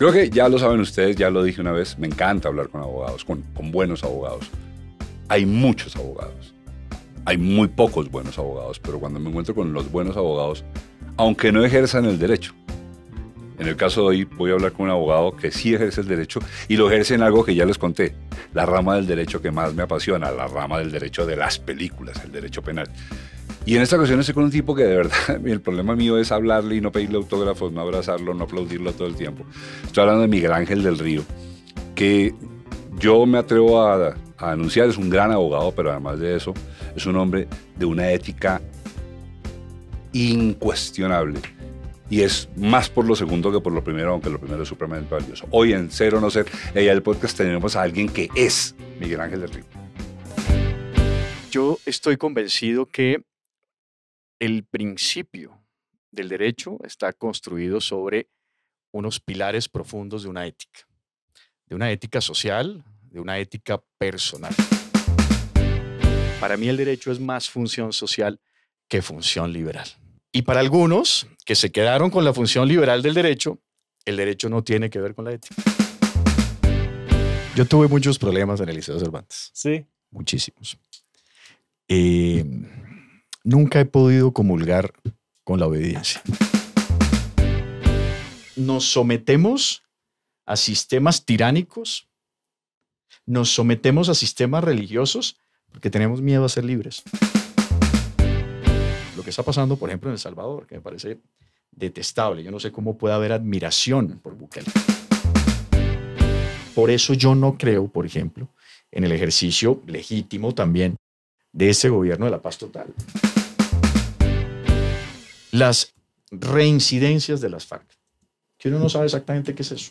Creo que ya lo saben ustedes, ya lo dije una vez, me encanta hablar con abogados, con, buenos abogados. Hay muchos abogados, hay muy pocos buenos abogados, pero cuando me encuentro con los buenos abogados, aunque no ejerzan el derecho, en el caso de hoy voy a hablar con un abogado que sí ejerce el derecho y lo ejerce en algo que ya les conté, la rama del derecho que más me apasiona, la rama del derecho de las películas, el derecho penal. Y en esta ocasión estoy con un tipo que de verdad, el problema mío es hablarle y no pedirle autógrafos, no abrazarlo, no aplaudirlo todo el tiempo. Estoy hablando de Miguel Ángel del Río, que yo me atrevo a, anunciar, es un gran abogado, pero además de eso, es un hombre de una ética incuestionable. Y es más por lo segundo que por lo primero, aunque lo primero es supremamente valioso. Hoy en Cero No Ser, en el podcast, tenemos a alguien que es Miguel Ángel del Río. Yo estoy convencido que el principio del derecho está construido sobre unos pilares profundos de una ética, de una ética social, de una ética personal. Para mí el derecho es más función social que función liberal. Y para algunos que se quedaron con la función liberal del derecho, el derecho no tiene que ver con la ética. Yo tuve muchos problemas en el Liceo Cervantes. Sí. Muchísimos. Em, Nunca he podido comulgar con la obediencia. Nos sometemos a sistemas tiránicos, nos sometemos a sistemas religiosos porque tenemos miedo a ser libres. Lo que está pasando, por ejemplo, en El Salvador, que me parece detestable. Yo no sé cómo puede haber admiración por Bukele. Por eso yo no creo, por ejemplo, en el ejercicio legítimo también de ese gobierno de la paz total. Las reincidencias de las FARC, que uno no sabe exactamente qué es eso,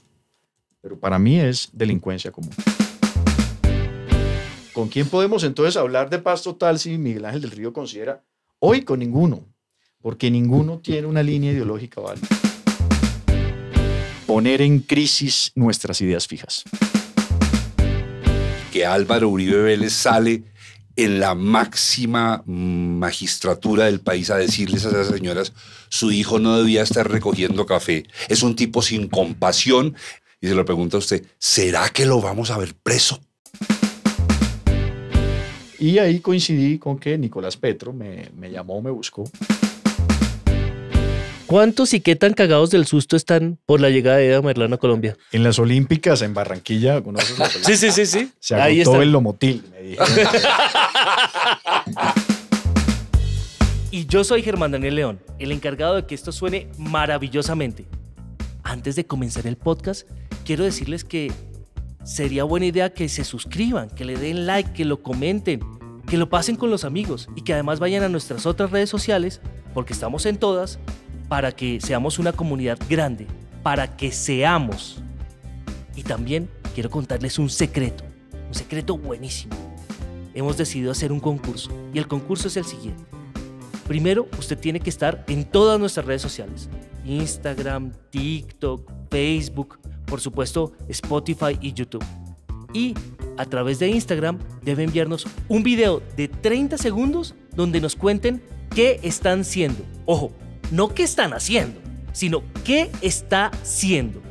pero para mí es delincuencia común. ¿Con quién podemos entonces hablar de paz total si Miguel Ángel del Río considera hoy con ninguno? Porque ninguno tiene una línea ideológica válida. Poner en crisis nuestras ideas fijas. Que Álvaro Uribe Vélez sale en la máxima mm, magistratura del país a decirles a esas señoras, su hijo no debía estar recogiendo café. Es un tipo sin compasión. Y se lo pregunta a usted, ¿será que lo vamos a ver preso? Y ahí coincidí con que Nicolás Petro me, me llamó, me buscó. ¿Cuántos y qué tan cagados del susto están por la llegada de Eda Merlano a Colombia? En las Olímpicas, en Barranquilla, Sí, sí, sí, sí. Se agotó Ahí el lomotil, me dijeron. Y yo soy Germán Daniel León, el encargado de que esto suene maravillosamente. Antes de comenzar el podcast, quiero decirles que sería buena idea que se suscriban, que le den like, que lo comenten, que lo pasen con los amigos y que además vayan a nuestras otras redes sociales, porque estamos en todas, para que seamos una comunidad grande, para que seamos. Y también quiero contarles un secreto, un secreto buenísimo. Hemos decidido hacer un concurso y el concurso es el siguiente. Primero, usted tiene que estar en todas nuestras redes sociales. Instagram, TikTok, Facebook, por supuesto Spotify y YouTube. Y a través de Instagram debe enviarnos un video de 30 segundos donde nos cuenten qué están siendo. Ojo, no qué están haciendo, sino qué está siendo.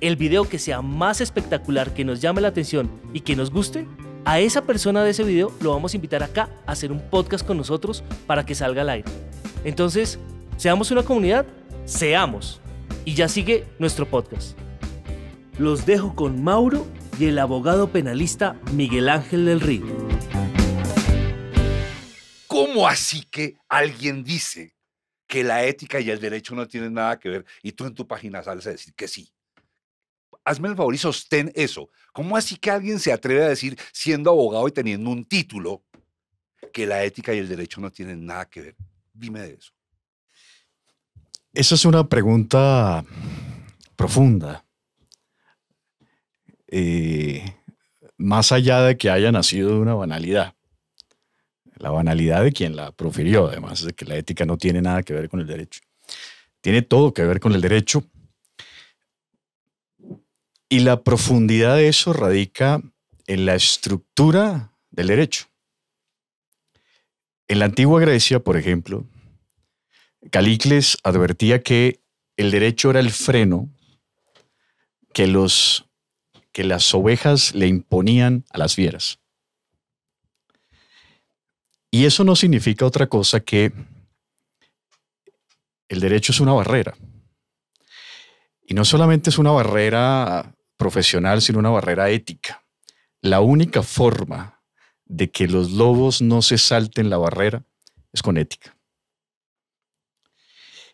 El video que sea más espectacular, que nos llame la atención y que nos guste, a esa persona de ese video lo vamos a invitar acá a hacer un podcast con nosotros para que salga al aire. Entonces, seamos una comunidad, seamos. Y ya sigue nuestro podcast. Los dejo con Mauro y el abogado penalista Miguel Ángel del Río. ¿Cómo así que alguien dice que la ética y el derecho no tienen nada que ver y tú en tu página sales a decir que sí. Hazme el favor y sostén eso. ¿Cómo así que alguien se atreve a decir, siendo abogado y teniendo un título, que la ética y el derecho no tienen nada que ver? Dime de eso. Esa es una pregunta profunda. Eh, más allá de que haya nacido de una banalidad la banalidad de quien la profirió, además de que la ética no tiene nada que ver con el derecho. Tiene todo que ver con el derecho. Y la profundidad de eso radica en la estructura del derecho. En la antigua Grecia, por ejemplo, Calicles advertía que el derecho era el freno que, los, que las ovejas le imponían a las fieras. Y eso no significa otra cosa que el derecho es una barrera. Y no solamente es una barrera profesional, sino una barrera ética. La única forma de que los lobos no se salten la barrera es con ética.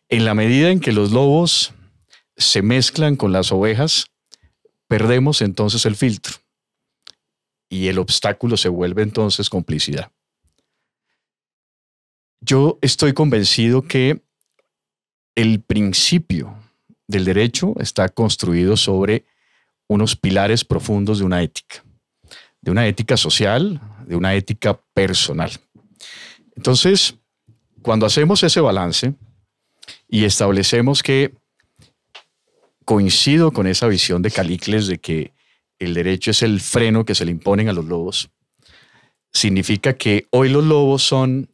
En la medida en que los lobos se mezclan con las ovejas, perdemos entonces el filtro y el obstáculo se vuelve entonces complicidad. Yo estoy convencido que el principio del derecho está construido sobre unos pilares profundos de una ética, de una ética social, de una ética personal. Entonces, cuando hacemos ese balance y establecemos que coincido con esa visión de Calicles de que el derecho es el freno que se le imponen a los lobos, significa que hoy los lobos son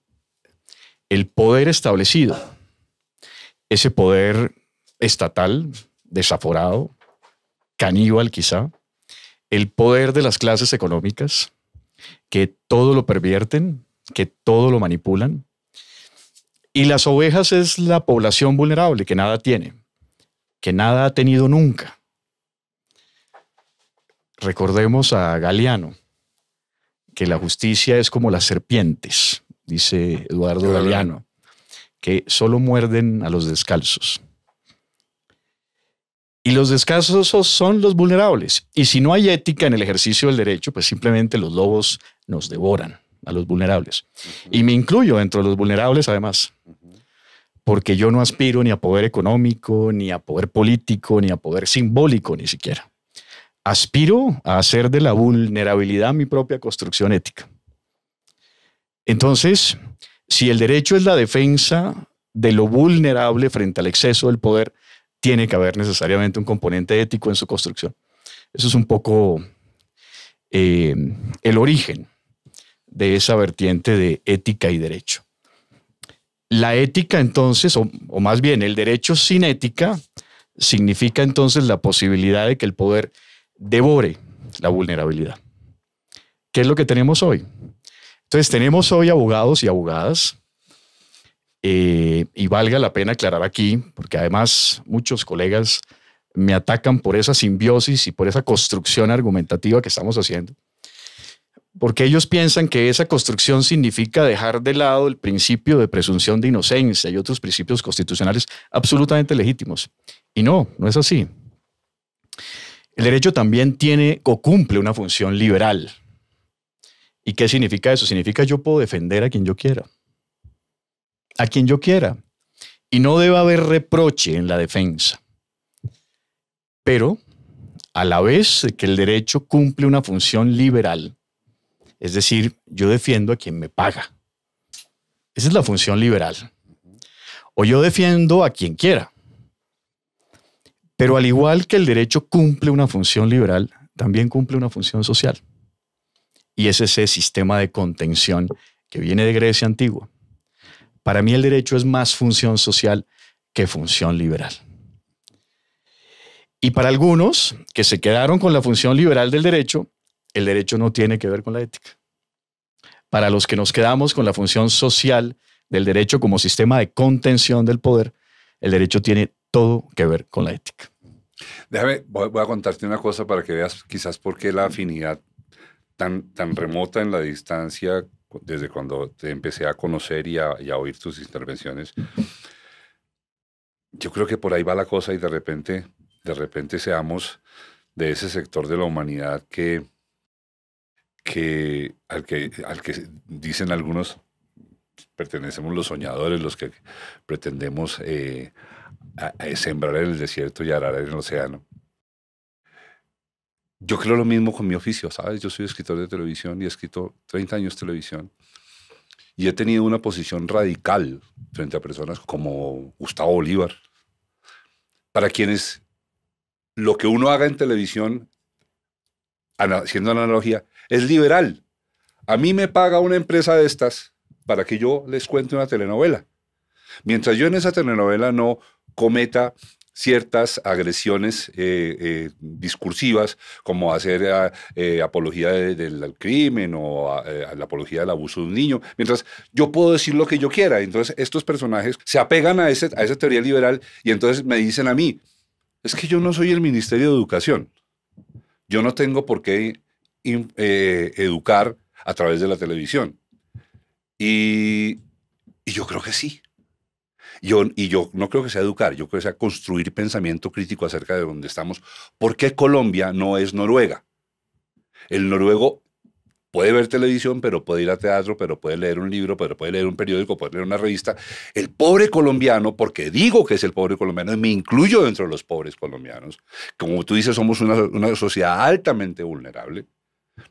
el poder establecido, ese poder estatal, desaforado, caníbal quizá, el poder de las clases económicas, que todo lo pervierten, que todo lo manipulan. Y las ovejas es la población vulnerable, que nada tiene, que nada ha tenido nunca. Recordemos a Galeano, que la justicia es como las serpientes dice Eduardo Galeano, que solo muerden a los descalzos. Y los descalzos son los vulnerables. Y si no hay ética en el ejercicio del derecho, pues simplemente los lobos nos devoran a los vulnerables. Y me incluyo dentro de los vulnerables además, porque yo no aspiro ni a poder económico, ni a poder político, ni a poder simbólico ni siquiera. Aspiro a hacer de la vulnerabilidad mi propia construcción ética. Entonces, si el derecho es la defensa de lo vulnerable frente al exceso del poder, tiene que haber necesariamente un componente ético en su construcción. Eso es un poco eh, el origen de esa vertiente de ética y derecho. La ética entonces, o más bien el derecho sin ética, significa entonces la posibilidad de que el poder devore la vulnerabilidad. ¿Qué es lo que tenemos hoy? Entonces, tenemos hoy abogados y abogadas, eh, y valga la pena aclarar aquí, porque además muchos colegas me atacan por esa simbiosis y por esa construcción argumentativa que estamos haciendo, porque ellos piensan que esa construcción significa dejar de lado el principio de presunción de inocencia y otros principios constitucionales absolutamente legítimos. Y no, no es así. El derecho también tiene o cumple una función liberal, ¿Y qué significa eso? Significa yo puedo defender a quien yo quiera. A quien yo quiera. Y no debe haber reproche en la defensa. Pero, a la vez que el derecho cumple una función liberal, es decir, yo defiendo a quien me paga. Esa es la función liberal. O yo defiendo a quien quiera. Pero al igual que el derecho cumple una función liberal, también cumple una función social y es ese sistema de contención que viene de Grecia antigua. Para mí el derecho es más función social que función liberal. Y para algunos que se quedaron con la función liberal del derecho, el derecho no tiene que ver con la ética. Para los que nos quedamos con la función social del derecho como sistema de contención del poder, el derecho tiene todo que ver con la ética. Déjame, voy, a contarte una cosa para que veas quizás por qué la afinidad tan, remota en la distancia desde cuando te empecé a conocer y a, oír tus intervenciones. Yo creo que por ahí va la cosa y de repente, de repente seamos de ese sector de la humanidad que, que, al, que, al que dicen algunos pertenecemos los soñadores, los que pretendemos eh, sembrar en el desierto y arar en el océano. Yo creo lo mismo con mi oficio, ¿sabes? Yo soy escritor de televisión y he escrito 30 años televisión. Y he tenido una posición radical frente a personas como Gustavo Bolívar, para quienes lo que uno haga en televisión, haciendo analogía, es liberal. A mí me paga una empresa de estas para que yo les cuente una telenovela. Mientras yo en esa telenovela no cometa ciertas agresiones eh, eh, discursivas, como hacer ah, eh, apología del crimen o la apología del abuso de un niño, mientras yo puedo decir lo que yo quiera. Entonces, estos personajes se apegan a, ese, a esa teoría liberal y entonces me dicen a mí, es que yo no soy el Ministerio de Educación. Yo no tengo por qué educar a través de la televisión. y yo creo que sí y yo no creo que sea educar, yo creo que sea construir pensamiento crítico acerca de dónde estamos. ¿Por qué Colombia no es Noruega? El noruego puede ver televisión, pero puede ir a teatro, pero puede leer un libro, pero puede leer un periódico, puede leer una revista. El pobre colombiano, porque digo que es el pobre colombiano, me incluyo dentro de los pobres colombianos, como tú dices, somos una sociedad altamente vulnerable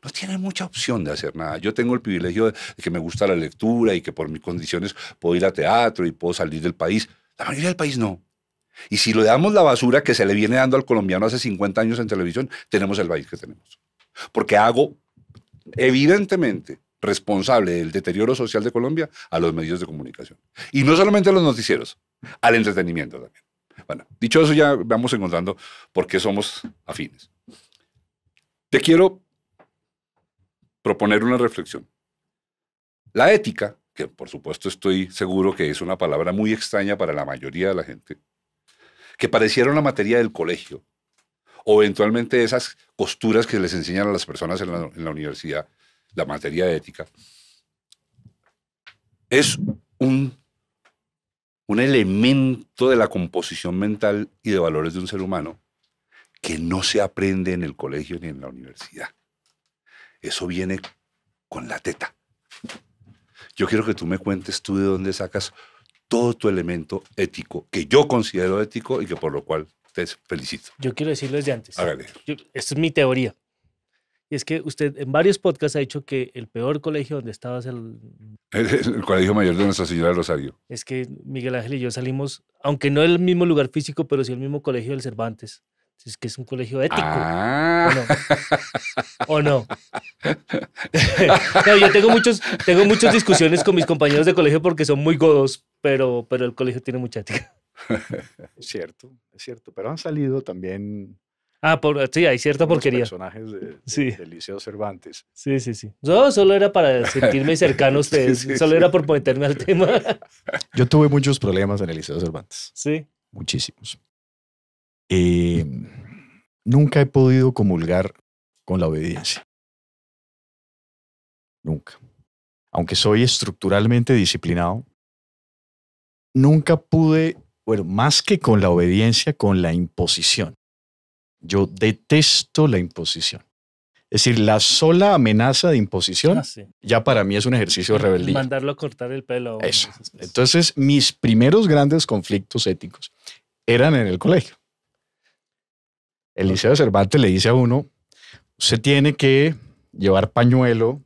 no tiene mucha opción de hacer nada. Yo tengo el privilegio de que me gusta la lectura y que por mis condiciones puedo ir a teatro y puedo salir del país. La mayoría del país no. Y si le damos la basura que se le viene dando al colombiano hace 50 años en televisión, tenemos el país que tenemos. Porque hago evidentemente responsable del deterioro social de Colombia a los medios de comunicación. Y no solamente a los noticieros, al entretenimiento también. Bueno, dicho eso, ya vamos encontrando por qué somos afines. Te quiero proponer una reflexión. La ética, que por supuesto estoy seguro que es una palabra muy extraña para la mayoría de la gente, que pareciera una materia del colegio, o eventualmente esas costuras que les enseñan a las personas en la, universidad, la materia de ética, es un, un elemento de la composición mental y de valores de un ser humano que no se aprende en el colegio ni en la universidad. Eso viene con la teta. Yo quiero que tú me cuentes tú de dónde sacas todo tu elemento ético, que yo considero ético y que por lo cual te felicito. Yo quiero decirlo desde antes. Hágale. es mi teoría. Y es que usted en varios podcasts ha dicho que el peor colegio donde estabas es el... el... colegio mayor de Nuestra Señora del Rosario. Es que Miguel Ángel y yo salimos, aunque no el mismo lugar físico, pero sí el mismo colegio del Cervantes. Es que es un colegio ético. Ah. ¿O no? ¿O no? yo tengo, muchos, tengo muchas discusiones con mis compañeros de colegio porque son muy godos, pero, pero el colegio tiene mucha ética. Es cierto, es cierto. Pero han salido también. Ah, por, sí, hay cierta porquería. personajes de, sí. Cervantes. Sí, sí, sí. No, solo era para sentirme cercano a ustedes. solo era por meterme al tema. Yo tuve muchos problemas en el Liceo Cervantes. Sí. Muchísimos. Eh, nunca he podido comulgar con la obediencia. Nunca. Aunque soy estructuralmente disciplinado, nunca pude, bueno, más que con la obediencia, con la imposición. Yo detesto la imposición. Es decir, la sola amenaza de imposición ah, ya para mí es un ejercicio de rebeldía. Mandarlo a cortar el pelo. Eso. Entonces, mis primeros grandes conflictos éticos eran en el colegio el Liceo Cervantes le dice a uno, usted tiene que llevar pañuelo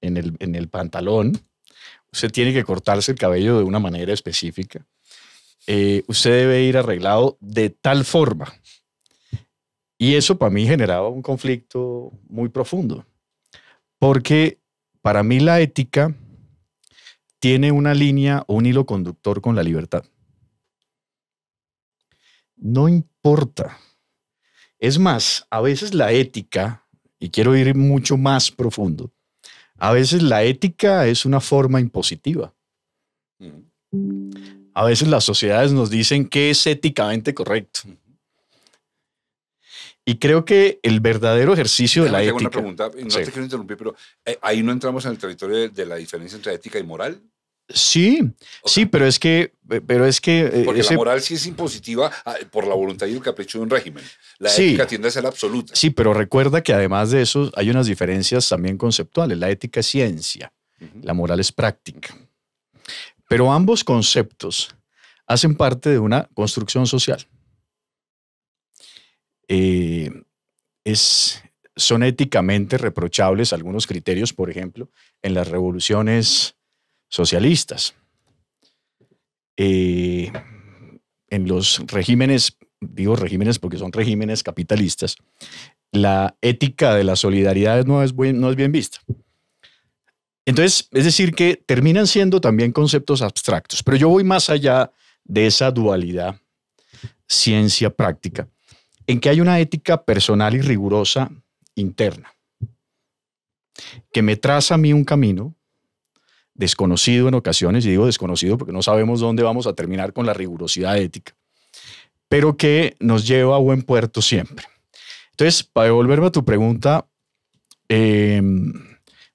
en el, pantalón, usted tiene que cortarse el cabello de una manera específica, eh, usted debe ir arreglado de tal forma. Y eso para mí generaba un conflicto muy profundo, porque para mí la ética tiene una línea un hilo conductor con la libertad. No importa es más, a veces la ética, y quiero ir mucho más profundo, a veces la ética es una forma impositiva. A veces las sociedades nos dicen que es éticamente correcto. Y creo que el verdadero ejercicio de la ética. no te quiero interrumpir, pero eh, ahí no entramos en el territorio de la diferencia entre ética y moral. Sí, sí, pero es que, eh, pero es que. Eh, porque la moral sí es impositiva ah, por la voluntad y el capricho de un régimen. La sí, ética tiende a ser absoluta. Sí, pero recuerda que además de eso hay unas diferencias también conceptuales. La ética es ciencia, la moral es práctica. Pero ambos conceptos hacen parte de una construcción social. Eh, es, son éticamente reprochables algunos criterios, por ejemplo, en las revoluciones socialistas. Eh, en los regímenes, digo regímenes porque son regímenes capitalistas, la ética de la solidaridad no es, no es bien vista. Entonces, es decir, que terminan siendo también conceptos abstractos, pero yo voy más allá de esa dualidad ciencia-práctica, en que hay una ética personal y rigurosa interna, que me traza a mí un camino desconocido en ocasiones, y digo desconocido porque no sabemos dónde vamos a terminar con la rigurosidad ética, pero que nos lleva a buen puerto siempre. Entonces, para devolverme a tu pregunta, eh,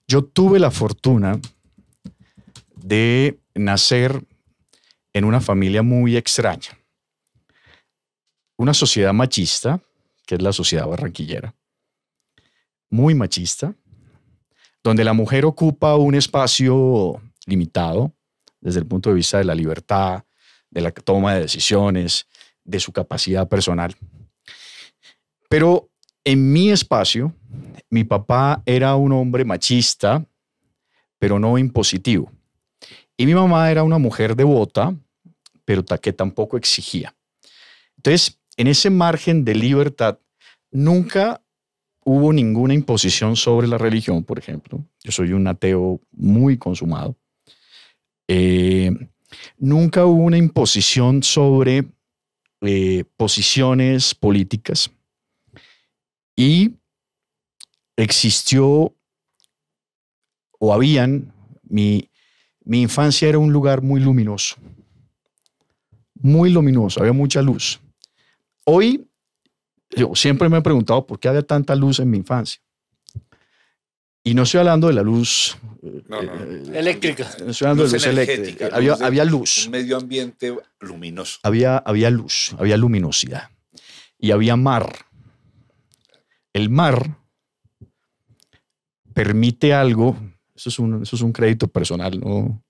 yo tuve la fortuna de nacer en una familia muy extraña, una sociedad machista, que es la sociedad barranquillera, muy machista, donde la mujer ocupa un espacio limitado desde el punto de vista de la libertad, de la toma de decisiones, de su capacidad personal. Pero en mi espacio, mi papá era un hombre machista, pero no impositivo. Y mi mamá era una mujer devota, pero que tampoco exigía. Entonces, en ese margen de libertad, nunca hubo ninguna imposición sobre la religión, por ejemplo. Yo soy un ateo muy consumado. Eh, nunca hubo una imposición sobre eh, posiciones políticas y existió o habían, mi, mi infancia era un lugar muy luminoso, muy luminoso, había mucha luz. Hoy yo siempre me he preguntado por qué había tanta luz en mi infancia. Y no estoy hablando de la luz eh, eléctrica. No estoy hablando de luz eléctrica. había, luz. Un medio ambiente luminoso. Había, había luz, había luminosidad. Y había mar. El mar permite algo. Eso es un, es un crédito personal, ¿no?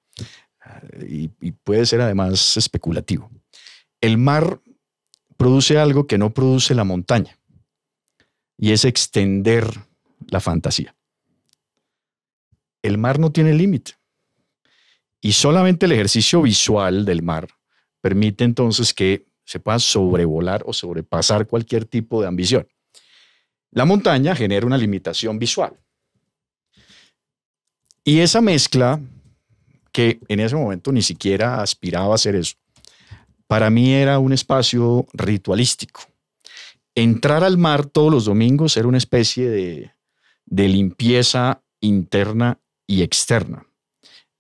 Ah, y, y puede ser además especulativo. El mar produce algo que no produce la montaña, y es extender la fantasía. El mar no tiene límite, y solamente el ejercicio visual del mar permite entonces que se pueda sobrevolar o sobrepasar cualquier tipo de ambición. La montaña genera una limitación visual. Y esa mezcla, que en ese momento ni siquiera aspiraba a ser eso, para mí era un espacio ritualístico. Entrar al mar todos los domingos era una especie de, limpieza interna y externa.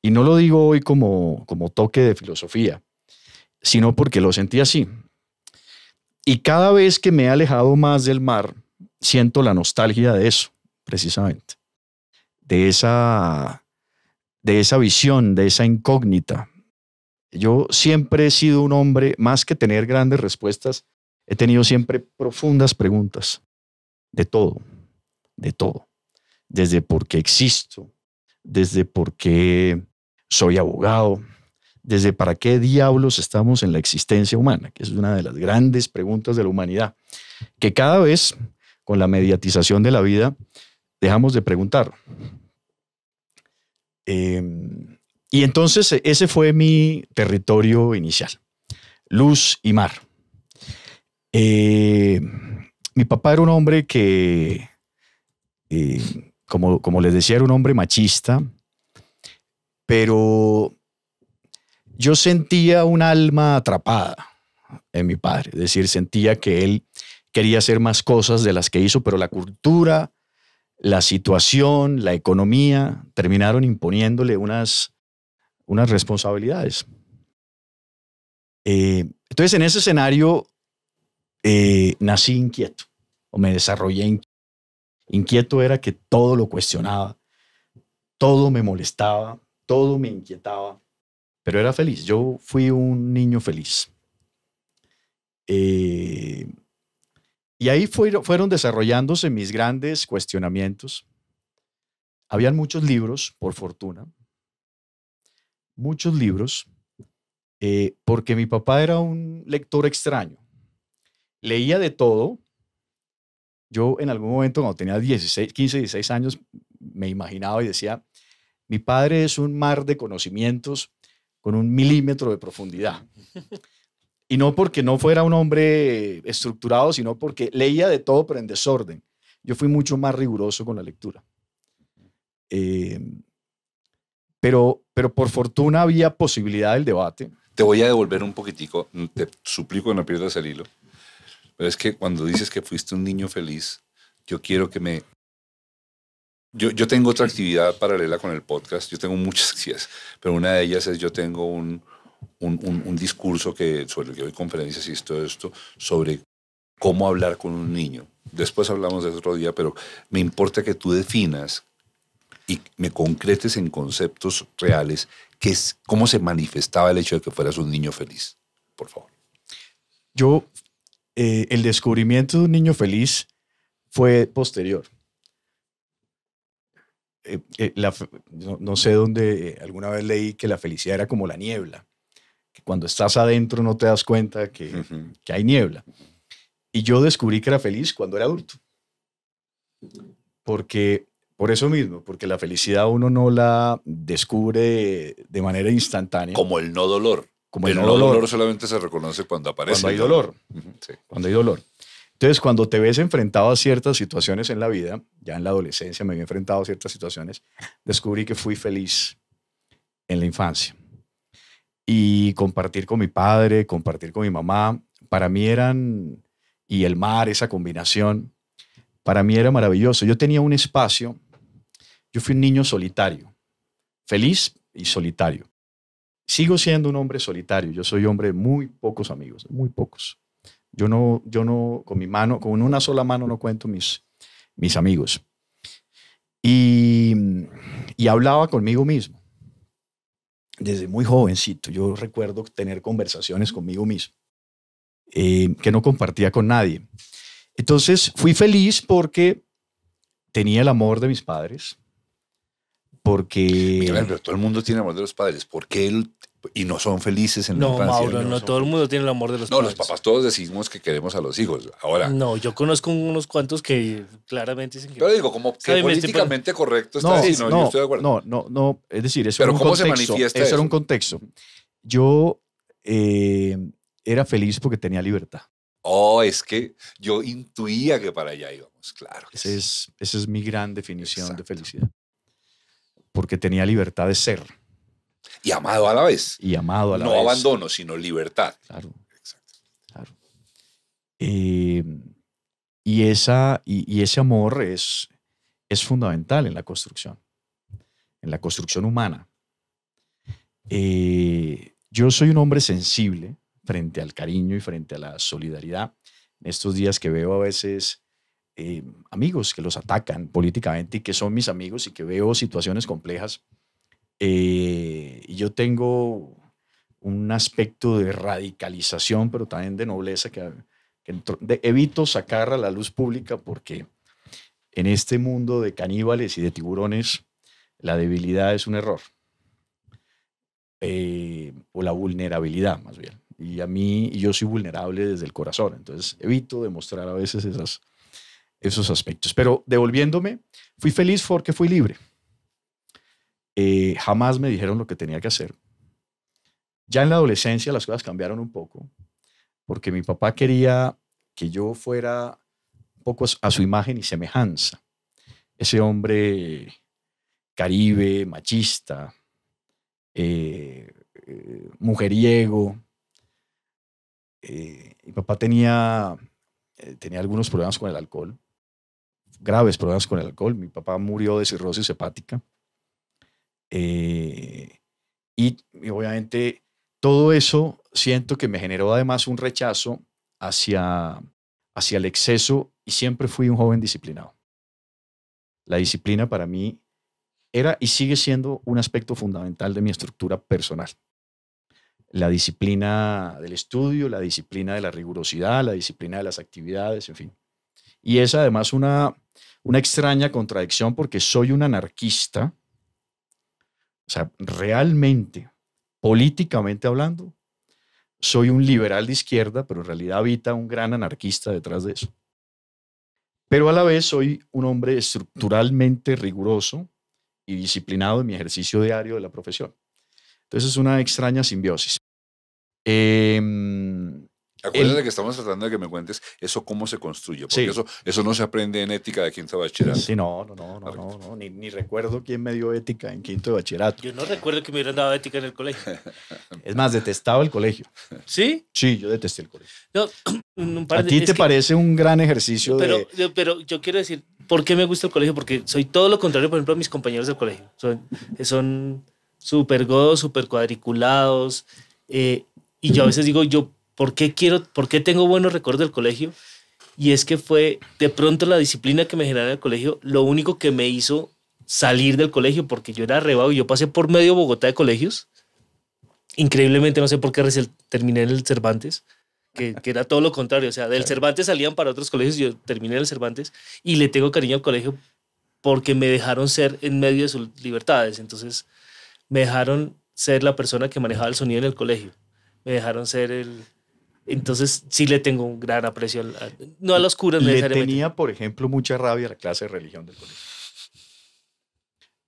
Y no lo digo hoy como, toque de filosofía, sino porque lo sentí así. Y cada vez que me he alejado más del mar, siento la nostalgia de eso, precisamente. de esa visión, de esa incógnita, yo siempre he sido un hombre, más que tener grandes respuestas, he tenido siempre profundas preguntas, de todo, de todo. Desde por qué existo, desde por qué soy abogado, desde para qué diablos estamos en la existencia humana, que es una de las grandes preguntas de la humanidad, que cada vez con la mediatización de la vida dejamos de preguntar. Eh, y entonces e, ese fue mi territorio inicial, luz y mar. Eh, mi papá era un hombre que, eh, como, como les decía, era un hombre machista, pero yo sentía un alma atrapada en mi padre, es decir, sentía que él quería hacer más cosas de las que hizo, pero la cultura, la situación, la economía terminaron imponiéndole unas unas responsabilidades. Eh, entonces, en ese escenario, eh, nací inquieto o me desarrollé inquieto. Inquieto era que todo lo cuestionaba, todo me molestaba, todo me inquietaba, pero era feliz. Yo fui un niño feliz. Eh, y ahí fueron desarrollándose mis grandes cuestionamientos. Habían muchos libros, por fortuna, muchos libros eh, porque mi papá era un lector extraño. Leía de todo. Yo en algún momento, cuando tenía 16, 15, 16 años, me imaginaba y decía, mi padre es un mar de conocimientos con un milímetro de profundidad. Y no porque no fuera un hombre estructurado, sino porque leía de todo, pero en desorden. Yo fui mucho más riguroso con la lectura. Eh, pero, por fortuna había posibilidad del debate. Te voy a devolver un poquitico, te suplico que no pierdas el hilo. Pero es que cuando dices que fuiste un niño feliz, yo quiero que me... Yo, tengo otra actividad paralela con el podcast, yo tengo muchas actividades, pero una de ellas es yo tengo un, discurso que, sobre el que doy conferencias y todo esto, sobre cómo hablar con un niño. Después hablamos de otro día, pero me importa que tú definas y me concretes en conceptos reales que es, cómo se manifestaba el hecho de que fueras un niño feliz, por favor. Yo, eh, el descubrimiento de un niño feliz fue posterior. Eh, eh, no, sé dónde, alguna vez leí que la felicidad era como la niebla, que cuando estás adentro no te das cuenta que, que hay niebla. Y yo descubrí que era feliz cuando era adulto, porque por eso mismo, porque la felicidad uno no la descubre de manera instantánea. Como el no dolor. Como el, no dolor. solamente se reconoce cuando aparece. Cuando hay dolor. Cuando hay dolor. Entonces, cuando te ves enfrentado a ciertas situaciones en la vida, ya en la adolescencia me había enfrentado a ciertas situaciones, descubrí que fui feliz en la infancia. Y compartir con mi padre, compartir con mi mamá, para mí eran, y el mar, esa combinación, para mí era maravilloso. Yo tenía un espacio yo fui un niño solitario, feliz y solitario. Sigo siendo un hombre solitario. Yo soy hombre de muy pocos amigos, muy pocos. Yo no, yo no, con mi mano, con una sola mano no cuento mis, mis amigos. Y, y hablaba conmigo mismo. Desde muy jovencito, yo recuerdo tener conversaciones conmigo mismo eh, que no compartía con nadie. Entonces fui feliz porque tenía el amor de mis padres, porque... pero todo el mundo tiene amor de los padres. ¿Por qué él y no son felices en no, la infancia. Mauro, no, todo el mundo tiene el amor de los padres. No, los papás todos decimos que queremos a los hijos. Ahora. No, yo conozco unos cuantos que claramente dicen que. Pero digo, como que políticamente correcto está no, no, no, yo estoy de acuerdo. No, no, no. Es decir, eso Pero un ¿cómo contexto, se manifiesta eso? era un contexto. Yo eh, era feliz porque tenía libertad. Oh, es que yo intuía que para allá íbamos, claro. Ese es, esa es mi gran definición de felicidad porque tenía libertad de ser. Y amado a la vez. Y amado a la vez. No abandono, sino libertad. Claro. Exacto. Claro. Eh, y, esa, y, ese amor es, es fundamental en la construcción, en la construcción humana. Eh, yo soy un hombre sensible frente al cariño y frente a la solidaridad. En estos días que veo a veces eh, amigos que los atacan políticamente y que son mis amigos y que veo situaciones complejas. Eh, y yo tengo un aspecto de radicalización, pero también de nobleza, que, evito sacar a la luz pública porque en este mundo de caníbales y de tiburones, la debilidad es un error, eh, o la vulnerabilidad más bien. Y a mí, yo soy vulnerable desde el corazón, entonces evito demostrar a veces esas esos aspectos. Pero devolviéndome, fui feliz porque fui libre. Eh, jamás me dijeron lo que tenía que hacer. Ya en la adolescencia las cosas cambiaron un poco, porque mi papá quería que yo fuera un poco a su imagen y semejanza. Ese hombre caribe, machista, eh, eh, mujeriego. mi papá tenía, tenía algunos problemas con el alcohol graves problemas con el alcohol. Mi papá murió de cirrosis hepática. Eh, y, obviamente todo eso siento que me generó además un rechazo hacia, hacia el exceso y siempre fui un joven disciplinado. La disciplina para mí era y sigue siendo un aspecto fundamental de mi estructura personal. La disciplina del estudio, la disciplina de la rigurosidad, la disciplina de las actividades, en fin. Y es además una, una extraña contradicción porque soy un anarquista, o sea, realmente, políticamente hablando, soy un liberal de izquierda, pero en realidad habita un gran anarquista detrás de eso. Pero a la vez soy un hombre estructuralmente riguroso y disciplinado en mi ejercicio diario de la profesión. Entonces es una extraña simbiosis. Eh, Acuérdate que estamos tratando de que me cuentes eso cómo se construye, porque eso, eso no se aprende en ética de quinto de bachillerato. Sí, no, no, no, no, no, ni, ni, recuerdo quién me dio ética en quinto de bachillerato. Yo no recuerdo que me hubieran dado ética en el colegio. es más, detestaba el colegio. ¿Sí? Sí, yo detesté el colegio. ¿A ti te parece un gran ejercicio pero, de... yo, Pero yo quiero decir, ¿por qué me gusta el colegio? Porque soy todo lo contrario, por ejemplo, a mis compañeros del colegio. Son, son súper godos, súper cuadriculados, eh, y yo a veces digo, yo ¿Por qué quiero, por tengo buenos recuerdos del colegio? Y es que fue de pronto la disciplina que me generaba el colegio lo único que me hizo salir del colegio, porque yo era arrebado y yo pasé por medio Bogotá de colegios. Increíblemente, no sé por qué terminé en el Cervantes, que, que era todo lo contrario. O sea, del Cervantes salían para otros colegios, yo terminé en el Cervantes y le tengo cariño al colegio porque me dejaron ser en medio de sus libertades. Entonces, me dejaron ser la persona que manejaba el sonido en el colegio. Me dejaron ser el, entonces, sí le tengo un gran aprecio, no a los curas le tenía, por ejemplo, mucha rabia la clase de religión del colegio.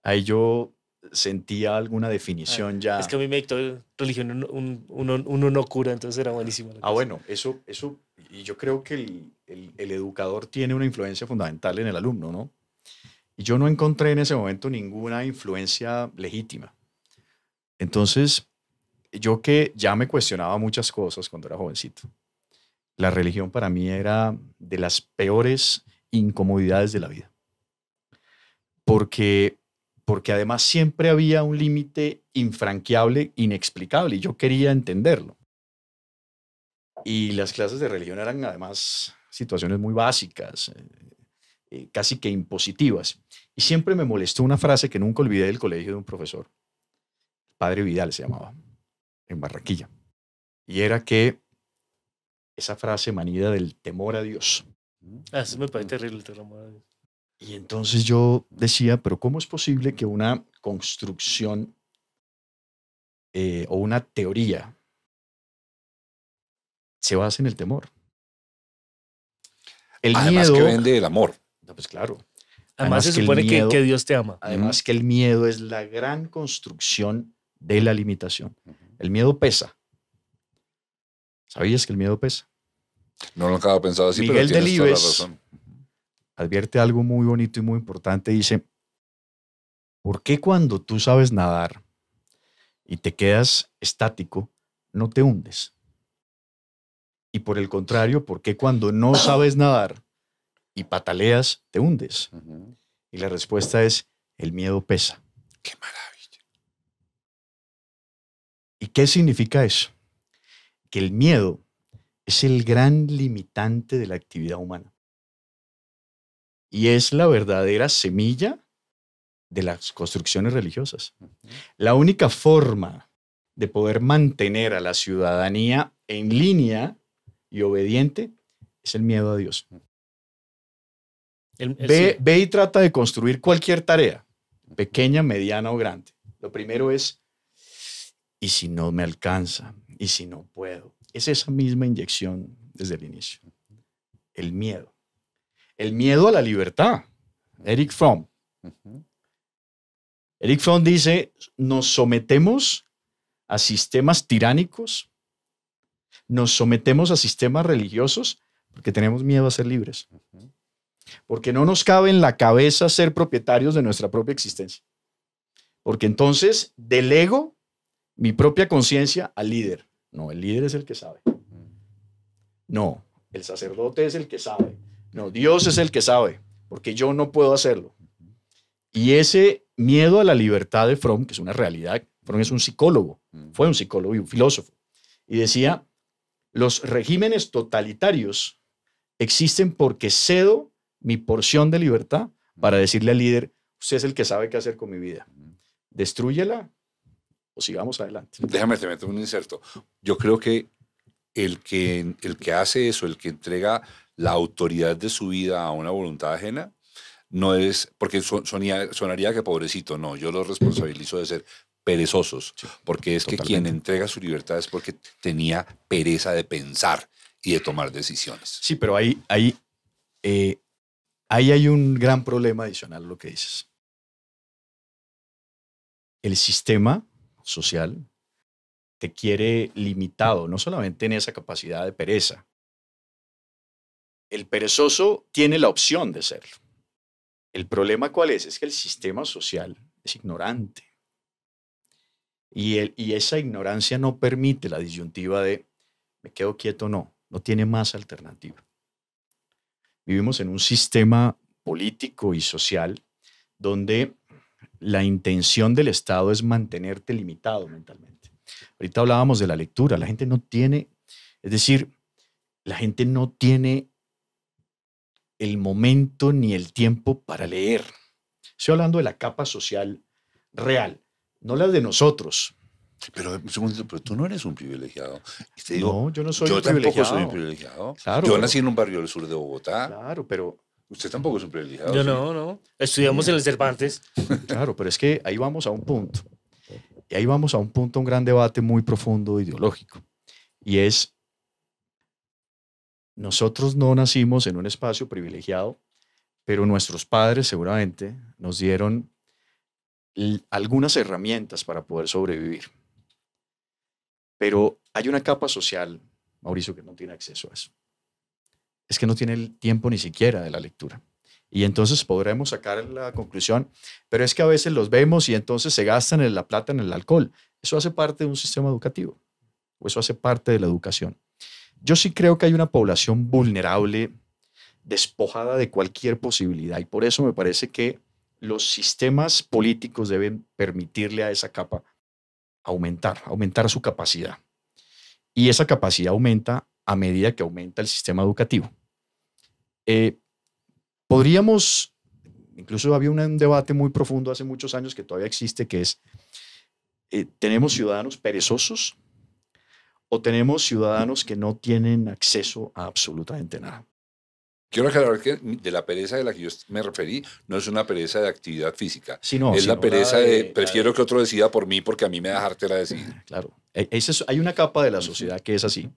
Ahí yo sentía alguna definición ah, ya. Es que a mí me dictó religión un, uno no cura, entonces era buenísimo. Ah, bueno, eso, eso, y yo creo que el, el, el, educador tiene una influencia fundamental en el alumno, ¿no? Y yo no encontré en ese momento ninguna influencia legítima. Entonces, yo que ya me cuestionaba muchas cosas cuando era jovencito, la religión para mí era de las peores incomodidades de la vida. Porque, porque además siempre había un límite infranqueable, inexplicable, y yo quería entenderlo. Y las clases de religión eran además situaciones muy básicas, eh, eh, casi que impositivas. Y siempre me molestó una frase que nunca olvidé del colegio de un profesor, padre Vidal se llamaba en Barranquilla. Y era que esa frase manida del temor a Dios. Mm. Ah, me parece terrible, el temor a Dios. Y entonces yo decía, pero ¿cómo es posible que una construcción eh, o una teoría se base en el temor? El Además que vende el amor. pues claro. Además, se supone que, Dios te ama. Además que el miedo es la gran construcción de la limitación. El miedo pesa. ¿Sabías que el miedo pesa? No lo de pensado así, pero tienes Advierte algo muy bonito y muy importante. Dice, ¿por qué cuando tú sabes nadar y te quedas estático, no te hundes? Y por el contrario, ¿por qué cuando no sabes nadar y pataleas, te hundes? Y la respuesta es, el miedo pesa. Qué maravilla. ¿Qué significa eso? Que el miedo es el gran limitante de la actividad humana. Y es la verdadera semilla de las construcciones religiosas. La única forma de poder mantener a la ciudadanía en línea y obediente es el miedo a Dios. ve, ve y trata de construir cualquier tarea, pequeña, mediana o grande. Lo primero es ¿Y si no me alcanza? ¿Y si no puedo? Es esa misma inyección desde el inicio. El miedo. El miedo a la libertad. Eric Fromm. Eric Fromm dice, nos sometemos a sistemas tiránicos, nos sometemos a sistemas religiosos porque tenemos miedo a ser libres. Porque no nos cabe en la cabeza ser propietarios de nuestra propia existencia. Porque entonces del ego mi propia conciencia al líder. No, el líder es el que sabe. No, el sacerdote es el que sabe. No, Dios es el que sabe, porque yo no puedo hacerlo. Y ese miedo a la libertad de Fromm, que es una realidad, Fromm es un psicólogo, mm. fue un psicólogo y un filósofo, y decía, los regímenes totalitarios existen porque cedo mi porción de libertad para mm. decirle al líder, usted es el que sabe qué hacer con mi vida. Mm. Destrúyela o sigamos adelante. Déjame te meto un inserto. Yo creo que el que, el que hace eso, el que entrega la autoridad de su vida a una voluntad ajena, no es, porque sonaría que pobrecito, no, yo lo responsabilizo de ser perezosos, porque es que quien entrega su libertad es porque tenía pereza de pensar y de tomar decisiones. Sí, pero ahí, ahí, eh, ahí hay un gran problema adicional a lo que dices. El sistema social te quiere limitado, no solamente en esa capacidad de pereza. El perezoso tiene la opción de serlo. El problema cuál es? Es que el sistema social es ignorante. Y, y esa ignorancia no permite la disyuntiva de me quedo quieto o no, no tiene más alternativa. Vivimos en un sistema político y social donde la intención del Estado es mantenerte limitado mentalmente. Ahorita hablábamos de la lectura, la gente no tiene, es decir, la gente no tiene el momento ni el tiempo para leer. Estoy hablando de la capa social real, no la de nosotros. Pero tú no eres un privilegiado. no, yo no soy un privilegiado. Yo soy privilegiado. yo nací en un barrio del sur de Bogotá. Claro, pero Usted tampoco es un privilegiado. Yo no, no. Estudiamos en el Cervantes. Claro, pero es que ahí vamos a un punto. Y ahí vamos a un punto, un gran debate muy profundo ideológico. Y es, nosotros no nacimos en un espacio privilegiado, pero nuestros padres seguramente nos dieron algunas herramientas para poder sobrevivir. Pero hay una capa social, Mauricio, que no tiene acceso a eso es que no tiene el tiempo ni siquiera de la lectura. Y entonces podremos sacar la conclusión, pero es que a veces los vemos y entonces se gastan en la plata en el alcohol. Eso hace parte de un sistema educativo, o eso hace parte de la educación. Yo sí creo que hay una población vulnerable, despojada de cualquier posibilidad, y por eso me parece que los sistemas políticos deben permitirle a esa capa aumentar, aumentar su capacidad. Y esa capacidad aumenta a medida que aumenta el sistema educativo. Eh, podríamos, incluso había un debate muy profundo hace muchos años que todavía existe, que es, eh, ¿tenemos ciudadanos perezosos o tenemos ciudadanos que no tienen acceso a absolutamente nada? Quiero aclarar que de la pereza de la que yo me referí no es una pereza de actividad física. sino es la pereza de, prefiero que otro decida por mí porque a mí me da la decisión. Claro. E, hay una capa de la sociedad que es así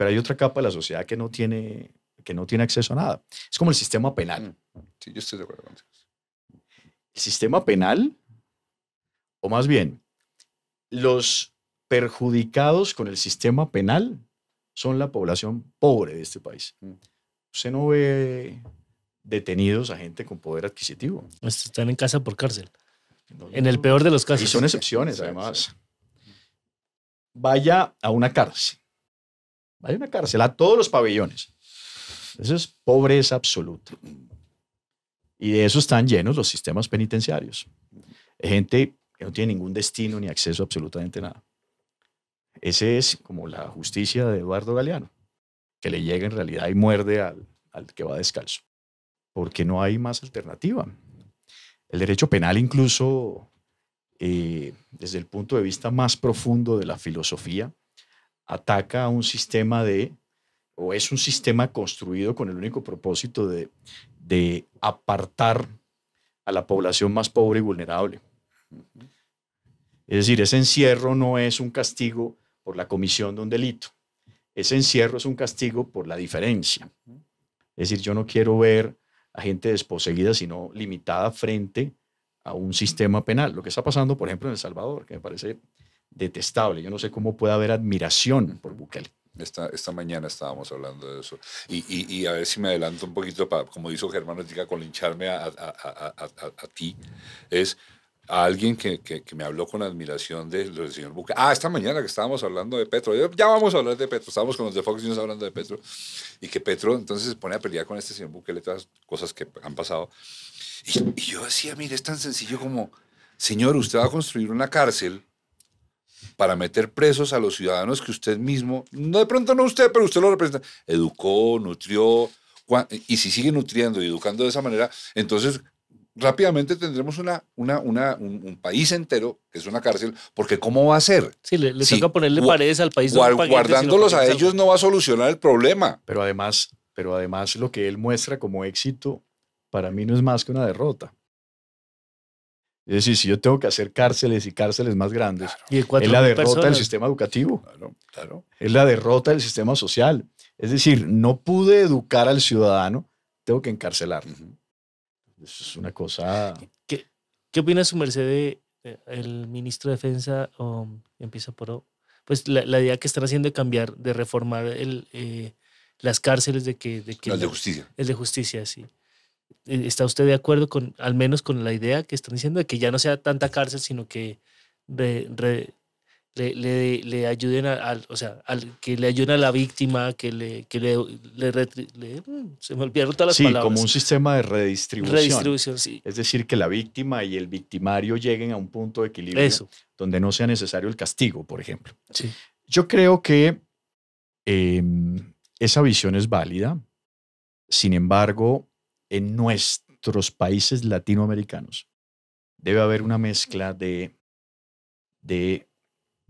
pero hay otra capa de la sociedad que no tiene, que no tiene acceso a nada. Es como el sistema penal. Sí, yo estoy de acuerdo con eso. El sistema penal, o más bien, los perjudicados con el sistema penal son la población pobre de este país. Usted no ve detenidos a gente con poder adquisitivo. Pues, están en casa por cárcel. en el peor de los casos. Y son excepciones, además. Vaya a una cárcel hay una cárcel a todos los pabellones. Eso es pobreza absoluta. Y de eso están llenos los sistemas penitenciarios. Gente que no tiene ningún destino ni acceso a absolutamente nada. Ese es como la justicia de Eduardo Galeano, que le llega en realidad y muerde al, al que va descalzo, porque no hay más alternativa. El derecho penal incluso, eh, desde el punto de vista más profundo de la filosofía, ataca a un sistema de, o es un sistema construido con el único propósito de, de apartar a la población más pobre y vulnerable. Es decir, ese encierro no es un castigo por la comisión de un delito. Ese encierro es un castigo por la diferencia. Es decir, yo no quiero ver a gente desposeída, sino limitada frente a un sistema penal. Lo que está pasando, por ejemplo, en El Salvador, que me parece detestable. Yo no sé cómo puede haber admiración por Bukele. Esta, esta mañana estábamos hablando de eso. Y, y, a ver si me adelanto un poquito, para, como hizo Germán diga con lincharme a, a, a, a ti. Es a alguien que, que, que, me habló con admiración del señor Bukele Ah, esta mañana que estábamos hablando de Petro, ya vamos a hablar de Petro, estábamos con los de Fox News hablando de Petro, y que Petro entonces se pone a pelear con este señor Bukele, todas las cosas que han pasado. Y, y yo decía, mire, es tan sencillo como, señor, usted va a construir una cárcel para meter presos a los ciudadanos que usted mismo, no de pronto no usted, pero usted lo representa, educó, nutrió, y si sigue nutriendo y educando de esa manera, entonces rápidamente tendremos una, una, una un, país entero que es una cárcel, porque ¿cómo va a ser? Sí, le, le a ponerle paredes al país. guardándolos a ellos no va a solucionar el problema. Pero además, pero además lo que él muestra como éxito, para mí no es más que una derrota. Es decir, si yo tengo que hacer cárceles y cárceles más grandes, es la derrota del sistema educativo, claro, claro. es la derrota del sistema social. Es decir, no pude educar al ciudadano, tengo que encarcelarlo. es una cosa... ¿Qué, qué opina su merced el ministro de Defensa, o empieza por... pues la, idea que están haciendo de cambiar, de reformar el, eh, las cárceles de que... De que el de justicia. El de justicia, sí eh, ¿Está usted de acuerdo con, al menos con la idea que están diciendo, de que ya no sea tanta cárcel, sino que le, ayuden al, o sea, al, que le ayuden a la víctima, que le, mm, se me olvidaron todas las palabras. Sí, como un sistema de redistribución. Redistribución, sí. Es decir, que la víctima y el victimario lleguen a un punto de equilibrio donde no sea necesario el castigo, por ejemplo. Sí. Yo creo que em, esa visión es válida. Sin embargo, en nuestros países latinoamericanos debe haber una mezcla de, de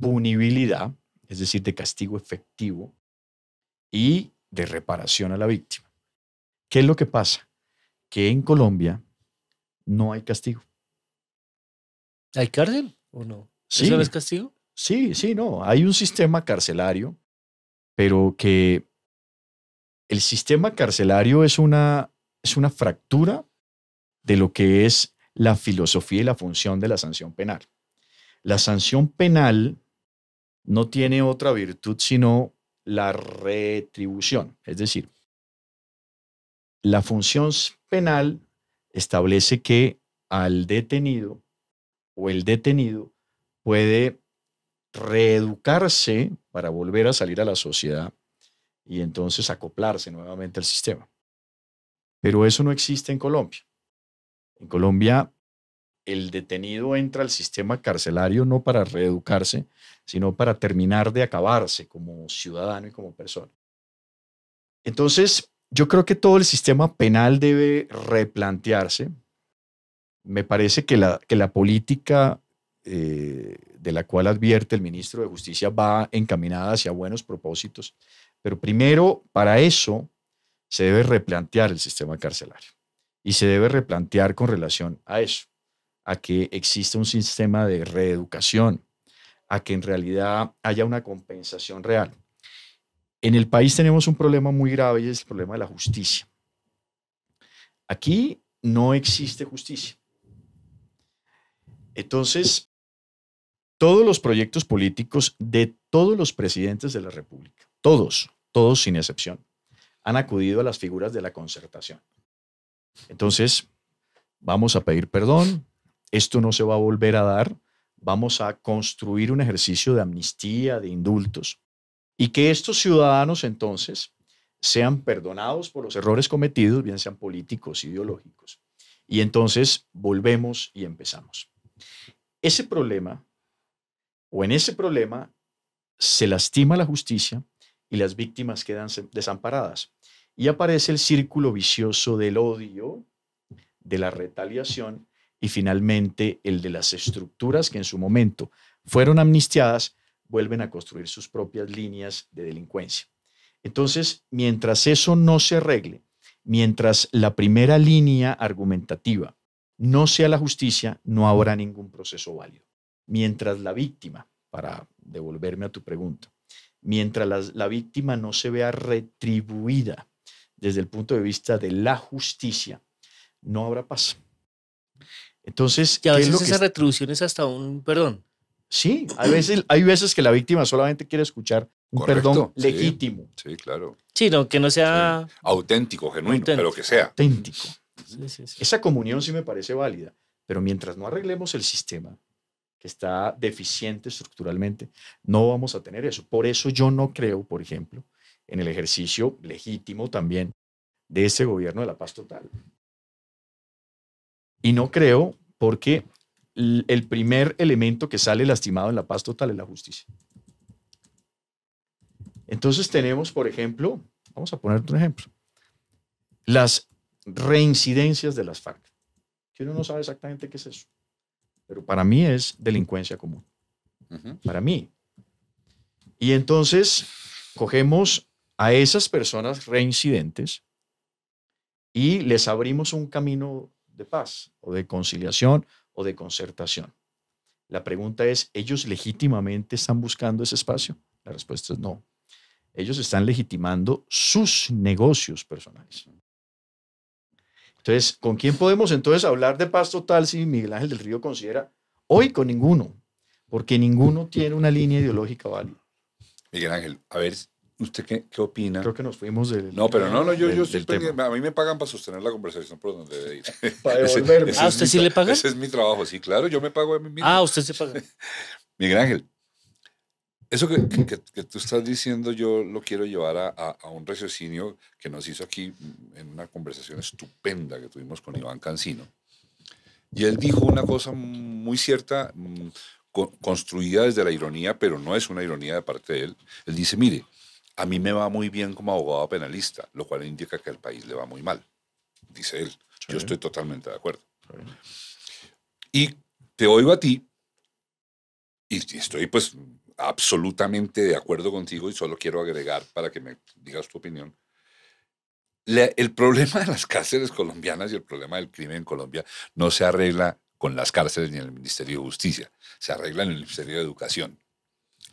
punibilidad, es decir, de castigo efectivo y de reparación a la víctima. ¿Qué es lo que pasa? Que en Colombia no hay castigo. ¿Hay cárcel o no? castigo? Sí, sí, no. Hay un sistema carcelario, pero que el sistema carcelario es una es una fractura de lo que es la filosofía y la función de la sanción penal. La sanción penal no tiene otra virtud sino la retribución, es decir, la función penal establece que al detenido o el detenido puede reeducarse para volver a salir a la sociedad y entonces acoplarse nuevamente al sistema. Pero eso no existe en Colombia. En Colombia, el detenido entra al sistema carcelario no para reeducarse, sino para terminar de acabarse como ciudadano y como persona. Entonces, yo creo que todo el sistema penal debe replantearse. Me parece que la, que la política eh, de la cual advierte el ministro de Justicia va encaminada hacia buenos propósitos, pero primero, para eso se debe replantear el sistema carcelario y se debe replantear con relación a eso, a que exista un sistema de reeducación, a que en realidad haya una compensación real. En el país tenemos un problema muy grave y es el problema de la justicia. Aquí no existe justicia. Entonces, todos los proyectos políticos de todos los presidentes de la República, todos, todos sin excepción, han acudido a las figuras de la concertación. Entonces, vamos a pedir perdón, esto no se va a volver a dar, vamos a construir un ejercicio de amnistía, de indultos, y que estos ciudadanos entonces sean perdonados por los errores cometidos, bien sean políticos, ideológicos. Y entonces volvemos y empezamos. Ese problema, o en ese problema, se lastima la justicia, y las víctimas quedan desamparadas. Y aparece el círculo vicioso del odio, de la retaliación y finalmente el de las estructuras que en su momento fueron amnistiadas, vuelven a construir sus propias líneas de delincuencia. Entonces, mientras eso no se arregle, mientras la primera línea argumentativa no sea la justicia, no habrá ningún proceso válido. Mientras la víctima, para devolverme a tu pregunta, mientras la, víctima no se vea retribuida desde el punto de vista de la justicia, no habrá paz. Entonces, y a veces esa retribución es hasta un perdón. Sí, hay veces, que la víctima solamente quiere escuchar un perdón legítimo. Sí, claro. Sí, no, que no sea... Auténtico, genuino, pero que sea. Auténtico. Esa comunión sí me parece válida, pero mientras no arreglemos el sistema, que está deficiente estructuralmente, no vamos a tener eso. Por eso yo no creo, por ejemplo, en el ejercicio legítimo también de ese gobierno de la paz total. Y no creo porque el primer elemento que sale lastimado en la paz total es la justicia. Entonces tenemos, por ejemplo, vamos a poner otro ejemplo, las reincidencias de las FARC, que uno no sabe exactamente qué es eso pero para mí es delincuencia común. Para mí. Y entonces cogemos a esas personas reincidentes y les abrimos un camino de paz o de conciliación o de concertación. La pregunta es, ¿ellos legítimamente están buscando ese espacio? La respuesta es no. Ellos están legitimando sus negocios personales. Entonces, ¿con quién podemos entonces hablar de paz total si Miguel Ángel del Río considera hoy con ninguno? Porque ninguno tiene una línea ideológica válida. Miguel Ángel, a ver, ¿usted qué, opina? Creo que nos fuimos del No, pero no, no, yo, yo a mí me pagan para sostener la conversación por donde debe ir. Para devolverme. ¿A ¿usted sí le pagan? Ese es mi trabajo, sí, claro, yo me pago a mí mismo. Ah, ¿usted se paga? Miguel Ángel, eso que, que, tú estás diciendo yo lo quiero llevar a, a, a, un raciocinio que nos hizo aquí mm, en una conversación estupenda que tuvimos con Iván Cancino. Y él dijo una cosa muy cierta, mm, construida desde la ironía, pero no es una ironía de parte de él. Él dice, mire, a mí me va muy bien como abogado penalista, lo cual indica que al país le va muy mal, dice él. Yo estoy totalmente de acuerdo. Y te oigo a ti, y estoy pues absolutamente de acuerdo contigo y solo quiero agregar para que me digas tu opinión. el problema de las cárceles colombianas y el problema del crimen en Colombia no se arregla con las cárceles ni en el Ministerio de Justicia, se arregla en el Ministerio de Educación.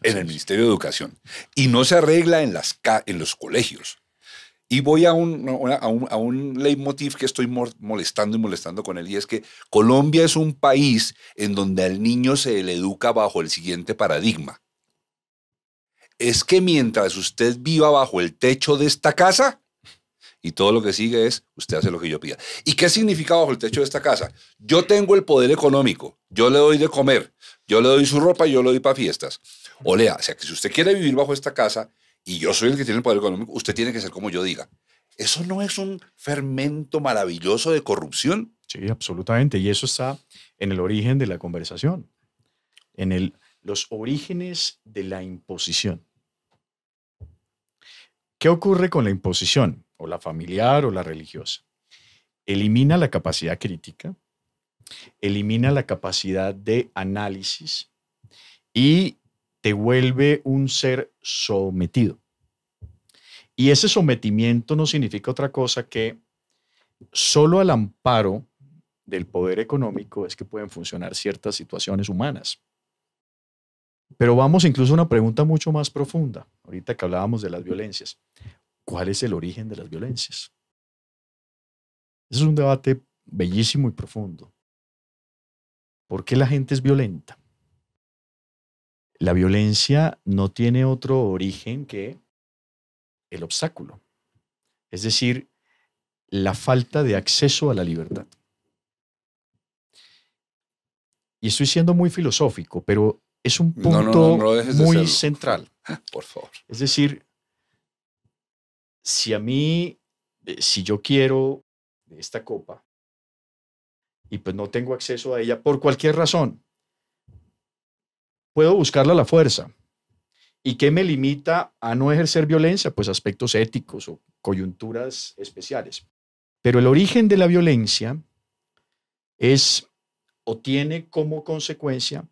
En el Ministerio de Educación. Y no se arregla en, las, en los colegios. Y voy a un, a, un, a un leitmotiv que estoy molestando y molestando con él, y es que Colombia es un país en donde al niño se le educa bajo el siguiente paradigma es que mientras usted viva bajo el techo de esta casa, y todo lo que sigue es, usted hace lo que yo pida. ¿Y qué significa bajo el techo de esta casa? Yo tengo el poder económico, yo le doy de comer, yo le doy su ropa y yo le doy para fiestas. Olea, o sea, que si usted quiere vivir bajo esta casa y yo soy el que tiene el poder económico, usted tiene que ser como yo diga. ¿Eso no es un fermento maravilloso de corrupción? Sí, absolutamente. Y eso está en el origen de la conversación. En el, los orígenes de la imposición. ¿Qué ocurre con la imposición, o la familiar o la religiosa? Elimina la capacidad crítica, elimina la capacidad de análisis y te vuelve un ser sometido. Y ese sometimiento no significa otra cosa que solo al amparo del poder económico es que pueden funcionar ciertas situaciones humanas. Pero vamos incluso a una pregunta mucho más profunda, ahorita que hablábamos de las violencias. ¿Cuál es el origen de las violencias? Ese es un debate bellísimo y profundo. ¿Por qué la gente es violenta? La violencia no tiene otro origen que el obstáculo, es decir, la falta de acceso a la libertad. Y estoy siendo muy filosófico, pero es un punto muy central. Por favor. Es decir, si a mí, eh, si yo quiero esta copa y pues no tengo acceso a ella por cualquier razón, puedo buscarla a la fuerza. ¿Y qué me limita a no ejercer violencia? Pues aspectos éticos o coyunturas especiales. Pero el origen de la violencia es o tiene como consecuencia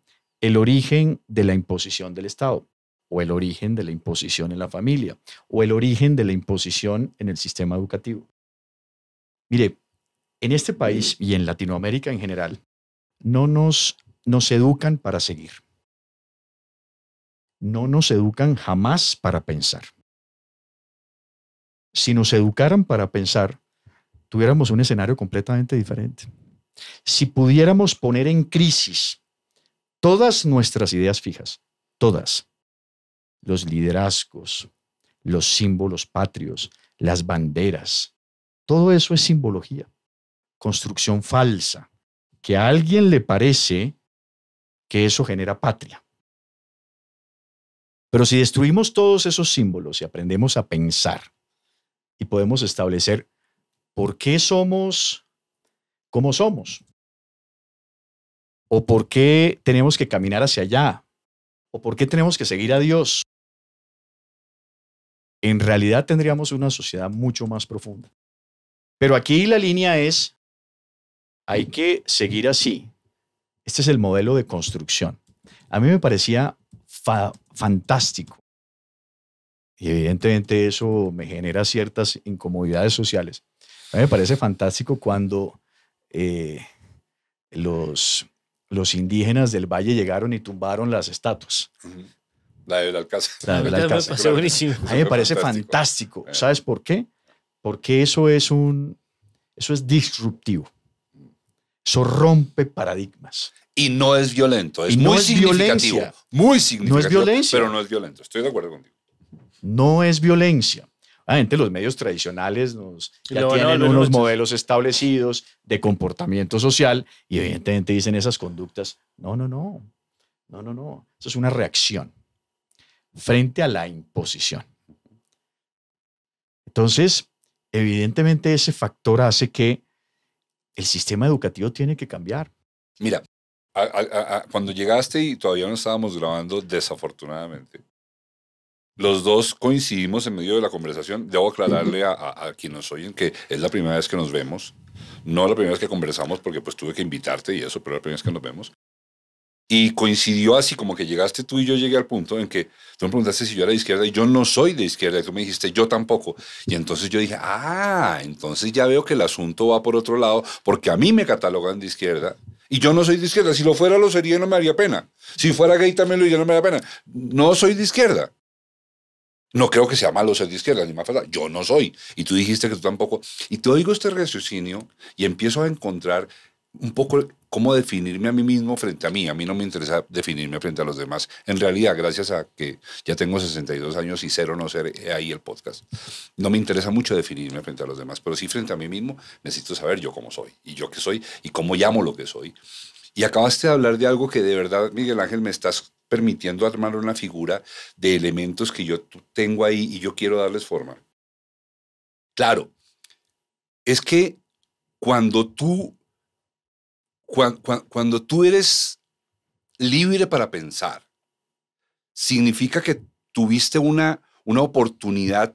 el origen de la imposición del Estado, o el origen de la imposición en la familia, o el origen de la imposición en el sistema educativo. Mire, en este país y en Latinoamérica en general, no nos, nos educan para seguir. No nos educan jamás para pensar. Si nos educaran para pensar, tuviéramos un escenario completamente diferente. Si pudiéramos poner en crisis todas nuestras ideas fijas, todas. Los liderazgos, los símbolos patrios, las banderas, todo eso es simbología, construcción falsa, que a alguien le parece que eso genera patria. Pero si destruimos todos esos símbolos y aprendemos a pensar y podemos establecer por qué somos como somos, ¿O por qué tenemos que caminar hacia allá? ¿O por qué tenemos que seguir a Dios? En realidad tendríamos una sociedad mucho más profunda. Pero aquí la línea es, hay que seguir así. Este es el modelo de construcción. A mí me parecía fantástico. Y evidentemente eso me genera ciertas incomodidades sociales. A mí me parece fantástico cuando eh, los los indígenas del valle llegaron y tumbaron las estatuas. La del Alcázar. La del Alcázar. Me parece A mí me parece fantástico. Eh. ¿Sabes por qué? Porque eso es un, eso es disruptivo. Eso rompe paradigmas. Y no es violento. Es y no muy es significativo. Violencia. Muy significativo. No es violencia. Pero no es violento. Estoy de acuerdo contigo. No es violencia. Obviamente los medios tradicionales nos, tienen unos modelos establecidos de comportamiento social y evidentemente dicen esas conductas. No, no, no. No, no, no. Eso es una reacción frente a la imposición. Entonces, evidentemente ese factor hace que el sistema educativo tiene que cambiar. Mira, cuando llegaste y todavía no estábamos grabando, desafortunadamente, los dos coincidimos en medio de la conversación. Debo aclararle a, a, quienes nos oyen que es la primera vez que nos vemos. No la primera vez que conversamos porque pues tuve que invitarte y eso, pero la primera vez que nos vemos. Y coincidió así como que llegaste tú y yo llegué al punto en que tú me preguntaste si yo era de izquierda y yo no soy de izquierda y tú me dijiste yo tampoco. Y entonces yo dije, ah, entonces ya veo que el asunto va por otro lado porque a mí me catalogan de izquierda y yo no soy de izquierda. Si lo fuera lo sería y no me haría pena. Si fuera gay también lo diría no me haría pena. No soy de izquierda. No creo que sea malo ser de izquierda, ni más falta. Yo no soy. Y tú dijiste que tú tampoco. Y te oigo este raciocinio y empiezo a encontrar un poco cómo definirme a mí mismo frente a mí. A mí no me interesa definirme frente a los demás. En realidad, gracias a que ya tengo 62 años y cero no ser eh, ahí el podcast, no me interesa mucho definirme frente a los demás, pero sí frente a mí mismo necesito saber yo cómo soy y yo qué soy y cómo llamo lo que soy. Y acabaste de hablar de algo que de verdad, Miguel Ángel, me estás permitiendo armar una figura de elementos que yo tengo ahí y yo quiero darles forma. Claro, es que cuando tú, cuando, tú eres libre para pensar, significa que tuviste una, una oportunidad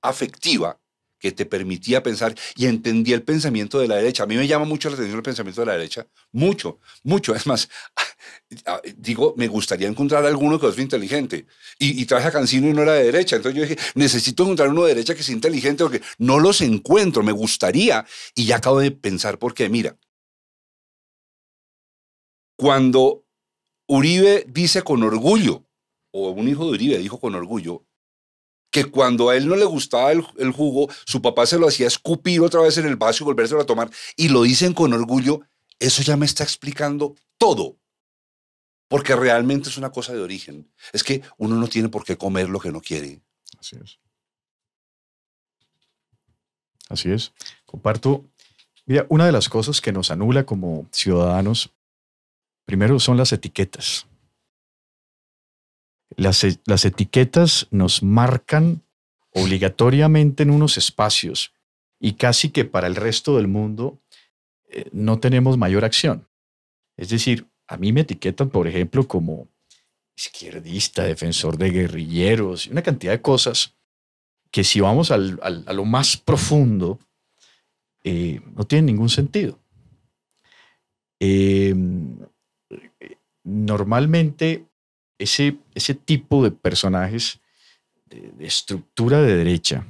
afectiva que te permitía pensar y entendía el pensamiento de la derecha. A mí me llama mucho la atención el pensamiento de la derecha, mucho, mucho. Es más, Ah, digo, me gustaría encontrar alguno que sea inteligente. Y, traje a Cancino y no era de derecha. Entonces yo dije, necesito encontrar uno de derecha que sea inteligente porque no los encuentro, me gustaría. Y ya acabo de pensar porque Mira, cuando Uribe dice con orgullo, o un hijo de Uribe dijo con orgullo, que cuando a él no le gustaba el, jugo, su papá se lo hacía escupir otra vez en el vaso y volvérselo a tomar, y lo dicen con orgullo, eso ya me está explicando todo porque realmente es una cosa de origen. Es que uno no tiene por qué comer lo que no quiere. Así es. Así es. Comparto. Mira, una de las cosas que nos anula como ciudadanos, primero son las etiquetas. Las, e, etiquetas nos marcan obligatoriamente en unos espacios y casi que para el resto del mundo eh, no tenemos mayor acción. Es decir, a mí me etiquetan, por ejemplo, como izquierdista, defensor de guerrilleros, una cantidad de cosas que si vamos a lo más profundo, eh, no tienen ningún sentido. Eh, normalmente ese, ese, tipo de personajes de, de, estructura de derecha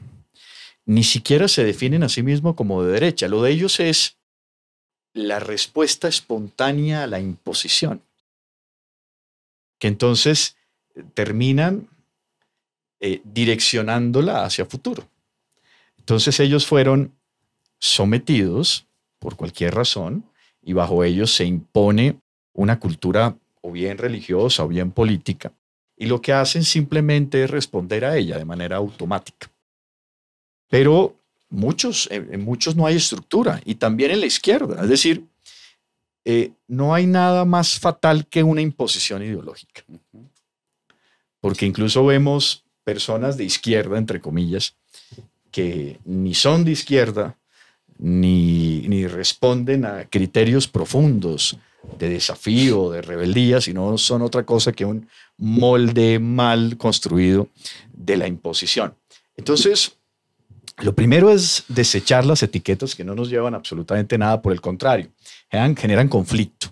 ni siquiera se definen a sí mismos como de derecha. Lo de ellos es la respuesta espontánea a la imposición, que entonces eh, terminan eh, direccionándola hacia futuro. Entonces ellos fueron sometidos por cualquier razón y bajo ellos se impone una cultura o bien religiosa o bien política y lo que hacen simplemente es responder a ella de manera automática. Pero muchos, eh, en muchos no hay estructura y también en la izquierda. Es decir, eh, no hay nada más fatal que una imposición ideológica. Porque incluso vemos personas de izquierda, entre comillas, que ni son de izquierda, ni, ni responden a criterios profundos de desafío, de rebeldía, sino son otra cosa que un molde mal construido de la imposición. Entonces, lo primero es desechar las etiquetas que no nos llevan absolutamente nada, por el contrario, generan, conflicto.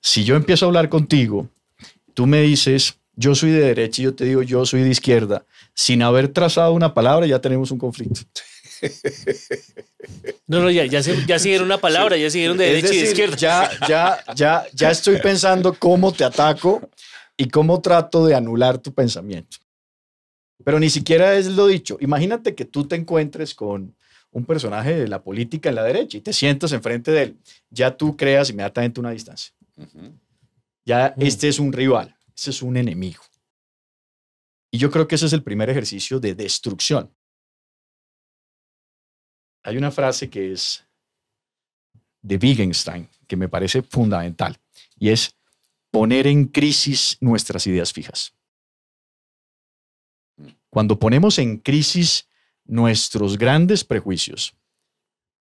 Si yo empiezo a hablar contigo, tú me dices, yo soy de derecha y yo te digo, yo soy de izquierda, sin haber trazado una palabra ya tenemos un conflicto. No, no, ya, ya, siguieron una palabra, ya siguieron de derecha y de izquierda. Ya, ya, ya, ya estoy pensando cómo te ataco y cómo trato de anular tu pensamiento. Pero ni siquiera es lo dicho. Imagínate que tú te encuentres con un personaje de la política en la derecha y te sientas enfrente de él. Ya tú creas inmediatamente una distancia. Ya este es un rival, este es un enemigo. Y yo creo que ese es el primer ejercicio de destrucción. Hay una frase que es de Wittgenstein que me parece fundamental y es poner en crisis nuestras ideas fijas cuando ponemos en crisis nuestros grandes prejuicios,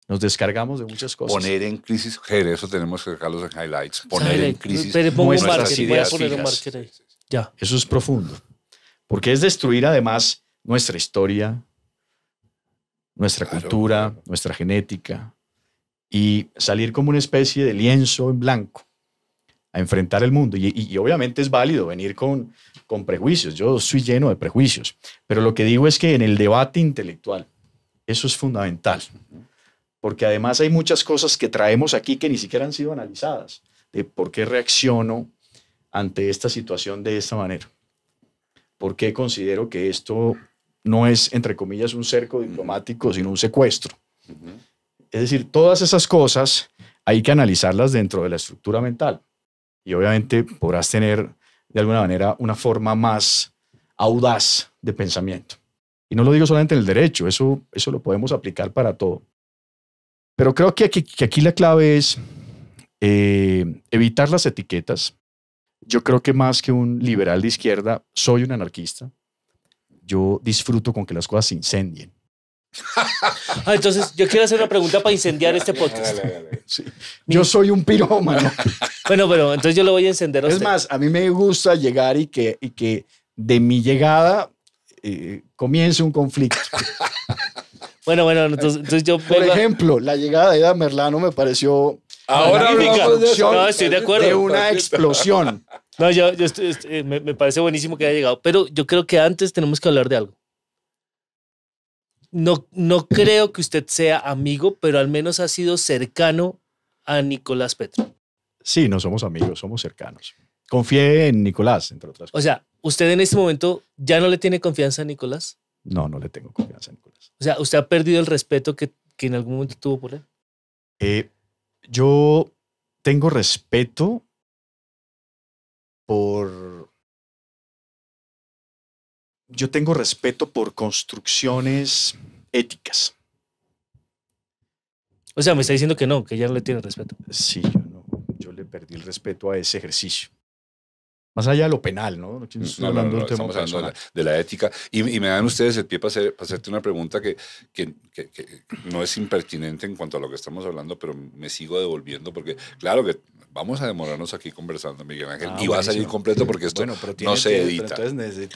nos descargamos de muchas cosas. Poner en crisis, eso tenemos que dejarlos en highlights. Poner en crisis nuestras ideas Ya. Eso es profundo, porque es destruir además nuestra historia, nuestra cultura, nuestra genética y salir como una especie de lienzo en blanco a enfrentar el mundo. y obviamente es válido venir con, con prejuicios. Yo soy lleno de prejuicios. Pero lo que digo es que en el debate intelectual, eso es fundamental. Porque además hay muchas cosas que traemos aquí que ni siquiera han sido analizadas. De por qué reacciono ante esta situación de esta manera. ¿Por qué considero que esto no es, entre comillas, un cerco diplomático, sino un secuestro? Es decir, todas esas cosas hay que analizarlas dentro de la estructura mental. Y obviamente podrás tener de alguna manera una forma más audaz de pensamiento. Y no lo digo solamente en el derecho, eso, lo podemos aplicar para todo. Pero creo que aquí, la clave es eh, evitar las etiquetas. Yo creo que más que un liberal de izquierda, soy un anarquista. Yo disfruto con que las cosas se incendien. Ah, entonces, yo quiero hacer una pregunta para incendiar este podcast. Yo soy un pirómano. Bueno, pero entonces yo lo voy a encender Es más, a mí me gusta llegar y que, de mi llegada eh, comience un conflicto. Bueno, bueno, entonces, yo... Por ejemplo, la llegada de Edad Merlano me pareció Ahora estoy de acuerdo. una explosión. No, yo, me parece buenísimo que haya llegado, pero yo creo que antes tenemos que hablar de algo no, creo que usted sea amigo, pero al menos ha sido cercano a Nicolás Petro. Sí, no somos amigos, somos cercanos. Confié en Nicolás, entre otras cosas. O sea, ¿usted en este momento ya no le tiene confianza a Nicolás? No, no le tengo confianza a Nicolás. O sea, ¿usted ha perdido el respeto que, en algún momento tuvo por él? Eh, yo tengo respeto por yo tengo respeto por construcciones éticas. O sea, me está diciendo que no, que ya no le tiene respeto. Sí, yo, no, yo le perdí el respeto a ese ejercicio más allá de lo penal, ¿no? estamos hablando de la, ética. Y, me dan ustedes el pie para, hacerte una pregunta que, no es impertinente en cuanto a lo que estamos hablando, pero me sigo devolviendo porque, claro que vamos a demorarnos aquí conversando, Miguel Ángel, ah, y va a salir completo porque esto no se edita.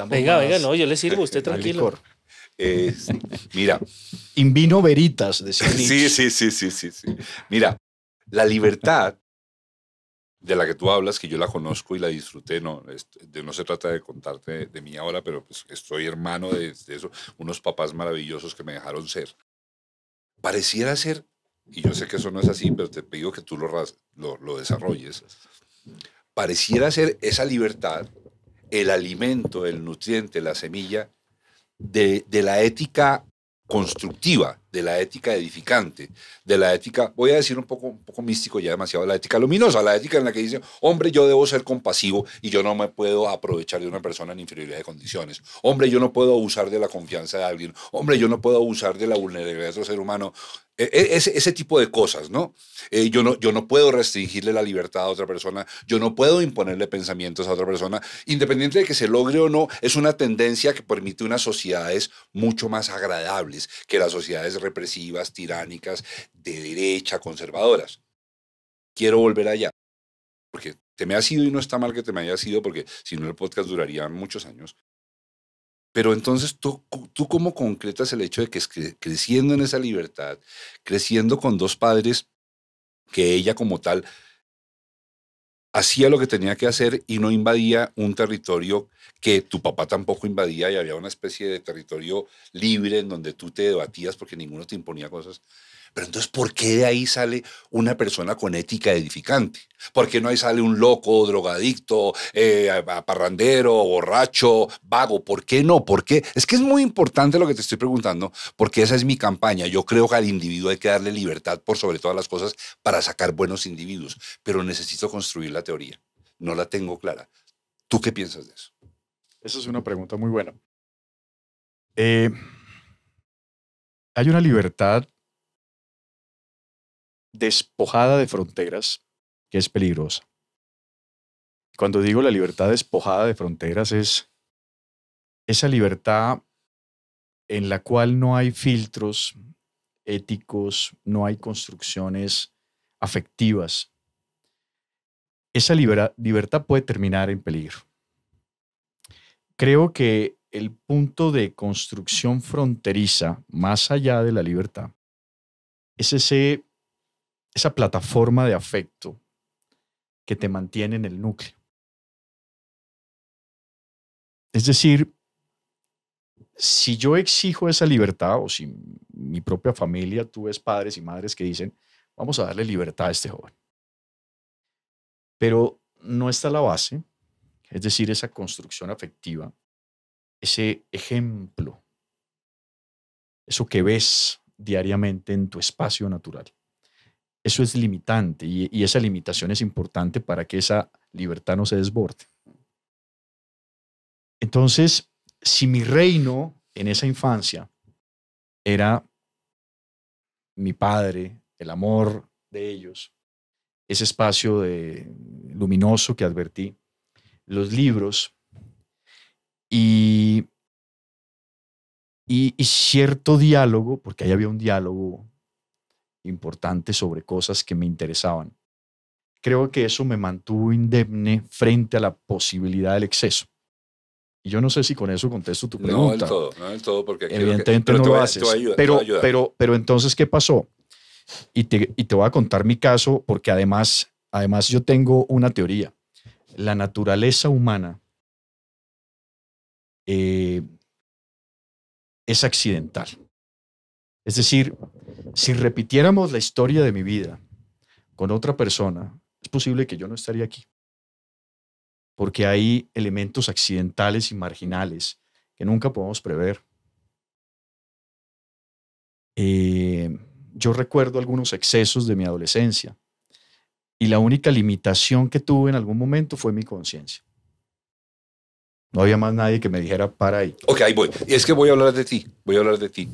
venga, venga, no, yo le sirvo, usted tranquilo. mira. invino veritas, decía sí, sí, sí, sí, sí. Mira, la libertad de la que tú hablas, que yo la conozco y la disfruté, no, de, no se trata de contarte de, mí ahora, pero pues estoy hermano de, eso, unos papás maravillosos que me dejaron ser. Pareciera ser, y yo sé que eso no es así, pero te pido que tú lo, lo, desarrolles, pareciera ser esa libertad, el alimento, el nutriente, la semilla de, de la ética constructiva, de la ética edificante, de la ética, voy a decir un poco, un poco místico ya demasiado, la ética luminosa, la ética en la que dice, hombre, yo debo ser compasivo y yo no me puedo aprovechar de una persona en inferioridad de condiciones, hombre, yo no puedo abusar de la confianza de alguien, hombre, yo no puedo abusar de la vulnerabilidad de otro ser humano, e, e, ese, tipo de cosas, ¿no? Eh, yo ¿no? Yo no puedo restringirle la libertad a otra persona, yo no puedo imponerle pensamientos a otra persona, independiente de que se logre o no, es una tendencia que permite unas sociedades mucho más agradables que las sociedades represivas, tiránicas, de derecha, conservadoras. Quiero volver allá, porque te me ha sido y no está mal que te me haya sido, porque si no el podcast duraría muchos años. Pero entonces tú, tú cómo concretas el hecho de que creciendo en esa libertad, creciendo con dos padres que ella como tal hacía lo que tenía que hacer y no invadía un territorio que tu papá tampoco invadía y había una especie de territorio libre en donde tú te debatías porque ninguno te imponía cosas. Pero entonces, ¿por qué de ahí sale una persona con ética edificante? ¿Por qué no ahí sale un loco, drogadicto, eh, parrandero, borracho, vago? ¿Por qué no? ¿Por qué? Es que es muy importante lo que te estoy preguntando, porque esa es mi campaña. Yo creo que al individuo hay que darle libertad por sobre todas las cosas para sacar buenos individuos, pero necesito construir la teoría. No la tengo clara. ¿Tú qué piensas de eso? Esa es una pregunta muy buena. Eh, hay una libertad despojada de fronteras, que es peligrosa. Cuando digo la libertad despojada de fronteras es esa libertad en la cual no hay filtros éticos, no hay construcciones afectivas. Esa libertad puede terminar en peligro. Creo que el punto de construcción fronteriza, más allá de la libertad, es ese esa plataforma de afecto que te mantiene en el núcleo. Es decir, si yo exijo esa libertad o si mi propia familia, tú ves padres y madres que dicen, vamos a darle libertad a este joven. Pero no está la base, es decir, esa construcción afectiva, ese ejemplo, eso que ves diariamente en tu espacio natural eso es limitante y, esa limitación es importante para que esa libertad no se desborde. Entonces, si mi reino en esa infancia era mi padre, el amor de ellos, ese espacio de, luminoso que advertí, los libros y, y, cierto diálogo, porque ahí había un diálogo importante sobre cosas que me interesaban. Creo que eso me mantuvo indemne frente a la posibilidad del exceso. Y yo no sé si con eso contesto tu pregunta. No del todo, no del todo, porque evidentemente que, no lo haces. pero, pero, pero entonces, ¿qué pasó? Y te, y te voy a contar mi caso, porque además, además yo tengo una teoría. La naturaleza humana eh, es accidental. Es decir, si repitiéramos la historia de mi vida con otra persona, es posible que yo no estaría aquí, porque hay elementos accidentales y marginales que nunca podemos prever. Eh, yo recuerdo algunos excesos de mi adolescencia y la única limitación que tuve en algún momento fue mi conciencia. No había más nadie que me dijera para ahí. Ok, ahí voy. Es que voy a hablar de ti, voy a hablar de ti.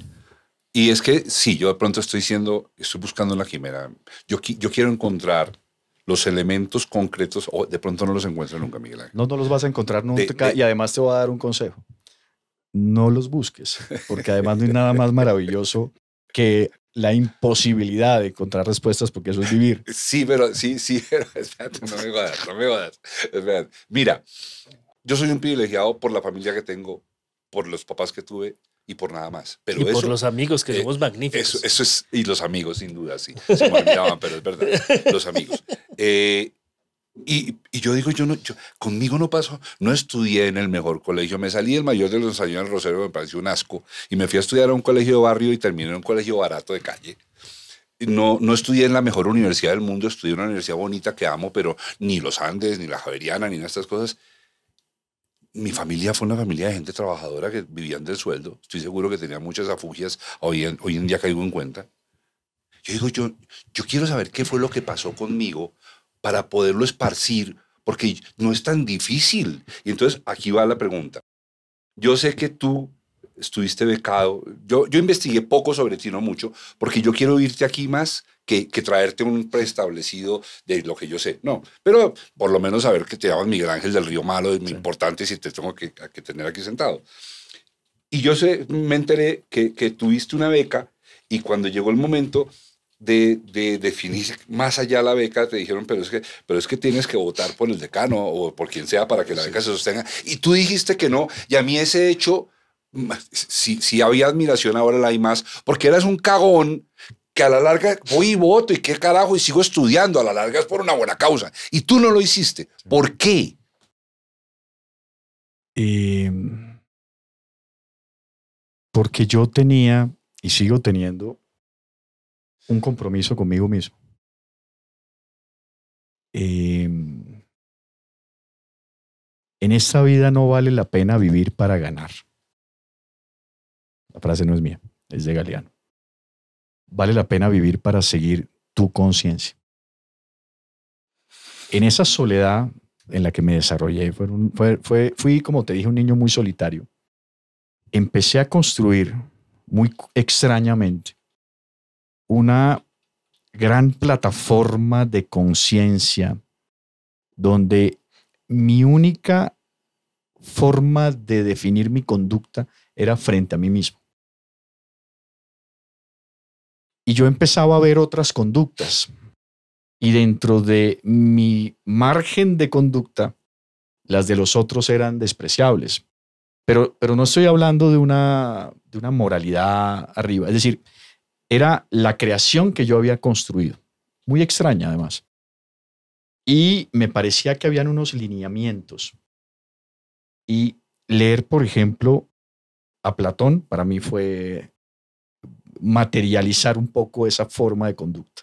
Y es que sí, yo de pronto estoy diciendo, estoy buscando la quimera, yo, quiero encontrar los elementos concretos, o de pronto no los encuentro nunca, Miguel Ángel. No, no los vas a encontrar nunca y además te voy a dar un consejo. No los busques, porque además no hay nada más maravilloso que la imposibilidad de encontrar respuestas, porque eso es vivir. Sí, pero sí, sí, pero espérate, no me no me Mira, yo soy un privilegiado por la familia que tengo, por los papás que tuve, y por nada más. Pero y por los amigos, que eh, somos magníficos. Eso, es, y los amigos, sin duda, sí. Se me olvidaban, pero es verdad, los amigos. Eh, y, y, yo digo, yo no, conmigo no pasó, no estudié en el mejor colegio, me salí el mayor de los años del Rosario, me pareció un asco, y me fui a estudiar a un colegio de barrio y terminé en un colegio barato de calle. No, no estudié en la mejor universidad del mundo, estudié en una universidad bonita que amo, pero ni los Andes, ni la Javeriana, ni estas cosas mi familia fue una familia de gente trabajadora que vivían del sueldo. Estoy seguro que tenía muchas afugias. Hoy en, hoy en día caigo en cuenta. Yo digo, yo, yo quiero saber qué fue lo que pasó conmigo para poderlo esparcir, porque no es tan difícil. Y entonces aquí va la pregunta. Yo sé que tú estuviste becado. Yo, yo investigué poco sobre ti, no mucho, porque yo quiero irte aquí más que, que, traerte un preestablecido de lo que yo sé. No, pero por lo menos saber que te llaman Miguel Ángel del Río Malo es muy importante si te tengo que, tener aquí sentado. Y yo sé, me enteré que, tuviste una beca y cuando llegó el momento de, de, definir más allá la beca, te dijeron, pero es, que, pero es que tienes que votar por el decano o por quien sea para que la beca se sostenga. Y tú dijiste que no, y a mí ese hecho si, había admiración, ahora la hay más, porque eras un cagón que a la larga voy y voto y qué carajo y sigo estudiando, a la larga es por una buena causa. Y tú no lo hiciste. ¿Por qué? Eh, porque yo tenía y sigo teniendo un compromiso conmigo mismo. Eh, en esta vida no vale la pena vivir para ganar. La frase no es mía, es de Galeano. Vale la pena vivir para seguir tu conciencia. En esa soledad en la que me desarrollé, fui, como te dije, un niño muy solitario. Empecé a construir muy extrañamente una gran plataforma de conciencia donde mi única forma de definir mi conducta era frente a mí mismo y yo empezaba a ver otras conductas. Y dentro de mi margen de conducta, las de los otros eran despreciables. Pero, pero no estoy hablando de una, de una moralidad arriba. Es decir, era la creación que yo había construido. Muy extraña, además. Y me parecía que habían unos lineamientos. Y leer, por ejemplo, a Platón para mí fue materializar un poco esa forma de conducta.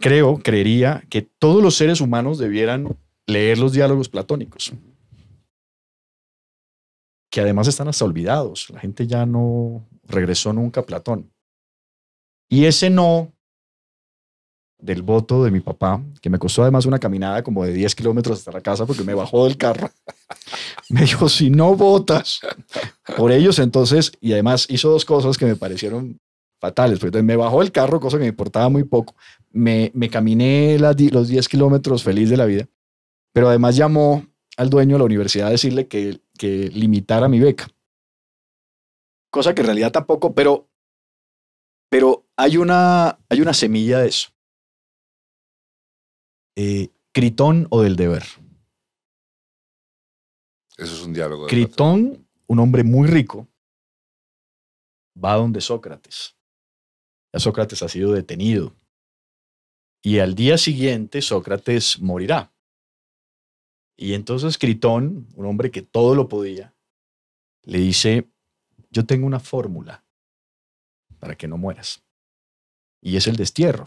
Creo, creería que todos los seres humanos debieran leer los diálogos platónicos, que además están hasta olvidados. La gente ya no regresó nunca a Platón. Y ese no del voto de mi papá, que me costó además una caminada como de 10 kilómetros hasta la casa porque me bajó del carro. me dijo, si no votas por ellos, entonces, y además hizo dos cosas que me parecieron fatales, porque entonces me bajó del carro, cosa que me importaba muy poco, me, me caminé los 10 kilómetros feliz de la vida, pero además llamó al dueño de la universidad a decirle que, que limitara mi beca. Cosa que en realidad tampoco, pero, pero hay, una, hay una semilla de eso eh, critón o del deber. Eso es un diálogo. Critón, un hombre muy rico, va donde Sócrates. Ya Sócrates ha sido detenido. Y al día siguiente Sócrates morirá. Y entonces Critón, un hombre que todo lo podía, le dice, yo tengo una fórmula para que no mueras. Y es el destierro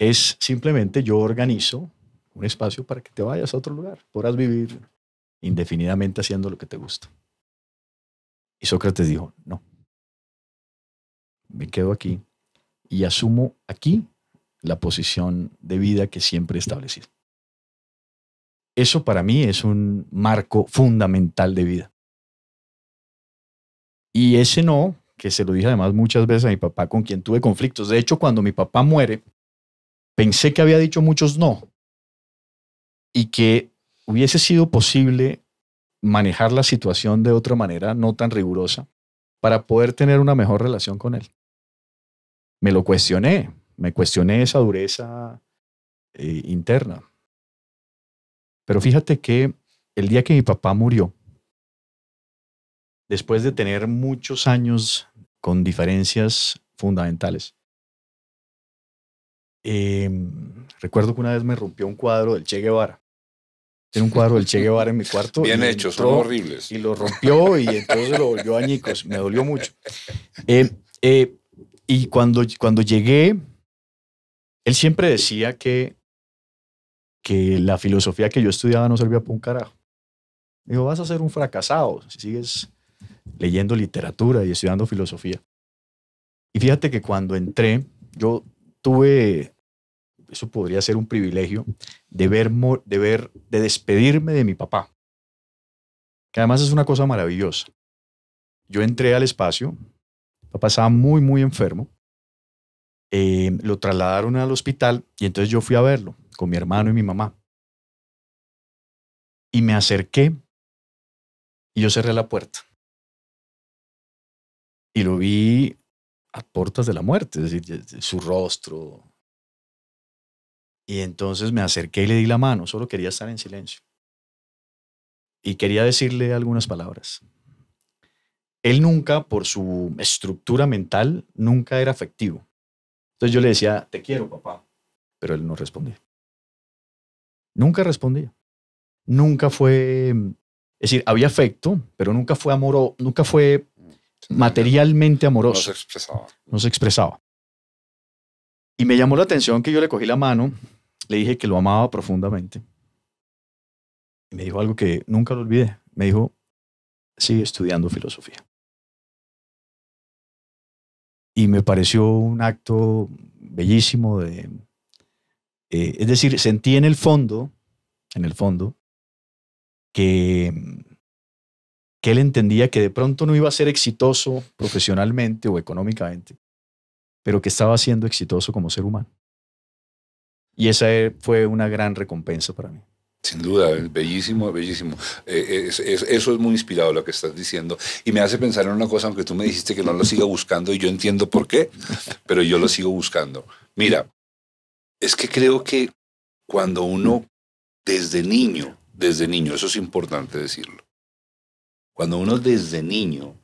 es simplemente yo organizo un espacio para que te vayas a otro lugar, podrás vivir indefinidamente haciendo lo que te gusta. Y Sócrates dijo, no, me quedo aquí y asumo aquí la posición de vida que siempre he establecido. Eso para mí es un marco fundamental de vida. Y ese no, que se lo dije además muchas veces a mi papá, con quien tuve conflictos. De hecho, cuando mi papá muere, Pensé que había dicho muchos no y que hubiese sido posible manejar la situación de otra manera, no tan rigurosa, para poder tener una mejor relación con él. Me lo cuestioné, me cuestioné esa dureza eh, interna. Pero fíjate que el día que mi papá murió, después de tener muchos años con diferencias fundamentales, Em, recuerdo que una vez me rompió un cuadro del Che Guevara. Tiene un cuadro del Che Guevara en mi cuarto. Bien hecho son horribles. Y lo rompió y entonces lo volvió añicos. Me dolió mucho. Eh, y cuando, cuando llegué, él siempre decía que, que la filosofía que yo estudiaba no servía para un carajo. Me dijo, vas a ser un fracasado si sigues leyendo literatura y estudiando filosofía. Y fíjate que cuando entré, yo tuve, eso podría ser un privilegio, de ver, de ver, de despedirme de mi papá. Que además es una cosa maravillosa. Yo entré al espacio, papá estaba muy, muy enfermo. Em, lo trasladaron al hospital y entonces yo fui a verlo con mi hermano y mi mamá. Y me acerqué y yo cerré la puerta. Y lo vi a puertas de la muerte, es decir, su rostro. Y entonces me acerqué y le di la mano, solo quería estar en silencio. Y quería decirle algunas palabras. Él nunca, por su estructura mental, nunca era afectivo. Entonces yo le decía, te quiero, papá. Pero él no respondía. Nunca respondía. Nunca fue, es decir, había afecto, pero nunca fue amor, nunca fue materialmente amoroso. No se expresaba. No se expresaba. Y me llamó la atención que yo le cogí la mano, le dije que lo amaba profundamente. Y me dijo algo que nunca lo olvidé. Me dijo, sigue estudiando filosofía. Y me pareció un acto bellísimo de... Eh, es decir, sentí en el fondo, en el fondo, que que él entendía que de pronto no iba a ser exitoso profesionalmente o económicamente, pero que estaba siendo exitoso como ser humano. Y esa fue una gran recompensa para mí. Sin duda, bellísimo, bellísimo. Eh, eh, eso es muy inspirado lo que estás diciendo y me hace pensar en una cosa, aunque tú me dijiste que no lo siga buscando y yo entiendo por qué, pero yo lo sigo buscando. Mira, es que creo que cuando uno desde niño, desde niño, eso es importante decirlo, cuando uno desde niño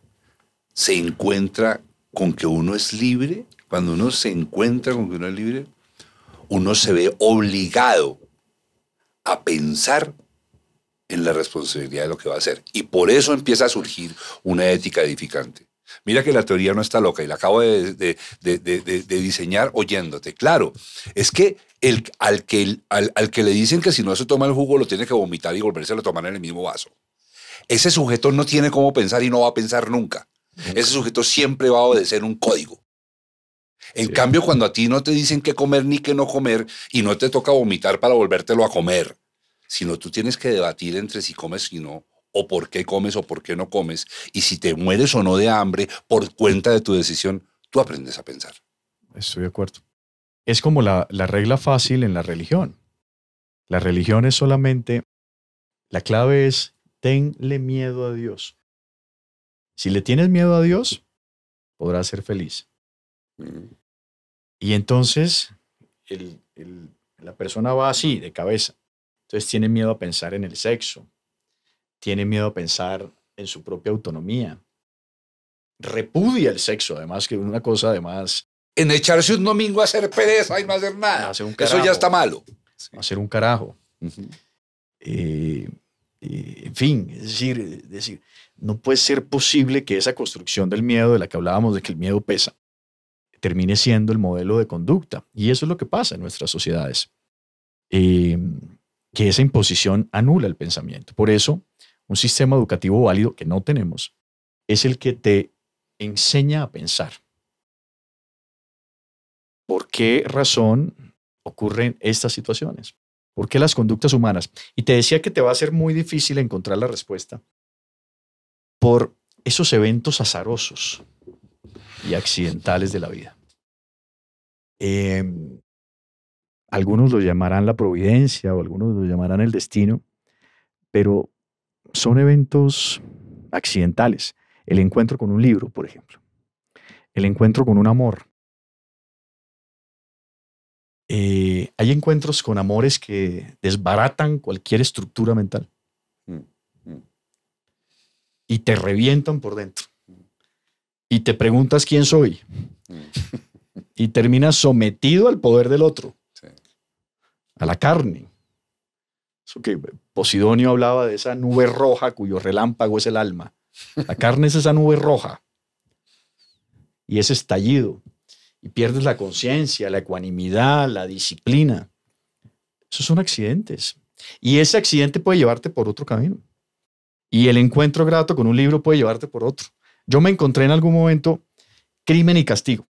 se encuentra con que uno es libre, cuando uno se encuentra con que uno es libre, uno se ve obligado a pensar en la responsabilidad de lo que va a hacer. Y por eso empieza a surgir una ética edificante. Mira que la teoría no está loca y la acabo de, diseñar oyéndote. Claro, es que, el, al, que al, al, que le dicen que si no se toma el jugo lo tiene que vomitar y volverse a lo tomar en el mismo vaso ese sujeto no tiene cómo pensar y no va a pensar nunca. Ese sujeto siempre va a obedecer un código. En cambio, cuando a ti no te dicen qué comer ni qué no comer y no te toca vomitar para volvértelo a comer, sino tú tienes que debatir entre si comes y no, o por qué comes o por qué no comes, y si te mueres o no de hambre por cuenta de tu decisión, tú aprendes a pensar. Estoy de acuerdo. Es como la, la regla fácil en la religión. La religión es solamente, la clave es Denle miedo a Dios. Si le tienes miedo a Dios, podrás ser feliz. Mm. Y entonces la persona va así, de cabeza. Entonces tiene miedo a pensar en el sexo, tiene miedo a pensar en su propia autonomía, repudia el sexo, además que una cosa además... En echarse un domingo a hacer pereza y no hacer nada. Eso ya está malo. Hacer un carajo. Eh, en fin, es decir, eh, decir, no puede ser posible que esa construcción del miedo, de la que hablábamos, de que el miedo pesa, termine siendo el modelo de conducta. Y eso es lo que pasa en nuestras sociedades, em, que esa imposición anula el pensamiento. Por eso, un sistema educativo válido que no tenemos es el que te enseña a pensar. ¿Por qué razón ocurren estas situaciones? ¿Por qué las conductas humanas? Y te decía que te va a ser muy difícil encontrar la respuesta por esos eventos azarosos y accidentales de la vida. Em, algunos lo llamarán la providencia o algunos lo llamarán el destino, pero son eventos accidentales. El encuentro con un libro, por ejemplo. El encuentro con un amor. Eh, hay encuentros con amores que desbaratan cualquier estructura mental mm, mm. y te revientan por dentro mm. y te preguntas quién soy y terminas sometido al poder del otro, a la carne. Eso que Posidonio hablaba de esa nube roja cuyo relámpago es el alma. La carne es esa nube roja y ese estallido y pierdes la conciencia, la ecuanimidad, la disciplina. Esos son accidentes. Y ese accidente puede llevarte por otro camino. Y el encuentro grato con un libro puede llevarte por otro. Yo me encontré en algún momento Crimen y Castigo.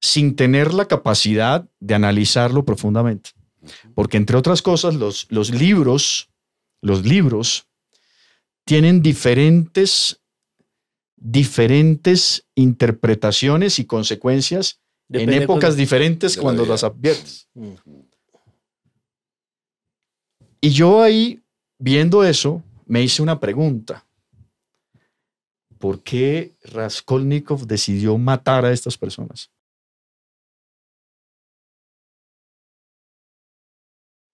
Sin tener la capacidad de analizarlo profundamente. Porque entre otras cosas, los, los libros, los libros tienen diferentes diferentes interpretaciones y consecuencias en épocas pues, diferentes cuando las adviertes. Y yo ahí, viendo eso, me hice una pregunta. ¿Por qué Raskolnikov decidió matar a estas personas?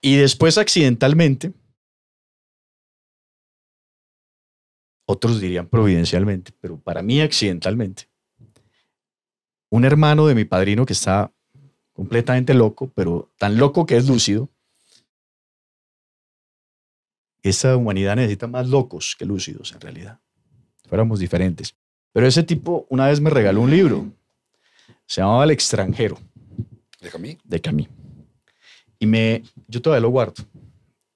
Y después, accidentalmente, Otros dirían providencialmente, pero para mí accidentalmente. Un hermano de mi padrino que está completamente loco, pero tan loco que es lúcido. Esa humanidad necesita más locos que lúcidos en realidad. Fuéramos diferentes. Pero ese tipo una vez me regaló un libro. Se llamaba El extranjero. ¿De Camí? De Camí. Y me, yo todavía lo guardo.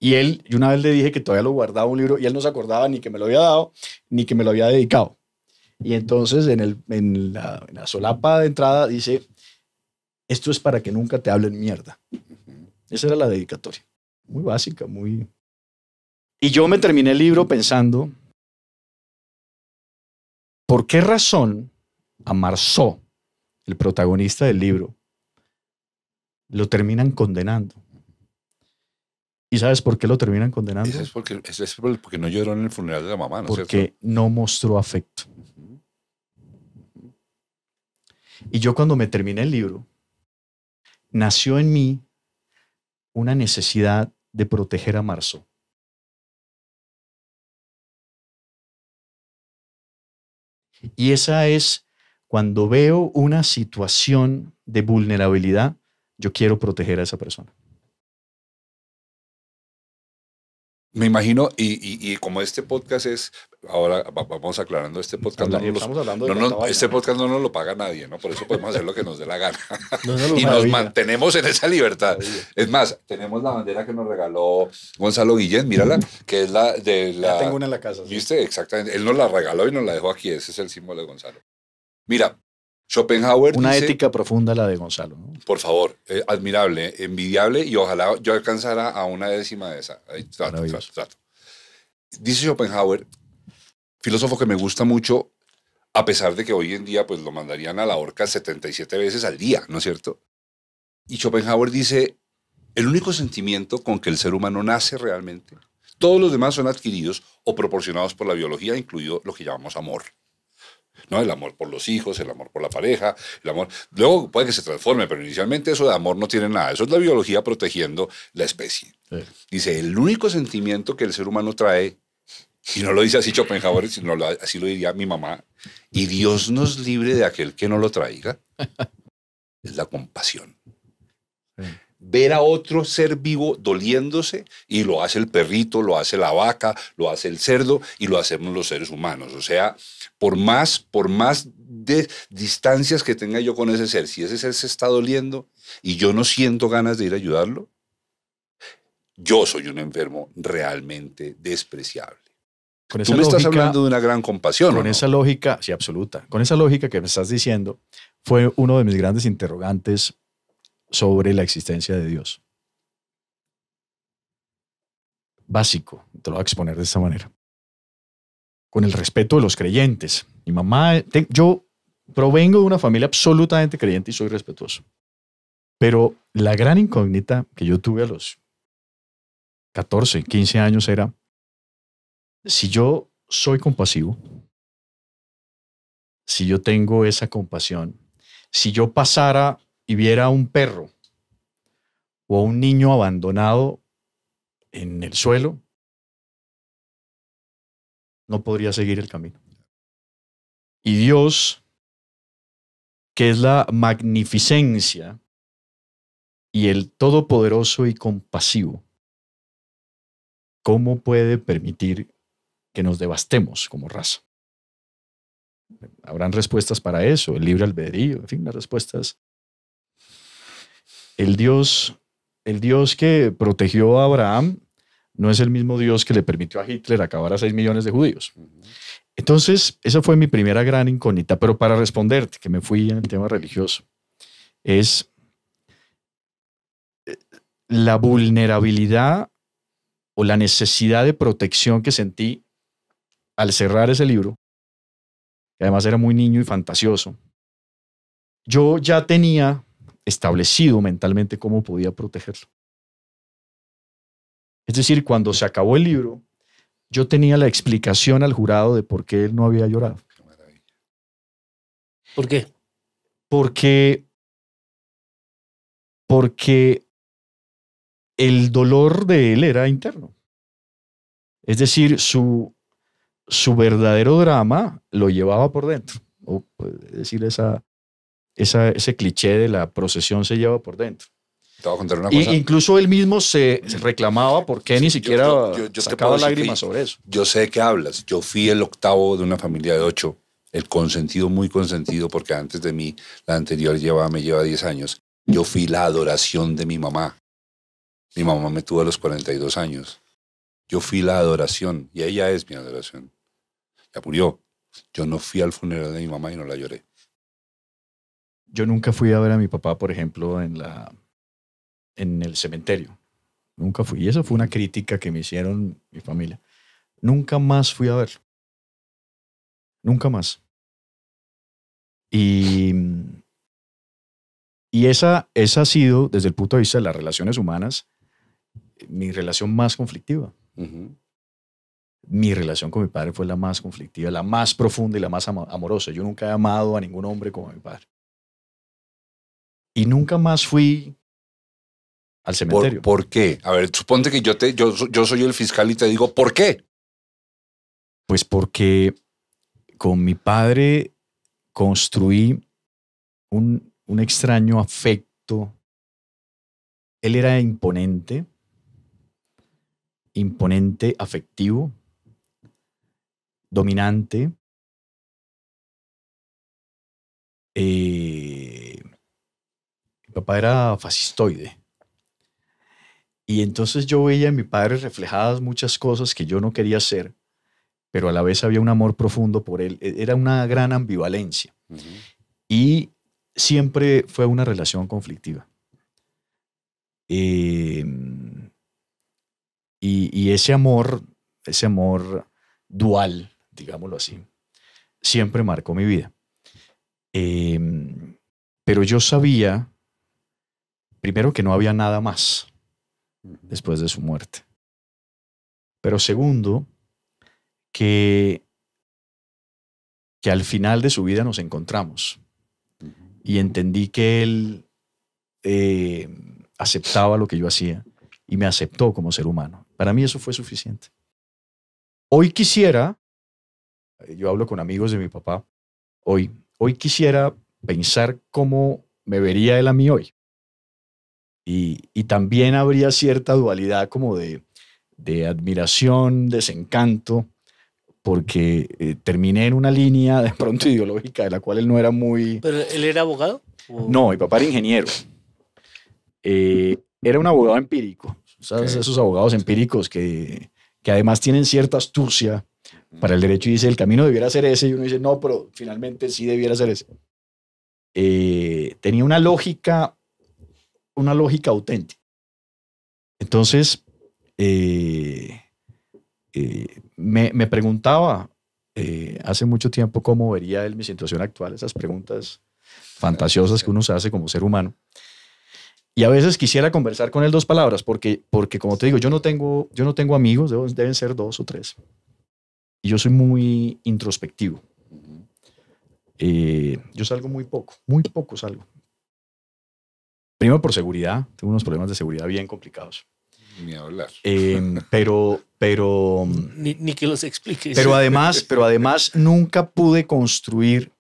Y él, yo una vez le dije que todavía lo guardaba un libro y él no se acordaba ni que me lo había dado, ni que me lo había dedicado. Y entonces en, la, la solapa de entrada dice, esto es para que nunca te hablen mierda. Esa era la dedicatoria. Muy básica, muy... Y yo me terminé el libro pensando, ¿por qué razón a Marceau, el protagonista del libro, lo terminan condenando? ¿Y sabes por qué lo terminan condenando? es porque, no lloró en el funeral de la mamá, Porque no mostró afecto. Y yo cuando me terminé el libro, nació en mí una necesidad de proteger a Marzo. Y esa es cuando veo una situación de vulnerabilidad, yo quiero proteger a esa persona. Me imagino, y, y, como este podcast es, ahora vamos aclarando, este podcast no, nos, este podcast no nos lo paga nadie, ¿no? Por eso podemos hacer lo que nos dé la gana. y nos mantenemos en esa libertad. Es más, tenemos la bandera que nos regaló Gonzalo Guillén, mírala, que es la de la... Ya tengo una en la casa. ¿Viste? Exactamente. Él nos la regaló y nos la dejó aquí. Ese es el símbolo de Gonzalo. Mira, Schopenhauer. Una ética profunda la de Gonzalo. Por favor, eh, admirable, envidiable y ojalá yo alcanzara a una décima de esa. Dice Schopenhauer, filósofo que me gusta mucho, a pesar de que hoy en día pues lo mandarían a la horca 77 veces al día, ¿no es cierto? Y Schopenhauer dice, el único sentimiento con que el ser humano nace realmente, todos los demás son adquiridos o proporcionados por la biología, incluido lo que llamamos amor. ¿no? El amor por los hijos, el amor por la pareja, el amor. Luego puede que se transforme, pero inicialmente eso de amor no tiene nada. Eso es la biología protegiendo la especie. Dice, el único sentimiento que el ser humano trae, y no lo dice así Schopenhauer, sino así lo diría mi mamá, y Dios nos libre de aquel que no lo traiga, es la compasión ver a otro ser vivo doliéndose y lo hace el perrito, lo hace la vaca, lo hace el cerdo y lo hacemos los seres humanos. O sea, por más, por más de distancias que tenga yo con ese ser, si ese ser se está doliendo y yo no siento ganas de ir a ayudarlo, yo soy un enfermo realmente despreciable. Tú me estás hablando de una gran compasión. Con esa lógica, sí, absoluta. Con esa lógica que me estás diciendo, fue uno de mis grandes interrogantes sobre la existencia de Dios. Básico, te lo voy a exponer de esta manera. Con el respeto de los creyentes. Mi mamá, yo provengo de una familia absolutamente creyente y soy respetuoso. Pero la gran incógnita que yo tuve a los 14, 15 años era, si yo soy compasivo, si yo tengo esa compasión, si yo pasara y viera a un perro o a un niño abandonado en el suelo, no podría seguir el camino. Y Dios, que es la magnificencia y el todopoderoso y compasivo, ¿cómo puede permitir que nos devastemos como raza? Habrán respuestas para eso, el libre albedrío, en fin, las respuestas el Dios, el Dios que protegió a Abraham no es el mismo Dios que le permitió a Hitler acabar a 6 millones de judíos. Entonces, esa fue mi primera gran incógnita, pero para responderte, que me fui en el tema religioso, es eh, la vulnerabilidad o la necesidad de protección que sentí al cerrar ese libro, que además era muy niño y fantasioso. Yo ya tenía establecido mentalmente cómo podía protegerlo. Es decir, cuando se acabó el libro, yo tenía la explicación al jurado de por qué él no había llorado. ¿Por qué? Porque, porque el dolor de él era interno. Es decir, su, su verdadero drama lo llevaba por dentro. O decir esa, ese cliché de la procesión se lleva por dentro. incluso él mismo se reclamaba porque ni siquiera yo, sacaba lágrimas sobre eso. Yo sé de qué hablas. Yo fui el octavo de una familia de ocho, el consentido, muy consentido, porque antes de mí, la anterior llevaba me lleva 10 años. Yo fui la adoración de mi mamá. Mi mamá me tuvo a los 42 años. Yo fui la adoración y ella es mi adoración. Ya murió. Yo no fui al funeral de mi mamá y no la lloré. Yo nunca fui a ver a mi papá, por ejemplo, en, la, en el cementerio. Nunca fui. Y esa fue una crítica que me hicieron mi familia. Nunca más fui a verlo. Nunca más. Y, y esa, esa ha sido, desde el punto de vista de las relaciones humanas, mi relación más conflictiva. Mi relación con mi padre fue la más conflictiva, la más profunda y la más amorosa. Yo nunca he amado a ningún hombre como a mi padre y nunca más fui al cementerio. ¿Por, qué? A ver, suponte que yo, te, yo, yo soy el fiscal y te digo, ¿por qué? Pues porque con mi padre construí un, un extraño afecto. Él era imponente, imponente afectivo, dominante. Eh, papá era fascistoide. Y entonces yo veía en mi padre reflejadas muchas cosas que yo no quería hacer, pero a la vez había un amor profundo por él. E-, era una gran ambivalencia. Y siempre fue una relación conflictiva. Em, y, ese amor, ese amor dual, digámoslo así, siempre marcó mi vida. Em, pero yo sabía primero que no había nada más después de su muerte. Pero segundo, que, que al final de su vida nos encontramos y entendí que él eh, aceptaba lo que yo hacía y me aceptó como ser humano. Para mí eso fue suficiente. Hoy quisiera, yo hablo con amigos de mi papá, hoy, hoy quisiera pensar cómo me vería él a mí hoy. Y, también habría cierta dualidad como de, admiración, desencanto, porque eh, terminé en una línea de pronto ideológica de la cual él no era muy... ¿Pero él era abogado? No, mi papá era ingeniero. Eh, era un abogado empírico, ¿sabes? Esos abogados empíricos que, que además tienen cierta astucia para el derecho y dice, el camino debiera ser ese, y uno dice, no, pero finalmente sí debiera ser ese. Eh, tenía una lógica una lógica auténtica. Entonces, eh, eh, me, preguntaba eh, hace mucho tiempo cómo vería él mi situación actual, esas preguntas fantasiosas que uno se hace como ser humano. Y a veces quisiera conversar con él dos palabras, porque, porque como te digo, yo no tengo, yo no tengo amigos, deben, ser dos o tres. Y yo soy muy introspectivo. yo salgo muy poco, muy poco salgo. Primero por seguridad, tengo unos problemas de seguridad bien complicados. Ni hablar. Em, pero, pero. Mm, ni, ni, que los expliques. Pero además, pero además nunca pude construir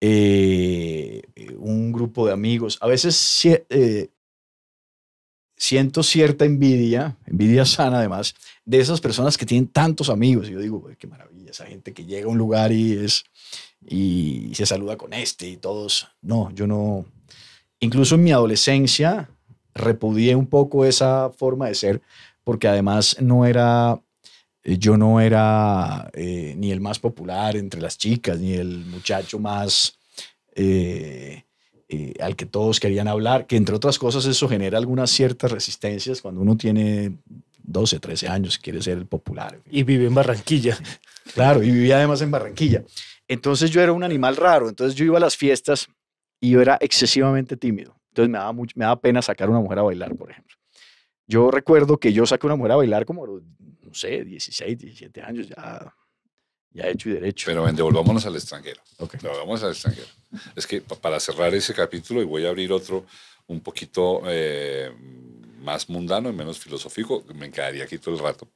eh, un grupo de amigos. A veces eh, siento cierta envidia, envidia sana además, de esas personas que tienen tantos amigos. Y yo digo, qué maravilla, esa gente que llega a un lugar y es. y se saluda con este y todos. No, yo no incluso en mi adolescencia repudié un poco esa forma de ser, porque además no era, eh, yo no era eh, ni el más popular entre las chicas, ni el muchacho más... Eh, al que todos querían hablar, que entre otras cosas eso genera algunas ciertas resistencias cuando uno tiene 12, 13 años, y quiere ser el popular. Y vive en Barranquilla. Claro, y vivía además en Barranquilla. Entonces yo era un animal raro, entonces yo iba a las fiestas y yo era excesivamente tímido. Entonces me daba, me daba pena sacar a una mujer a bailar, por ejemplo. Yo recuerdo que yo saqué a una mujer a bailar como no sé, 16, 17 años, ya, ya hecho y derecho. Pero devolvámonos al extranjero. Okay. Devolvámonos al extranjero. Es que para cerrar ese capítulo, y voy a abrir otro un poquito eh, más mundano y menos filosófico, me quedaría aquí todo el rato.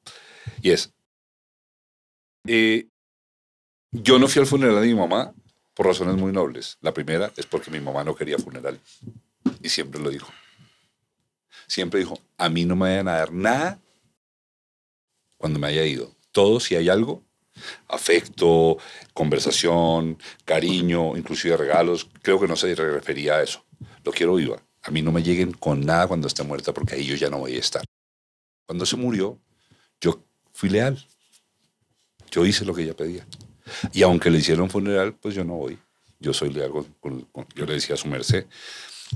Y es, eh, yo no fui al funeral de mi mamá por razones muy nobles. La primera es porque mi mamá no quería funeral y siempre lo dijo. Siempre dijo, a mí no me vayan a dar nada cuando me haya ido. Todo, si hay algo, afecto, conversación, cariño, inclusive regalos, creo que no se refería a eso. Lo quiero viva. A mí no me lleguen con nada cuando esté muerta porque ahí yo ya no voy a estar. Cuando se murió, yo fui leal. Yo hice lo que ella pedía. Y aunque le hicieron funeral, pues yo no voy. Yo soy leal yo le decía a su merced.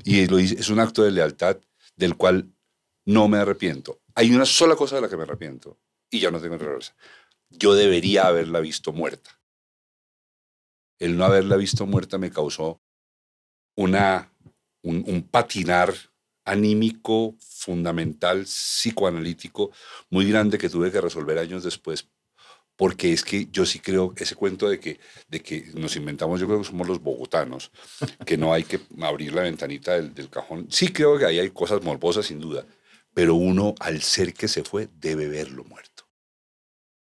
Y es un acto de lealtad del cual no me arrepiento. Hay una sola cosa de la que me arrepiento y ya no tengo regresa. Yo debería haberla visto muerta. El no haberla visto muerta me causó una, un patinar anímico, fundamental, psicoanalítico, muy grande que tuve que resolver años después porque es que yo sí creo ese cuento de que, de que nos inventamos, yo creo que somos los bogotanos, que no hay que abrir la ventanita del, cajón. Sí creo que ahí hay cosas morbosas, sin duda, pero uno, al ser que se fue, debe verlo muerto.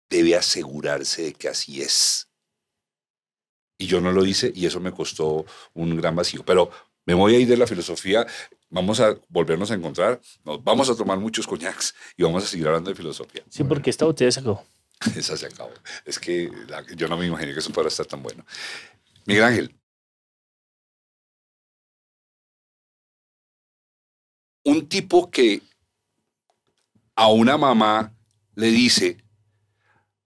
Debe asegurarse de que así es. Y yo no lo hice y eso me costó un gran vacío. Pero me voy a ir de la filosofía, vamos a volvernos a encontrar, nos vamos a tomar muchos coñacs y vamos a seguir hablando de filosofía. Sí, porque esta botella algo... Esa se acabó. Es que yo no me imaginé que eso fuera a estar tan bueno. Miguel Ángel. Un tipo que a una mamá le dice,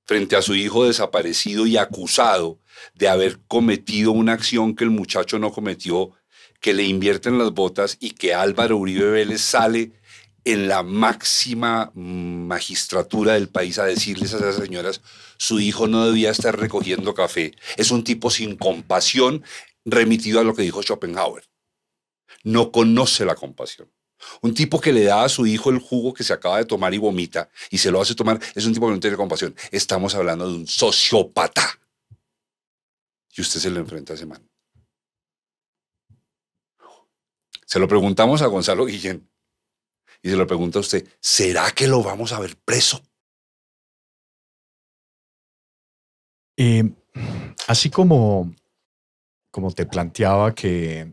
frente a su hijo desaparecido y acusado de haber cometido una acción que el muchacho no cometió, que le invierten las botas y que Álvaro Uribe Vélez sale en la máxima mm, magistratura del país a decirles a esas señoras, su hijo no debía estar recogiendo café. Es un tipo sin compasión, remitido a lo que dijo Schopenhauer. No conoce la compasión. Un tipo que le da a su hijo el jugo que se acaba de tomar y vomita y se lo hace tomar, es un tipo que no tiene compasión. Estamos hablando de un sociópata. Y usted se lo enfrenta a ese Se lo preguntamos a Gonzalo Guillén y se lo pregunta a usted, ¿será que lo vamos a ver preso? Eh, así como, como te planteaba que,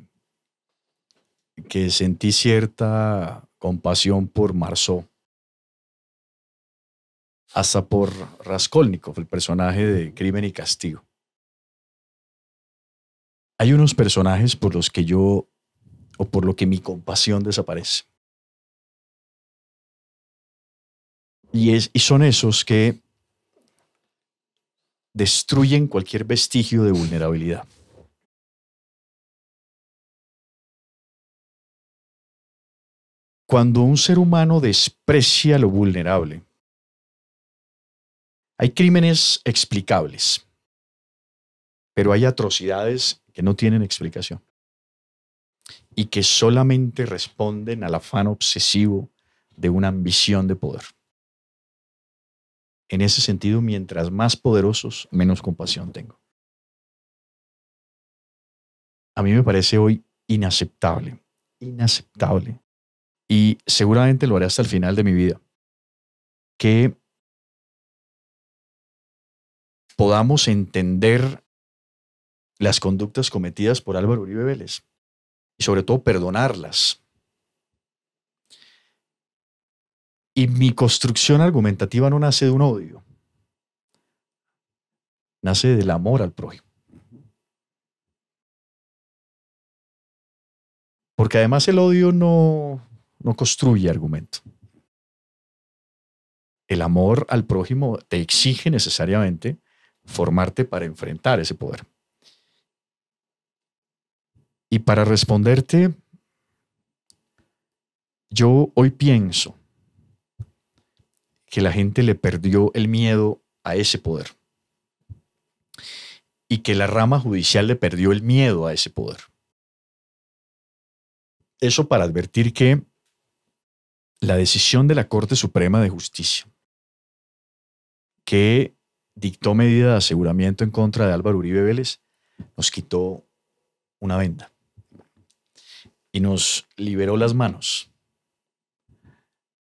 que sentí cierta compasión por Marceau, hasta por Raskolnikov, el personaje de Crimen y Castigo. Hay unos personajes por los que yo, o por lo que mi compasión desaparece. Y, son esos que destruyen cualquier vestigio de vulnerabilidad. Cuando un ser humano desprecia lo vulnerable, hay crímenes explicables, pero hay atrocidades que no tienen explicación y que solamente responden al afán obsesivo de una ambición de poder. En ese sentido, mientras más poderosos, menos compasión tengo. A mí me parece hoy inaceptable, inaceptable, y seguramente lo haré hasta el final de mi vida, que podamos entender las conductas cometidas por Álvaro Uribe Vélez y sobre todo perdonarlas Y mi construcción argumentativa no nace de un odio, nace del amor al prójimo. Porque además el odio no, no construye argumento. El amor al prójimo te exige necesariamente formarte para enfrentar ese poder. Y para responderte, yo hoy pienso que la gente le perdió el miedo a ese poder y que la rama judicial le perdió el miedo a ese poder. Eso para advertir que la decisión de la Corte Suprema de Justicia, que dictó medida de aseguramiento en contra de Álvaro Uribe Vélez, nos quitó una venda y nos liberó las manos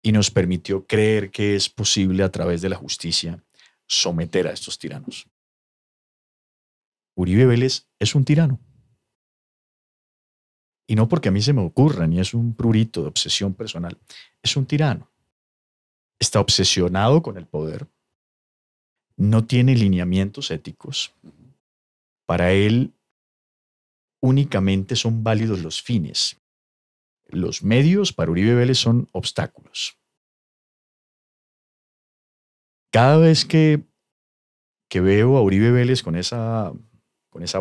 y nos permitió creer que es posible a través de la justicia someter a estos tiranos. Uribe Vélez es un tirano. Y no porque a mí se me ocurra, ni es un prurito de obsesión personal, es un tirano. Está obsesionado con el poder, no tiene lineamientos éticos. Para él únicamente son válidos los fines los medios para Uribe Vélez son obstáculos. Cada vez que, veo a Uribe Vélez con esa,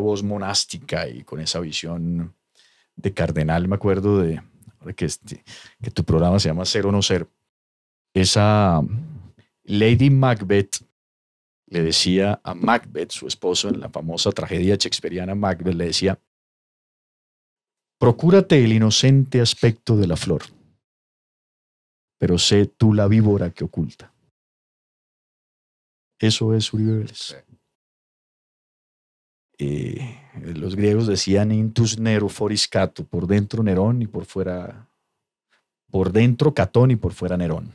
voz monástica y con esa visión de cardenal, me acuerdo de, este, que, tu programa se llama Ser o No Ser, esa Lady Macbeth le decía a Macbeth, su esposo, en la famosa tragedia shakespeariana Macbeth, le decía, Procúrate el inocente aspecto de la flor, pero sé tú la víbora que oculta. Eso es Uribe Vélez. Eh, los griegos decían intus nero cato, por dentro Nerón y por fuera, por dentro Catón y por fuera Nerón.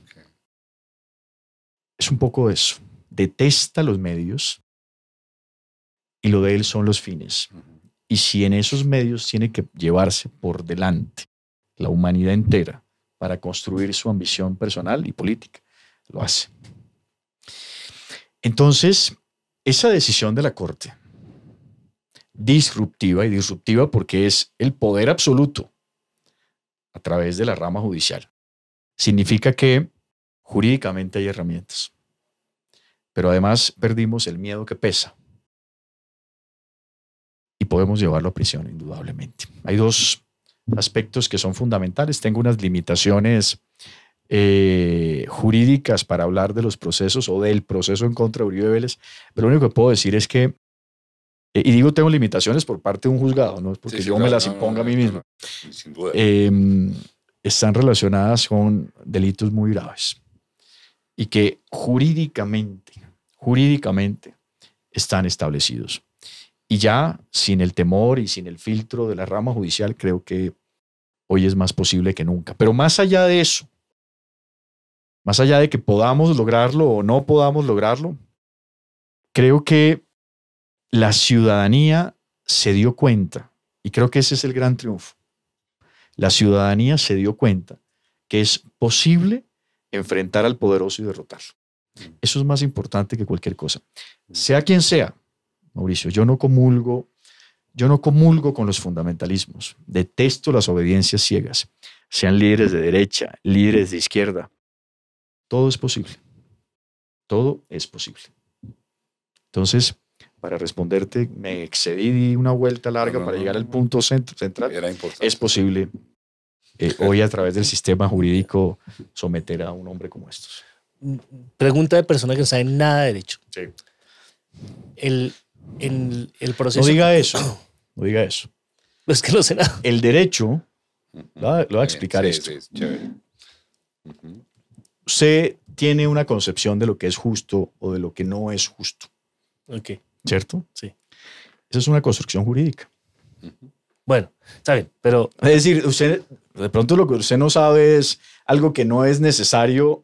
Es un poco eso. Detesta los medios y lo de él son los fines. Y si en esos medios tiene que llevarse por delante la humanidad entera para construir su ambición personal y política, lo hace. Entonces, esa decisión de la Corte, disruptiva y disruptiva porque es el poder absoluto a través de la rama judicial, significa que jurídicamente hay herramientas, pero además perdimos el miedo que pesa podemos llevarlo a prisión, indudablemente. Hay dos aspectos que son fundamentales. Tengo unas limitaciones eh, jurídicas para hablar de los procesos o del proceso en contra de Uribe Vélez, pero lo único que puedo decir es que, eh, y digo tengo limitaciones por parte de un juzgado, no porque yo me las imponga a mí mismo, em, están relacionadas con delitos muy graves y que jurídicamente, jurídicamente están establecidos. Y ya sin el temor y sin el filtro de la rama judicial, creo que hoy es más posible que nunca. Pero más allá de eso, más allá de que podamos lograrlo o no podamos lograrlo, creo que la ciudadanía se dio cuenta, y creo que ese es el gran triunfo, la ciudadanía se dio cuenta que es posible enfrentar al poderoso y derrotarlo. Mm. Eso es más importante que cualquier cosa. Mm. Sea quien sea, Mauricio, yo no comulgo, yo no comulgo con los fundamentalismos, detesto las obediencias ciegas, sean líderes de derecha, líderes de izquierda. Todo es posible. Todo es posible. Entonces, para responderte, me excedí una vuelta larga para llegar al punto central. Es posible eh, hoy a través del sistema jurídico someter a un hombre como estos. Mm, mm. Pregunta de persona que no sabe nada de derecho. Sí. El, el proceso. No diga eso, no diga eso. es que lo será. El derecho, lo voy a explicar esto. usted Se tiene una concepción de lo que es justo o de lo que no es justo. Ok. ¿Cierto? Sí. Esa es una construcción jurídica. Bueno, está bien, pero... Es decir, usted, de pronto lo que usted no sabe es algo que no es necesario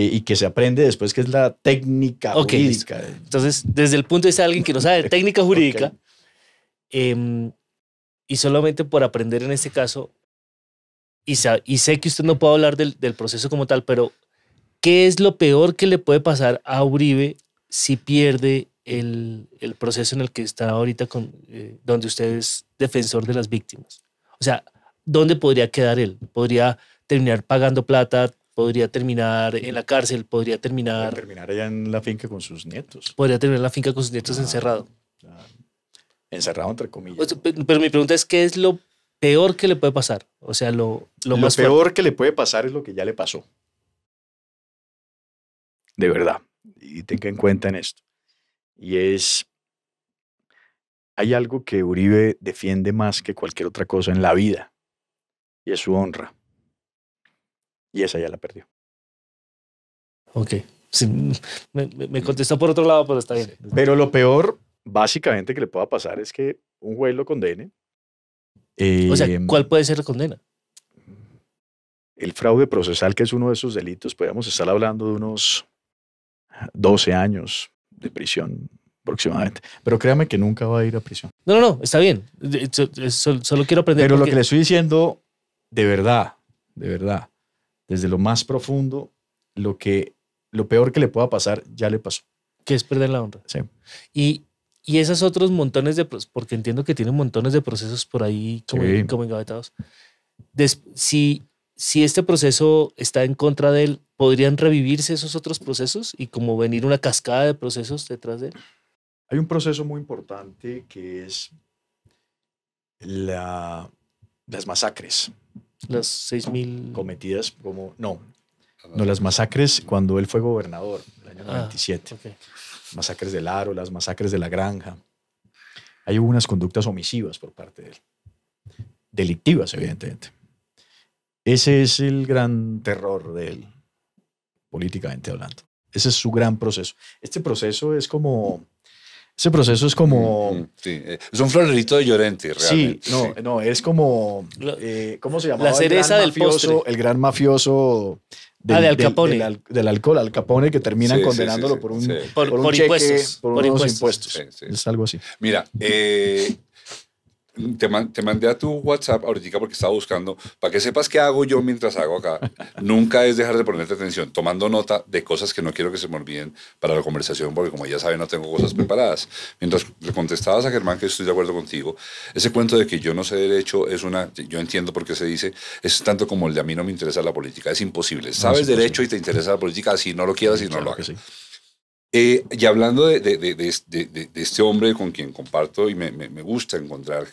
eh, y que se aprende después, que es la técnica jurídica. Entonces, desde el punto de vista de alguien que no sabe técnica jurídica, em, y solamente por aprender en este caso, y, y sé que usted no puede hablar del, proceso como tal, pero ¿qué es lo peor que le puede pasar a Uribe si pierde el, proceso en el que está ahorita, con, eh, donde usted es defensor de las víctimas? O sea, ¿dónde podría quedar él? ¿Podría terminar pagando plata, podría terminar en la cárcel, podría terminar... terminar allá en la finca con sus nietos. Podría terminar la finca con sus nietos ah, encerrado. encerrado entre comillas. Pues, pero, mi pregunta es, ¿qué es lo peor que le puede pasar? O sea, lo, lo, lo más peor que le puede pasar es lo que ya le pasó. De verdad. Y tenga en cuenta en esto. Y es, hay algo que Uribe defiende más que cualquier otra cosa en la vida. Y es su honra y esa ya la perdió. Ok. me, contestó por otro lado, pero está bien. Pero lo peor, básicamente, que le pueda pasar es que un juez lo condene. o sea, em, ¿cuál puede ser la condena? El fraude procesal, que es uno de esos delitos, podríamos estar hablando de unos 12 años de prisión aproximadamente. Pero créame que nunca va a ir a prisión. No, no, no, está bien. Solo, quiero aprender. Pero lo que le estoy diciendo, de verdad, de verdad, desde lo más profundo, lo que lo peor que le pueda pasar ya le pasó. Que es perder la honra. Sí. Y, y esos otros montones de porque entiendo que tiene montones de procesos por ahí como, engavetados. si, si este proceso está en contra de él, ¿podrían revivirse esos otros procesos y como venir una cascada de procesos detrás de él? Hay un proceso muy importante que es la, las masacres las 6.000... Cometidas como... No, ah. no, las masacres cuando él fue gobernador, en el año 97. Ah, masacres del Aro, las masacres de la Granja. Hay unas conductas omisivas por parte de él. Delictivas, evidentemente. Ese es el gran terror de él, políticamente hablando. Ese es su gran proceso. Este proceso es como ese proceso es como... Sí, eh, es un florerito de Llorente, realmente. Sí, no, no es como... Eh, ¿Cómo se llama? La cereza del mafioso, El gran mafioso... Ah, del, Del, alcohol, Al Capone, que terminan condenándolo por un, por, impuestos. por, impuestos. Es algo así. Mira, eh, te, mandé a tu WhatsApp ahorita porque estaba buscando, para que sepas qué hago yo mientras hago acá. Nunca es dejar de ponerte atención, tomando nota de cosas que no quiero que se me olviden para la conversación, porque como ya saben, no tengo cosas preparadas. Mientras le contestabas a Germán que estoy de acuerdo contigo, ese cuento de que yo no sé derecho es una, yo entiendo por qué se dice, es tanto como el de a mí no me interesa la política, es imposible. Sabes derecho y te interesa la política, si no lo quieras y no lo hagas. Eh, y hablando de, este hombre con quien comparto y me, me gusta encontrar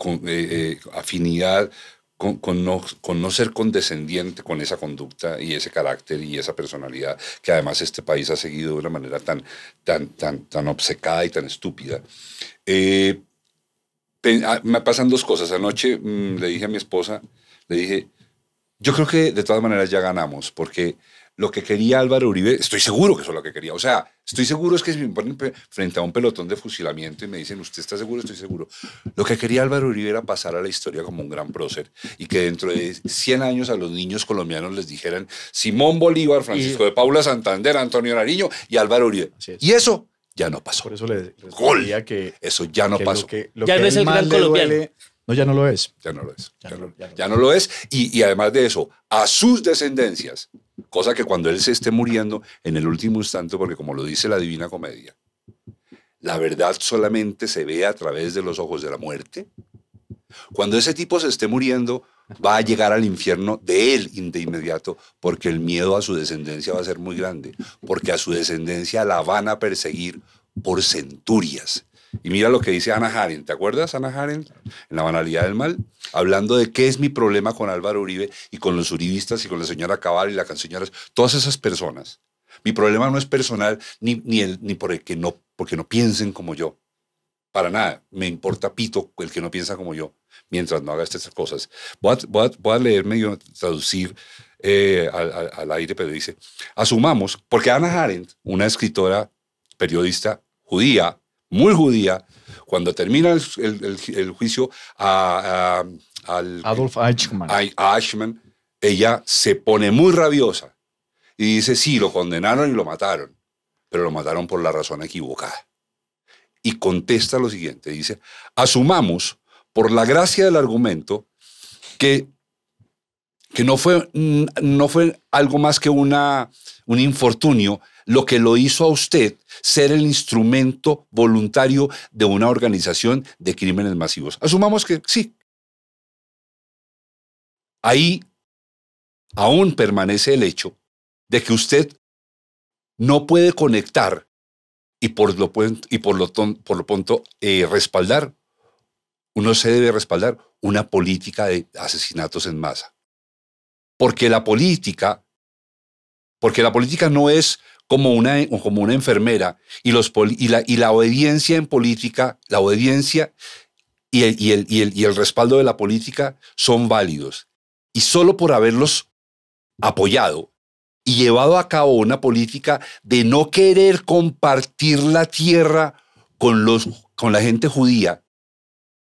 con, eh, eh, afinidad con, no, con, ser condescendiente con esa conducta y ese carácter y esa personalidad que además este país ha seguido de una manera tan, tan, tan, tan obcecada y tan estúpida. Eh, ah, me pasan dos cosas. Anoche mm, le dije a mi esposa, le dije, yo creo que de todas maneras ya ganamos porque lo que quería Álvaro Uribe, estoy seguro que eso es lo que quería. O sea, estoy seguro es que me ponen frente a un pelotón de fusilamiento y me dicen, ¿usted está seguro? Estoy seguro. Lo que quería Álvaro Uribe era pasar a la historia como un gran prócer y que dentro de 100 años a los niños colombianos les dijeran Simón Bolívar, Francisco de Paula Santander, Antonio Nariño y Álvaro Uribe. Y eso ya no pasó. Por eso le, que eso ya no pasó. ya no es el gran colombiano. no, ya no lo es. Ya no lo es. Ya, no, lo es. y además de eso, a sus descendencias Cosa que cuando él se esté muriendo, en el último instante, porque como lo dice la Divina Comedia, la verdad solamente se ve a través de los ojos de la muerte. Cuando ese tipo se esté muriendo, va a llegar al infierno de él de inmediato, porque el miedo a su descendencia va a ser muy grande, porque a su descendencia la van a perseguir por centurias. Y mira lo que dice Ana Haren. ¿Te acuerdas, Ana Haren? En La banalidad del mal, hablando de qué es mi problema con Álvaro Uribe y con los uribistas y con la señora Cabal y la canciller, todas esas personas. Mi problema no es personal ni, ni, el, ni por el que no, porque no piensen como yo. Para nada. Me importa pito el que no piensa como yo, mientras no haga estas cosas. Voy a, leerme y traducir eh, al, aire, pero dice, asumamos, porque Ana Arendt, una escritora, periodista judía, muy judía, cuando termina el, juicio a, Adolf Eichmann. ella se pone muy rabiosa y dice, sí, lo condenaron y lo mataron, pero lo mataron por la razón equivocada. Y contesta lo siguiente, dice, asumamos por la gracia del argumento que, que no, fue, no fue algo más que una, un infortunio lo que lo hizo a usted ser el instrumento voluntario de una organización de crímenes masivos. Asumamos que sí. Ahí aún permanece el hecho de que usted no puede conectar y por lo, y por por lo pronto eh, respaldar, uno se debe respaldar una política de asesinatos en masa. Porque la política, porque la política no es como una, como una enfermera y, los, y, la, obediencia en política, la obediencia y el, el, y, el, respaldo de la política son válidos. Y solo por haberlos apoyado y llevado a cabo una política de no querer compartir la tierra con, los, con la gente judía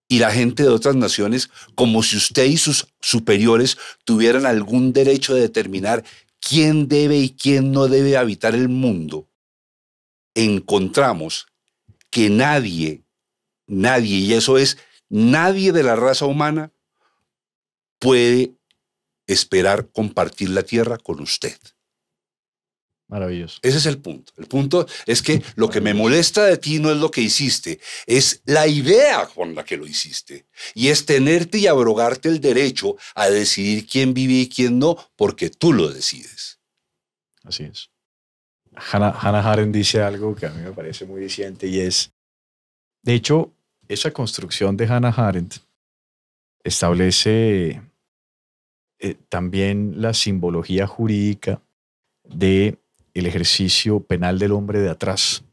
y la gente de otras naciones, como si usted y sus superiores tuvieran algún derecho de determinar quién debe y quién no debe habitar el mundo, encontramos que nadie, nadie, y eso es, nadie de la raza humana puede esperar compartir la tierra con usted. Maravilloso. Ese es el punto. El punto es que lo que me molesta de ti no es lo que hiciste, es la idea con la que lo hiciste. Y es tenerte y abrogarte el derecho a decidir quién vive y quién no, porque tú lo decides. Así es. Hannah, dice algo que a mí me parece muy reciente y es, de hecho, esa construcción de Hannah Arendt establece eh, también la simbología jurídica de el ejercicio penal del hombre de atrás,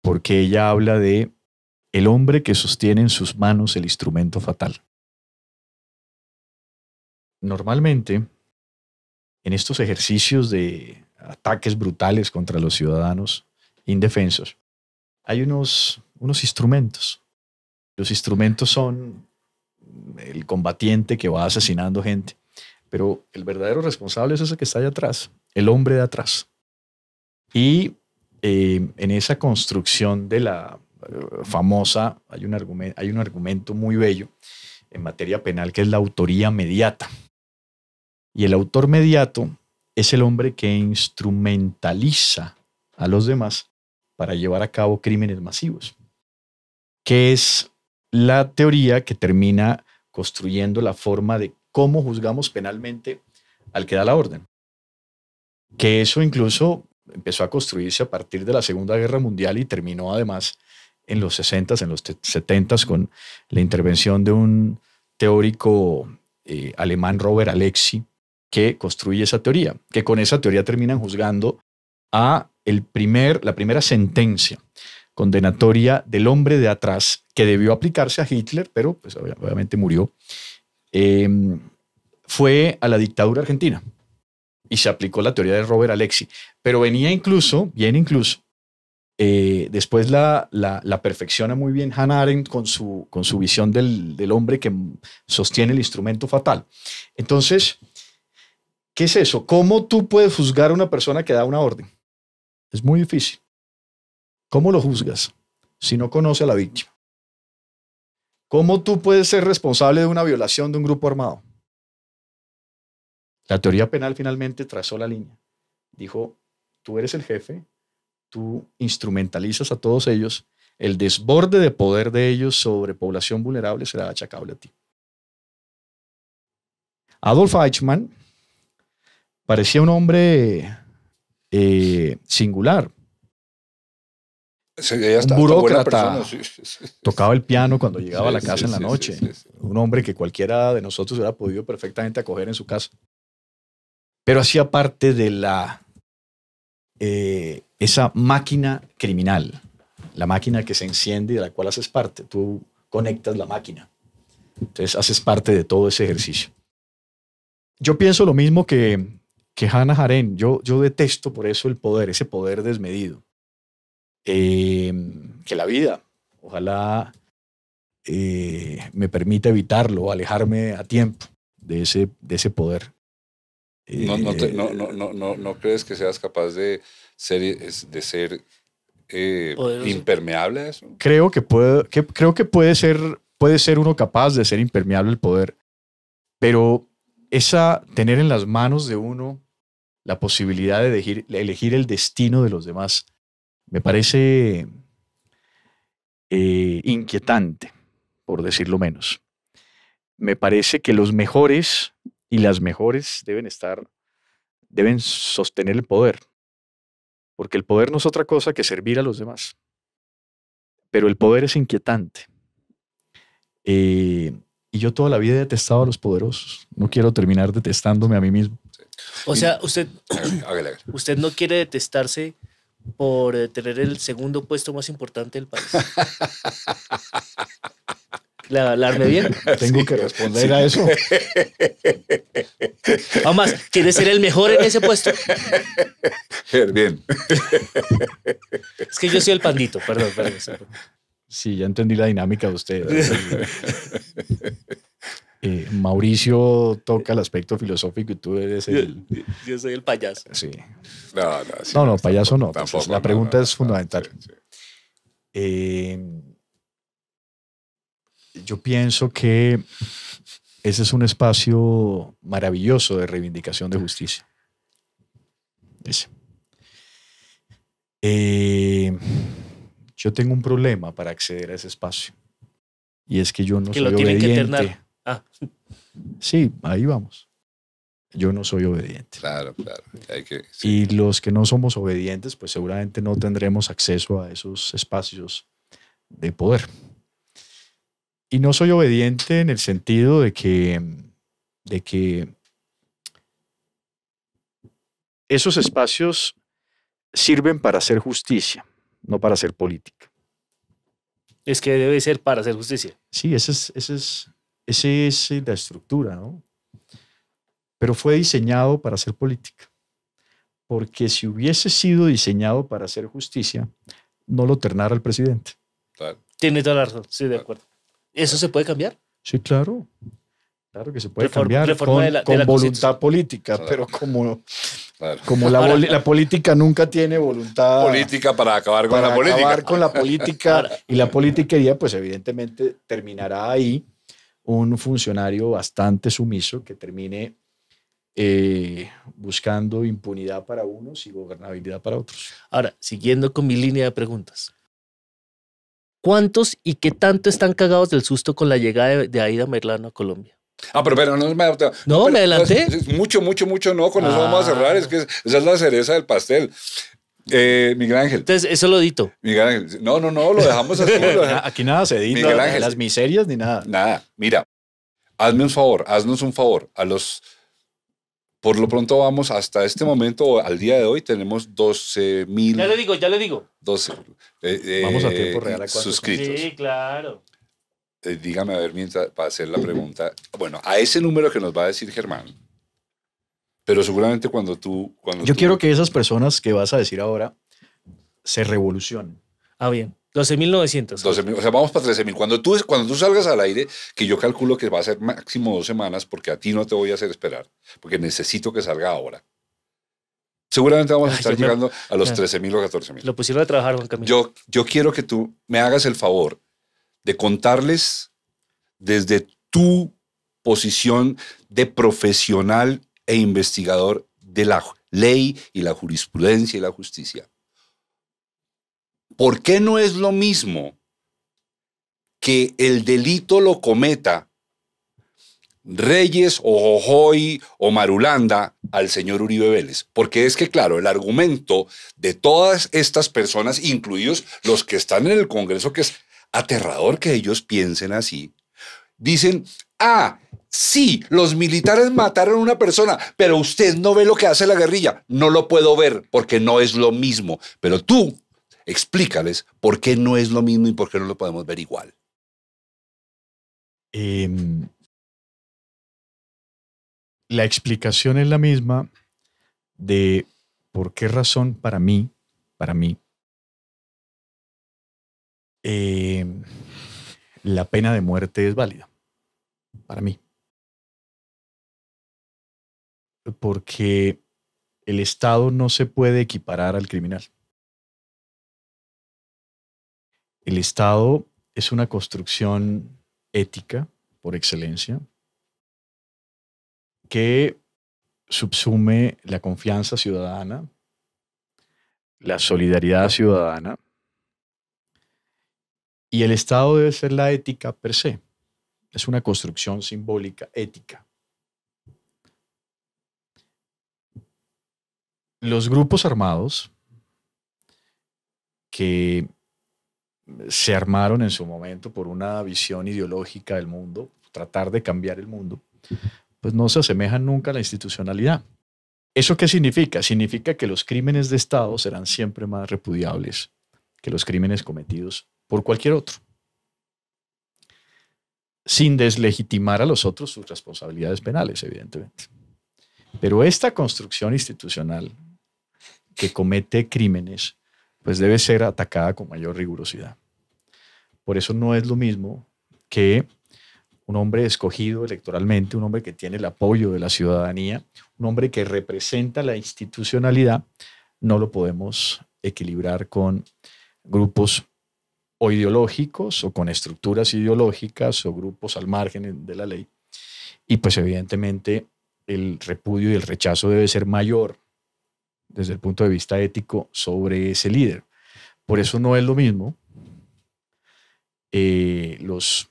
porque ella habla de el hombre que sostiene en sus manos el instrumento fatal. Normalmente, en estos ejercicios de ataques brutales contra los ciudadanos indefensos, hay unos, unos instrumentos. Los instrumentos son el combatiente que va asesinando gente, pero el verdadero responsable es ese que está allá atrás, el hombre de atrás. Y eh, en esa construcción de la eh, famosa, hay un, hay un argumento muy bello en materia penal que es la autoría mediata. Y el autor mediato es el hombre que instrumentaliza a los demás para llevar a cabo crímenes masivos, que es la teoría que termina construyendo la forma de cómo juzgamos penalmente al que da la orden que eso incluso empezó a construirse a partir de la Segunda Guerra Mundial y terminó además en los 60s, en los 70s, con la intervención de un teórico eh, alemán, Robert Alexi, que construye esa teoría, que con esa teoría terminan juzgando a el primer, la primera sentencia condenatoria del hombre de atrás que debió aplicarse a Hitler, pero pues obviamente murió, em, fue a la dictadura argentina, y se aplicó la teoría de Robert Alexi. Pero venía incluso, bien incluso, eh, después la, perfecciona muy bien Hannah Arendt con su, con su visión del, del hombre que sostiene el instrumento fatal. Entonces, ¿qué es eso? ¿Cómo tú puedes juzgar a una persona que da una orden? Es muy difícil. ¿Cómo lo juzgas si no conoce a la víctima? ¿Cómo tú puedes ser responsable de una violación de un grupo armado? La teoría penal finalmente trazó la línea. Dijo, tú eres el jefe, tú instrumentalizas a todos ellos, el desborde de poder de ellos sobre población vulnerable será achacable a ti. Adolf Eichmann parecía un hombre singular. un burócrata. tocaba el piano cuando llegaba a la casa en la noche. Un hombre que cualquiera de nosotros hubiera podido perfectamente acoger en su casa pero hacía parte de la, eh, esa máquina criminal, la máquina que se enciende y de la cual haces parte. Tú conectas la máquina. Entonces haces parte de todo ese ejercicio. Yo pienso lo mismo que, que Hannah Haren. Yo, yo detesto por eso el poder, ese poder desmedido. Eh, que la vida, ojalá eh, me permita evitarlo, alejarme a tiempo de ese, de ese poder. Eh, no, no, crees que seas capaz de ser, de ser eh, impermeable a eso? Creo que, puede, creo que puede, ser, puede ser uno capaz de ser impermeable al poder, pero esa tener en las manos de uno la posibilidad de elegir, elegir el destino de los demás me parece eh, inquietante, por decirlo menos. Me parece que los mejores y las mejores deben estar, deben sostener el poder, porque el poder no es otra cosa que servir a los demás. Pero el poder es inquietante. Eh, y yo toda la vida he detestado a los poderosos. No quiero terminar detestándome a mí mismo. O sea, usted, usted no quiere detestarse por eh, tener el segundo puesto más importante del país. la, la bien. Tengo que responder a eso. Además, ¿quieres ser el mejor en ese puesto? Bien. Es que yo soy el pandito, perdón, perdón. Sí, ya entendí la dinámica de ustedes. Eh, Mauricio toca el aspecto filosófico y tú eres el. Yo, soy el payaso. Sí. No, no, no, payaso no. la pregunta es fundamental yo pienso que ese es un espacio maravilloso de reivindicación de justicia. Eh, yo tengo un problema para acceder a ese espacio. Y es que yo no que lo tienen obediente. Que ah. Sí, ahí vamos. Yo no soy obediente. Claro, claro. Y los que no somos obedientes, pues seguramente no tendremos acceso a esos espacios de poder. Y no soy obediente en el sentido de que, de que esos espacios sirven para hacer justicia, no para hacer política. Es que debe ser para hacer justicia. Sí, esa es, es, es la estructura, ¿no? Pero fue diseñado para hacer política. Porque si hubiese sido diseñado para hacer justicia, no lo ternara el presidente. Tiene toda la razón, sí, de acuerdo. ¿Eso se puede cambiar? Sí, claro. Claro que se puede cambiar con, la, con voluntad política, pero como, como la, política nunca tiene voluntad política para acabar con para acabar con la política y la politiquería, pues evidentemente terminará ahí un funcionario bastante sumiso que termine eh, buscando impunidad para unos y gobernabilidad para otros. Ahora, siguiendo con mi línea de preguntas, ¿Cuántos y qué tanto están cagados del susto con la llegada de, Aida Merlano a Colombia? Ah, pero, pero no me adelanté. No, me adelanté. Mucho, mucho, mucho no. Con eso vamos a ah. cerrar. Es que esa es la cereza del pastel. Eh, Miguel Ángel. Entonces, eso lo edito. Miguel Ángel. No, no, no, lo dejamos así. Aquí nada se edita. Miguel Ángel. Las miserias ni nada. Nada. Mira, hazme un favor, haznos un favor a los por lo pronto vamos hasta este momento, al día de hoy, tenemos 12 mil... Ya le digo, ya le digo. Eh, eh, vamos a tiempo real a suscritos. Sí, claro. Eh, dígame a ver mientras para hacer la pregunta. Bueno, a ese número que nos va a decir Germán. Pero seguramente cuando tú. Cuando Yo quiero que esas personas que vas a decir ahora se revolucionen. Ah, bien. 12.900. o sea, vamos para 13.000. Cuando tú, cuando tú salgas al aire, que yo calculo que va a ser máximo dos semanas, porque a ti no te voy a hacer esperar, porque necesito que salga ahora. Seguramente vamos a estar llegando a los 13.000 o 14.000. Lo pusieron a trabajar, Juan Camilo. Yo, yo quiero que tú me hagas el favor de contarles desde tu posición de profesional e investigador de la ley y la jurisprudencia y la justicia. ¿Por qué no es lo mismo que el delito lo cometa Reyes o Jojoy o Marulanda al señor Uribe Vélez. Porque es que, claro, el argumento de todas estas personas, incluidos los que están en el Congreso, que es aterrador que ellos piensen así, dicen, ah, sí, los militares mataron a una persona, pero usted no ve lo que hace la guerrilla. No lo puedo ver porque no es lo mismo. Pero tú Explícales por qué no es lo mismo y por qué no lo podemos ver igual. Em, la explicación es la misma de por qué razón para mí, para mí, em, la pena de muerte es válida. Para mí. Porque el Estado no se puede equiparar al criminal. El Estado es una construcción ética por excelencia que subsume la confianza ciudadana, la solidaridad ciudadana, y el Estado debe ser la ética per se. Es una construcción simbólica ética. Los grupos armados que se armaron en su momento por una visión ideológica del mundo, tratar de cambiar el mundo, pues no se asemejan nunca a la institucionalidad. ¿Eso qué significa? Significa que los crímenes de Estado serán siempre más repudiables que los crímenes cometidos por cualquier otro, sin deslegitimar a los otros sus responsabilidades penales, evidentemente. Pero esta construcción institucional que comete crímenes pues debe ser atacada con mayor rigurosidad. Por eso no es lo mismo que un hombre escogido electoralmente, un hombre que tiene el apoyo de la ciudadanía, un hombre que representa la institucionalidad, no lo podemos equilibrar con grupos o ideológicos o con estructuras ideológicas o grupos al margen de la ley. Y pues evidentemente el repudio y el rechazo debe ser mayor desde el punto de vista ético sobre ese líder. Por eso no es lo mismo eh, los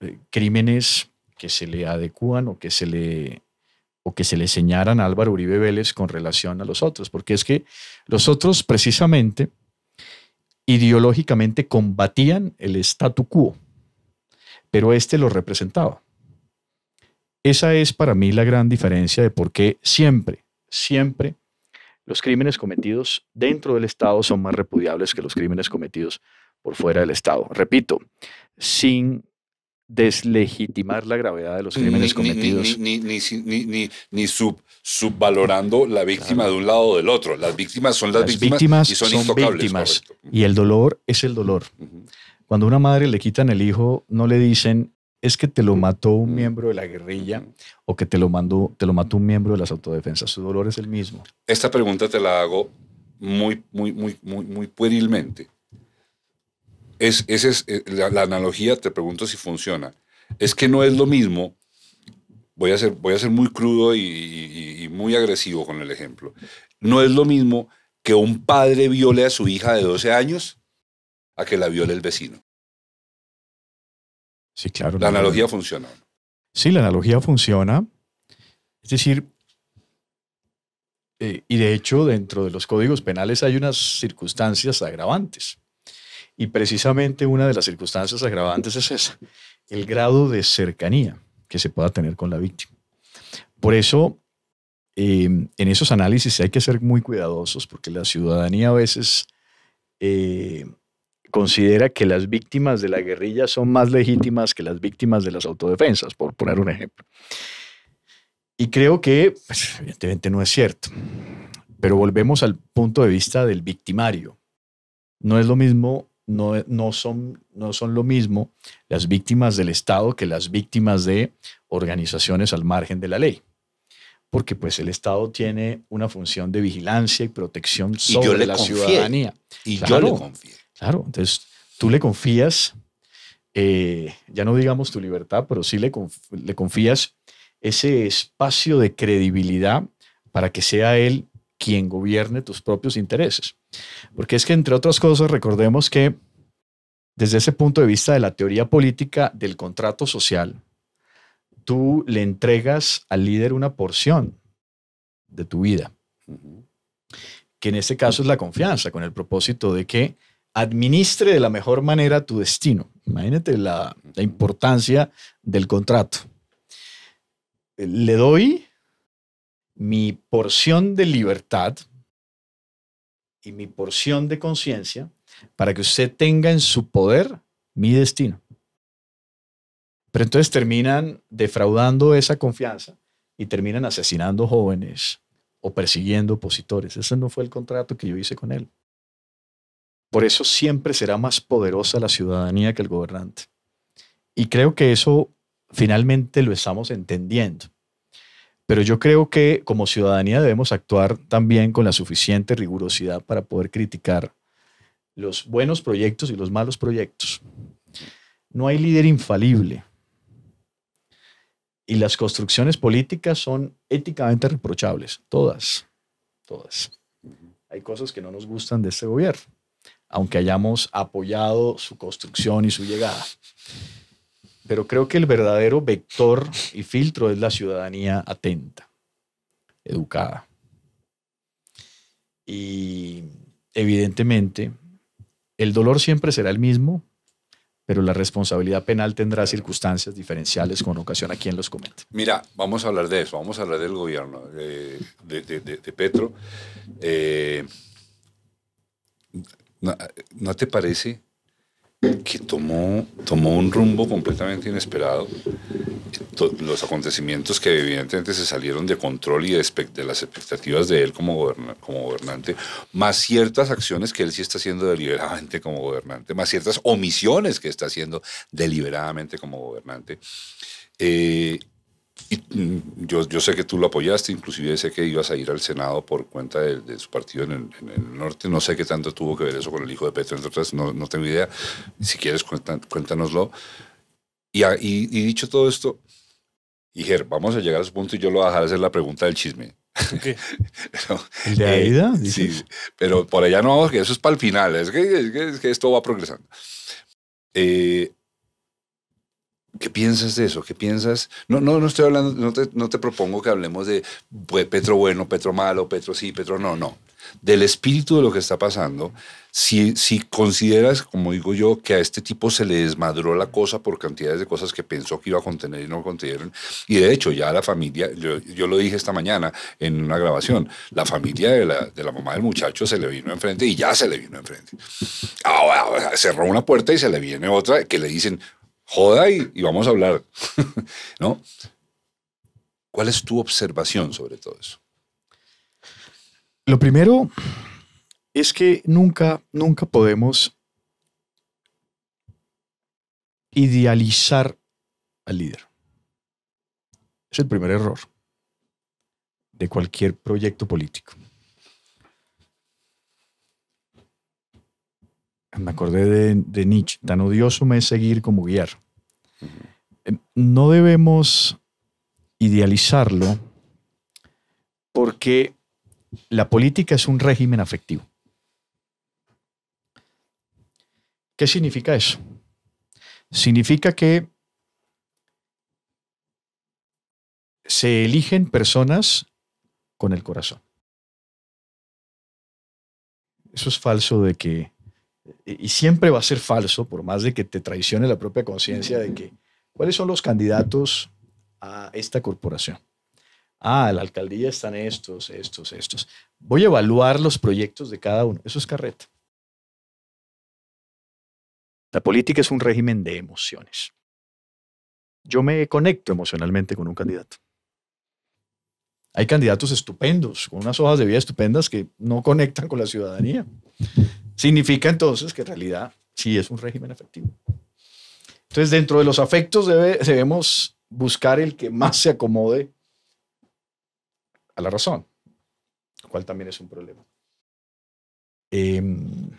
eh, crímenes que se le adecúan o que se le o que se le señalan a Álvaro Uribe Vélez con relación a los otros, porque es que los otros precisamente ideológicamente combatían el statu quo, pero este lo representaba. Esa es para mí la gran diferencia de por qué siempre, siempre los crímenes cometidos dentro del Estado son más repudiables que los crímenes cometidos por fuera del Estado. Repito, sin deslegitimar la gravedad de los crímenes cometidos. Ni, subvalorando la víctima de un lado o del otro. Las víctimas son las, víctimas, y son, víctimas. Y el dolor es el dolor. Cuando a una madre le quitan el hijo, no le dicen es que te lo mató un miembro de la guerrilla o que te lo, mandó, te lo mató un miembro de las autodefensas. Su dolor es el mismo. Esta pregunta te la hago muy, muy, muy, muy, muy puerilmente. Es, es eh, la, analogía, te pregunto si funciona. Es que no es lo mismo. Voy a ser, voy a ser muy crudo y, y muy agresivo con el ejemplo. No es lo mismo que un padre viole a su hija de 12 años a que la viole el vecino. Sí, claro. La, analogía funciona. Sí, la analogía funciona. Es decir, eh, y de hecho dentro de los códigos penales hay unas circunstancias agravantes. Y precisamente una de las circunstancias agravantes es esa, el grado de cercanía que se pueda tener con la víctima. Por eso, em, en esos análisis hay que ser muy cuidadosos porque la ciudadanía a veces eh, considera que las víctimas de la guerrilla son más legítimas que las víctimas de las autodefensas, por poner un ejemplo. Y creo que, pues, evidentemente, no es cierto. Pero volvemos al punto de vista del victimario. No es lo mismo, no, no, son, no son lo mismo las víctimas del Estado que las víctimas de organizaciones al margen de la ley porque pues el Estado tiene una función de vigilancia y protección sobre la ciudadanía. Y yo le confié. Claro, entonces tú le confías, eh, ya no digamos tu libertad, pero sí le confías ese espacio de credibilidad para que sea él quien gobierne tus propios intereses. Porque es que, entre otras cosas, recordemos que desde ese punto de vista de la teoría política del contrato social, tú le entregas al líder una porción de tu vida, que en este caso es la confianza, con el propósito de que administre de la mejor manera tu destino. Imagínate la, la importancia del contrato. Le doy mi porción de libertad y mi porción de conciencia para que usted tenga en su poder mi destino. Pero entonces terminan defraudando esa confianza y terminan asesinando jóvenes o persiguiendo opositores. Ese no fue el contrato que yo hice con él. Por eso siempre será más poderosa la ciudadanía que el gobernante. Y creo que eso finalmente lo estamos entendiendo. Pero yo creo que como ciudadanía debemos actuar también con la suficiente rigurosidad para poder criticar los buenos proyectos y los malos proyectos. No hay líder infalible. Y las construcciones políticas son éticamente reprochables, todas, todas. Hay cosas que no nos gustan de este gobierno aunque hayamos apoyado su construcción y su llegada. Pero creo que el verdadero vector y filtro es la ciudadanía atenta, educada. Y evidentemente, el dolor siempre será el mismo, pero la responsabilidad penal tendrá circunstancias diferenciales con ocasión a quien los comente. Mira, vamos a hablar de eso, vamos a hablar del gobierno eh, de, Petro. Eh, eh, ¿No, te parece que tomó, tomó un rumbo completamente inesperado? Los acontecimientos que evidentemente se salieron de control y de, las expectativas de él como, gobernante, más ciertas acciones que él sí está haciendo deliberadamente como gobernante, más ciertas omisiones que está haciendo deliberadamente como gobernante. Eh, y mm, yo, yo, sé que tú lo apoyaste, inclusive sé que ibas a ir al Senado por cuenta de, su partido en el, norte. No sé qué tanto tuvo que ver eso con el hijo de Petro, entre otras, no, no tengo idea. Si quieres, cuéntanoslo. Y, y, y dicho todo esto, Iger, vamos a llegar a su punto y yo lo voy a dejar hacer la pregunta del chisme. Okay. pero, eh, sí, pero por allá no, vamos, que eso es para el final, es que, es que, es que esto va progresando. Eh, ¿Qué piensas de eso? ¿Qué piensas? No, no, no estoy hablando, no te, no te propongo que hablemos de pues, Petro bueno, Petro malo, Petro sí, Petro no, no. Del espíritu de lo que está pasando, si, si consideras, como digo yo, que a este tipo se le desmadró la cosa por cantidades de cosas que pensó que iba a contener y no contenieron, y de hecho ya la familia, yo, lo dije esta mañana en una grabación, la familia de la, mamá del muchacho se le vino enfrente y ya se le vino enfrente. Ahora, cerró una puerta y se le viene otra que le dicen, joda y, vamos a hablar, ¿no? ¿Cuál es tu observación sobre todo eso? Lo primero es que nunca, nunca podemos idealizar al líder. Es el primer error de cualquier proyecto político. me acordé de, Nietzsche, tan odioso me es seguir como guiar. Em, no debemos idealizarlo porque la política es un régimen afectivo. ¿Qué significa eso? Significa que se eligen personas con el corazón. Eso es falso de que y siempre va a ser falso, por más de que te traicione la propia conciencia de que, ¿cuáles son los candidatos a esta corporación? Ah, la alcaldía están estos, estos, estos. Voy a evaluar los proyectos de cada uno. Eso es carreta. La política es un régimen de emociones. Yo me conecto emocionalmente con un candidato. Hay candidatos estupendos, con unas hojas de vida estupendas que no conectan con la ciudadanía. Significa entonces que en realidad sí es un régimen afectivo. Entonces, dentro de los afectos debemos buscar el que más se acomode a la razón, lo cual también es un problema. Em,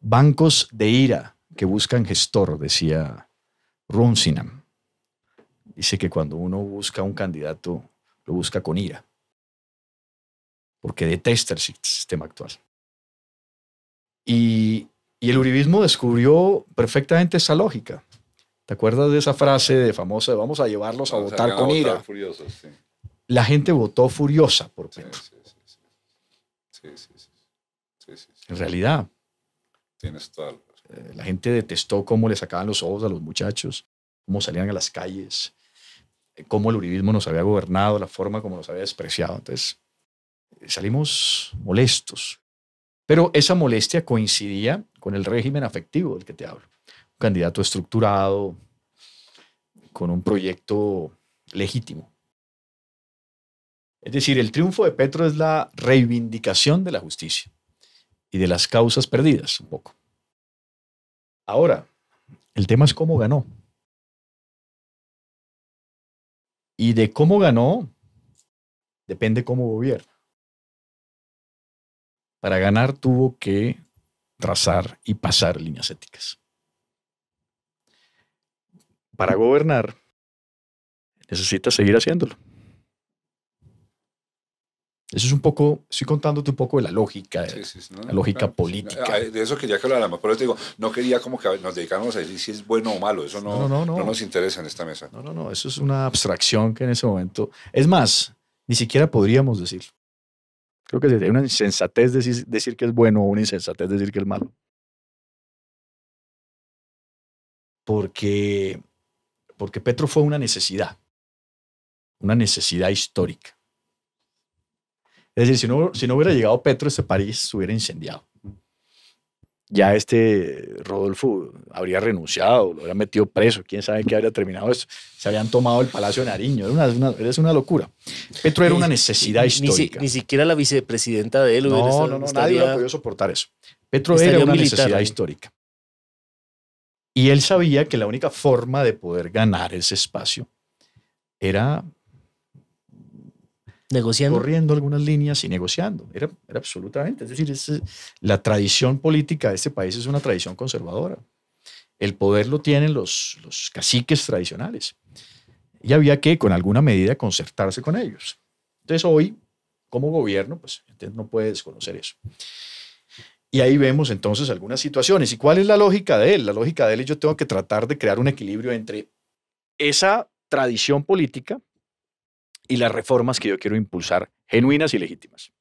bancos de ira que buscan gestor, decía Runcinam. Dice que cuando uno busca un candidato, lo busca con ira, porque detesta el sistema actual. Y, el uribismo descubrió perfectamente esa lógica. ¿Te acuerdas de esa frase de famosa, vamos a llevarlos a votar con ira? La gente votó furiosa por Sí, sí, en realidad. la... Eh, la gente detestó cómo le sacaban los ojos a los muchachos, cómo salían a las calles, eh, cómo el uribismo nos había gobernado, la forma como nos había despreciado. Entonces, eh, salimos molestos. Pero esa molestia coincidía con el régimen afectivo del que te hablo. Un candidato estructurado, con un proyecto legítimo. Es decir, el triunfo de Petro es la reivindicación de la justicia y de las causas perdidas, un poco. Ahora, el tema es cómo ganó. Y de cómo ganó, depende cómo gobierna. Para ganar tuvo que trazar y pasar líneas éticas. Para gobernar necesita seguir haciéndolo. Eso es un poco, estoy contándote un poco de la lógica, la lógica política. Ah, de eso quería que habláramos, te digo, no quería como que nos dedicáramos a decir si es bueno o malo, eso no, no, no, nos interesa en esta mesa. No, no, no, eso es una abstracción que en ese momento, es más, ni siquiera podríamos decirlo. Creo que hay una insensatez decir, decir que es bueno o una insensatez decir que es malo. Porque, porque Petro fue una necesidad, una necesidad histórica. Es decir, si no, si no hubiera llegado Petro, ese país se hubiera incendiado ya este Rodolfo habría renunciado, lo habría metido preso, quién sabe qué habría terminado eso. Se habían tomado el Palacio de Nariño, era una, locura. Petro era una necesidad histórica. Ni, siquiera la vicepresidenta de él. No, nadie podido soportar eso. Petro era una necesidad histórica. Y él sabía que la única forma de poder ganar ese espacio era negociando. corriendo algunas líneas y negociando. Era, absolutamente. Es decir, eh, la tradición política de este país es una tradición conservadora. El poder lo tienen los, los caciques tradicionales. Y había que, con alguna medida, concertarse con ellos. Entonces, hoy, como gobierno, pues no puede desconocer eso. Y ahí vemos entonces algunas situaciones. ¿Y cuál es la lógica de él? La lógica de él es yo tengo que tratar de crear un equilibrio entre esa tradición política y las reformas que yo quiero impulsar, genuinas y legítimas.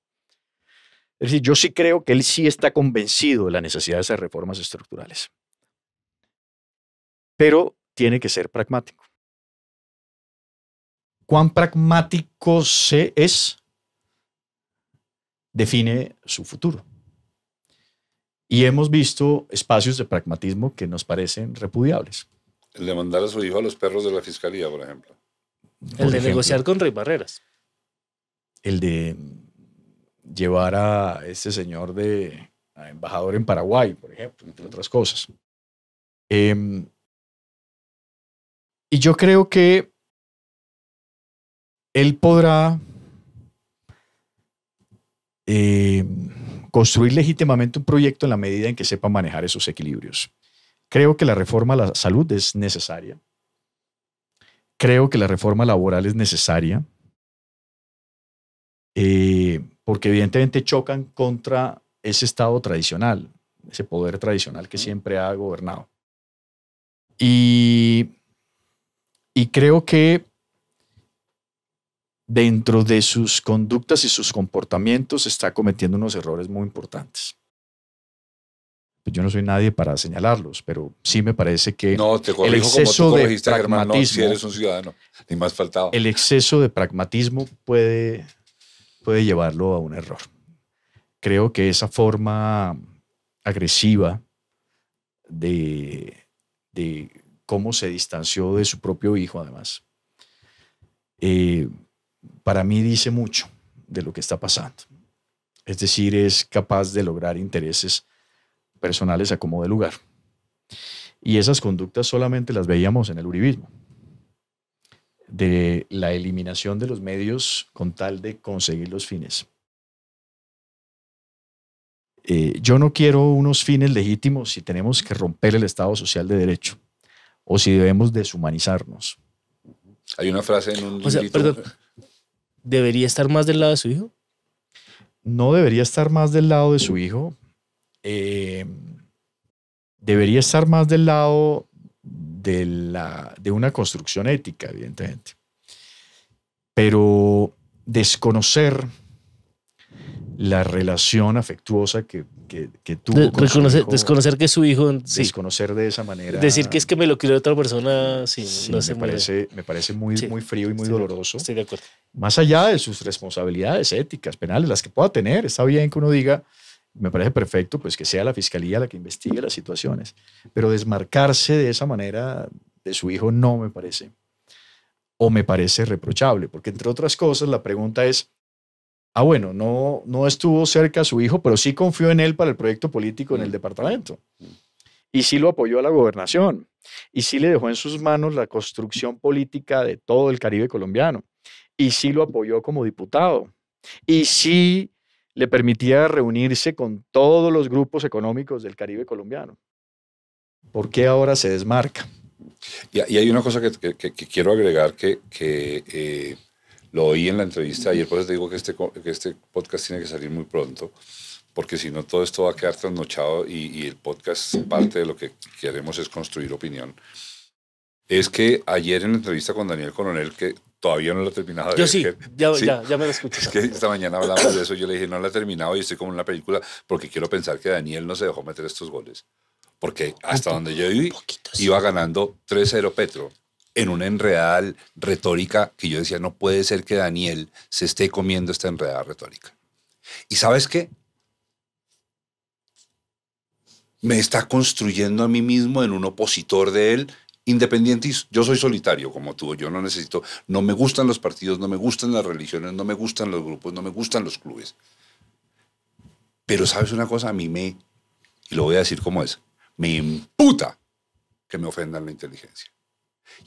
Es decir, yo sí creo que él sí está convencido de la necesidad de esas reformas estructurales. Pero tiene que ser pragmático. ¿Cuán pragmático se es? Define su futuro. Y hemos visto espacios de pragmatismo que nos parecen repudiables. El de mandar a su hijo a los perros de la fiscalía, por ejemplo. El de negociar con Rey Barreras. El de llevar a este señor de a embajador en Paraguay, por ejemplo, entre otras cosas. Em, y yo creo que él podrá em, construir legítimamente un proyecto en la medida en que sepa manejar esos equilibrios. Creo que la reforma a la salud es necesaria. Creo que la reforma laboral es necesaria eh, porque evidentemente chocan contra ese Estado tradicional, ese poder tradicional que siempre ha gobernado. Y, y creo que dentro de sus conductas y sus comportamientos está cometiendo unos errores muy importantes. Pues yo no soy nadie para señalarlos, pero sí me parece que el exceso de pragmatismo, puede, llevarlo a un error. Creo que esa forma agresiva de, cómo se distanció de su propio hijo, además, eh, para mí dice mucho de lo que está pasando. Es decir, es capaz de lograr intereses personales a como de lugar. Y esas conductas solamente las veíamos en el uribismo. De la eliminación de los medios con tal de conseguir los fines. Eh, yo no quiero unos fines legítimos si tenemos que romper el Estado Social de Derecho o si debemos deshumanizarnos. Hay una frase en un ¿Debería estar más del lado de su hijo? No debería estar más del lado de su hijo, eh, debería estar más del lado de, la, de una construcción ética, evidentemente. Pero desconocer la relación afectuosa que, que, tuvo. con su hijo, desconocer que su hijo. Desconocer de esa manera. Decir que es que me lo de otra persona, sí, no me, parece, me parece muy, muy frío y muy doloroso. estoy de acuerdo. Más allá de sus responsabilidades éticas, penales, las que pueda tener, está bien que uno diga, me parece perfecto pues que sea la fiscalía la que investigue las situaciones, pero desmarcarse de esa manera de su hijo no me parece o me parece reprochable, porque entre otras cosas la pregunta es ah bueno, no no estuvo cerca a su hijo, pero sí confió en él para el proyecto político en el mm. departamento. Mm. Y sí lo apoyó a la gobernación y sí le dejó en sus manos la construcción política de todo el Caribe colombiano y sí lo apoyó como diputado y sí le permitía reunirse con todos los grupos económicos del Caribe colombiano. ¿Por qué ahora se desmarca? Y, hay una cosa que, quiero agregar que, eh, lo oí en la entrevista ayer, por eso digo este que este, podcast tiene que salir muy pronto, porque si no todo esto va a quedar trasnochado y, y el podcast parte de lo que queremos es construir opinión. Es que ayer en la entrevista con Daniel Coronel, que todavía no lo he terminado. Yo sí, ya, me lo escuché. Es esta mañana hablamos de eso, yo le dije, no lo he terminado y estoy como en una película porque quiero pensar que Daniel no se dejó meter estos goles. Porque hasta donde yo viví, iba ganando 3-0 Petro en una enredada retórica que yo decía, no puede ser que Daniel se esté comiendo esta enredada retórica. ¿Y sabes qué? Me está construyendo a mí mismo en un opositor de él independientes, yo soy solitario como tú, yo no necesito, no me gustan los partidos, no me gustan las religiones, no me gustan los grupos, no me gustan los clubes. Pero sabes una cosa, a mí me, y lo voy a decir como es, me imputa que me ofendan la inteligencia.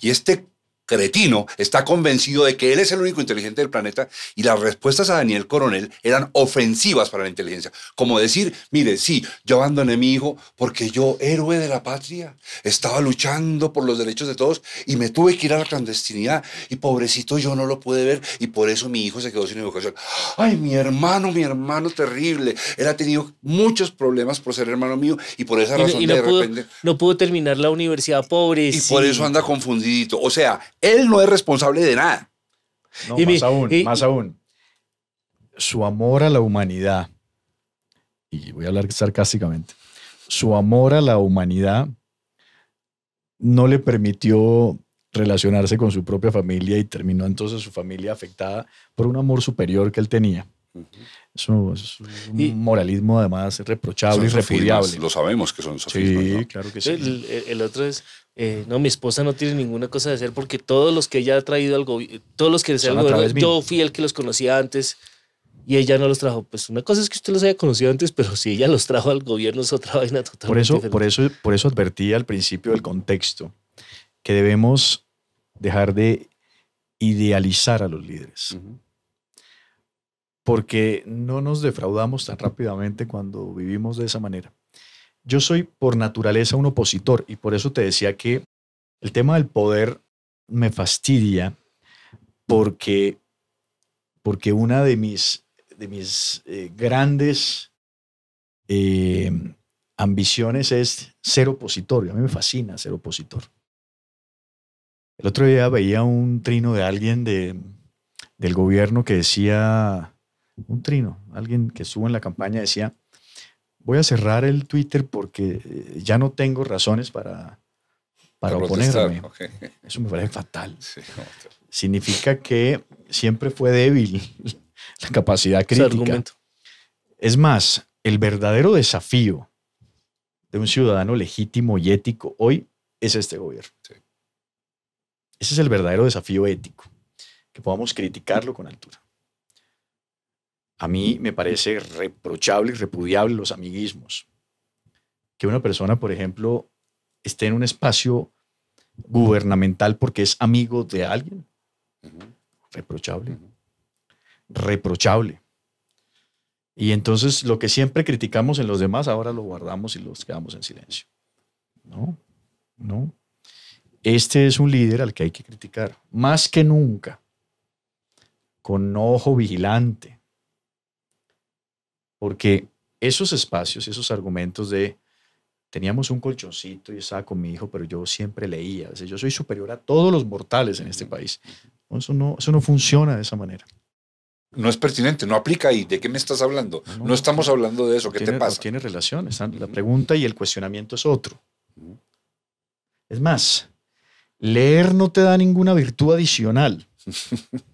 Y este cretino está convencido de que él es el único inteligente del planeta y las respuestas a Daniel Coronel eran ofensivas para la inteligencia. Como decir, mire, sí, yo abandoné a mi hijo porque yo, héroe de la patria, estaba luchando por los derechos de todos y me tuve que ir a la clandestinidad y pobrecito yo no lo pude ver y por eso mi hijo se quedó sin educación. Ay, mi hermano, mi hermano terrible. Él ha tenido muchos problemas por ser hermano mío y por esa razón no, de pudo, repente... No pudo terminar la universidad, pobre. Y por eso anda confundidito. O sea, él no es responsable de nada. y más aún, más aún. Su amor a la humanidad, y voy a hablar sarcásticamente, su amor a la humanidad no le permitió relacionarse con su propia familia y terminó entonces su familia afectada por un amor superior que él tenía. es un moralismo además reprochable y repudiable. Lo sabemos que son sofismas. Sí, claro que sí. el, otro es eh, no, mi esposa no tiene ninguna cosa de hacer porque todos los que ella ha traído al gobierno, todos los que desean gobierno, yo fui el que los conocía antes y ella no los trajo. Pues una cosa es que usted los haya conocido antes, pero si ella los trajo al gobierno es otra vaina totalmente por eso, Por eso, por eso advertí al principio del contexto que debemos dejar de idealizar a los líderes. Porque no nos defraudamos tan rápidamente cuando vivimos de esa manera. Yo soy por naturaleza un opositor y por eso te decía que el tema del poder me fastidia porque, porque una de mis, de mis eh, grandes eh, ambiciones es ser opositor. Y a mí me fascina ser opositor. El otro día veía un trino de alguien del gobierno que decía, un trino, alguien que estuvo en la campaña decía, voy a cerrar el Twitter porque eh, ya no tengo razones para, para oponerme. Eso me parece fatal. Significa que siempre fue débil la capacidad crítica. Es más, el verdadero desafío de un ciudadano legítimo y ético hoy es este gobierno. Ese es el verdadero desafío ético, que podamos criticarlo con altura. A mí me parece reprochable y repudiable los amiguismos. Que una persona, por ejemplo, esté en un espacio gubernamental porque es amigo de alguien. Reprochable. Reprochable. Y entonces lo que siempre criticamos en los demás, ahora lo guardamos y los quedamos en silencio. No, no. Este es un líder al que hay que criticar, más que nunca, con ojo vigilante, porque esos espacios, esos argumentos de teníamos un colchoncito y estaba con mi hijo, pero yo siempre leía. yo soy superior a todos los mortales en este país. Eso no, eso no funciona de esa manera. No es pertinente, no aplica ahí. ¿De qué me estás hablando? No, estamos hablando de eso. ¿Qué te pasa? tiene relación. La pregunta y el cuestionamiento es otro. Es más, leer no te da ninguna virtud adicional.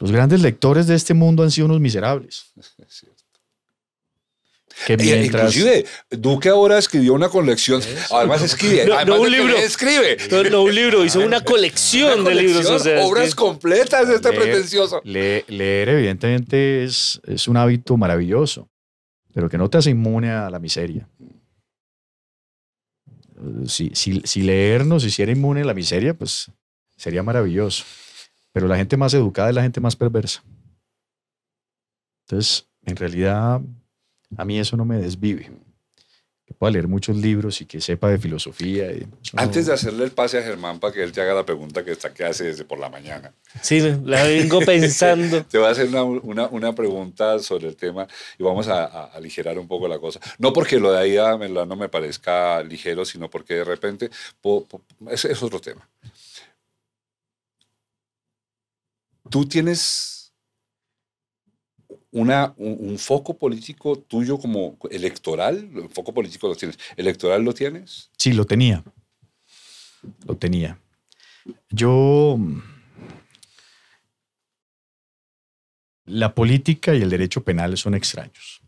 Los grandes lectores de este mundo han sido unos miserables. Cierto. Que eh, Inclusive, Duque ahora escribió una colección, además escribe, no, un libro, escribe. No, un libro, hizo una colección, de libros. obras completas de este pretencioso. Leer, evidentemente, es, es un hábito maravilloso, pero que no te hace inmune a la miseria. Si, si, si leer nos hiciera inmune a la miseria, pues sería maravilloso. Pero la gente más educada es la gente más perversa. Entonces, en realidad, a mí eso no me desvive. Que pueda leer muchos libros y que sepa de filosofía. Antes de hacerle el pase a Germán para que él te haga la pregunta que, está, que hace desde por la mañana. Sí, la vengo pensando. te voy a hacer una, pregunta sobre el tema y vamos a, aligerar un poco la cosa. No porque lo de ahí no me parezca ligero, sino porque de repente es otro tema. tú tienes un, foco político tuyo como electoral, el foco político lo tienes, ¿electoral lo tienes? Sí, lo tenía, lo tenía. Yo... La política y el derecho penal son extraños.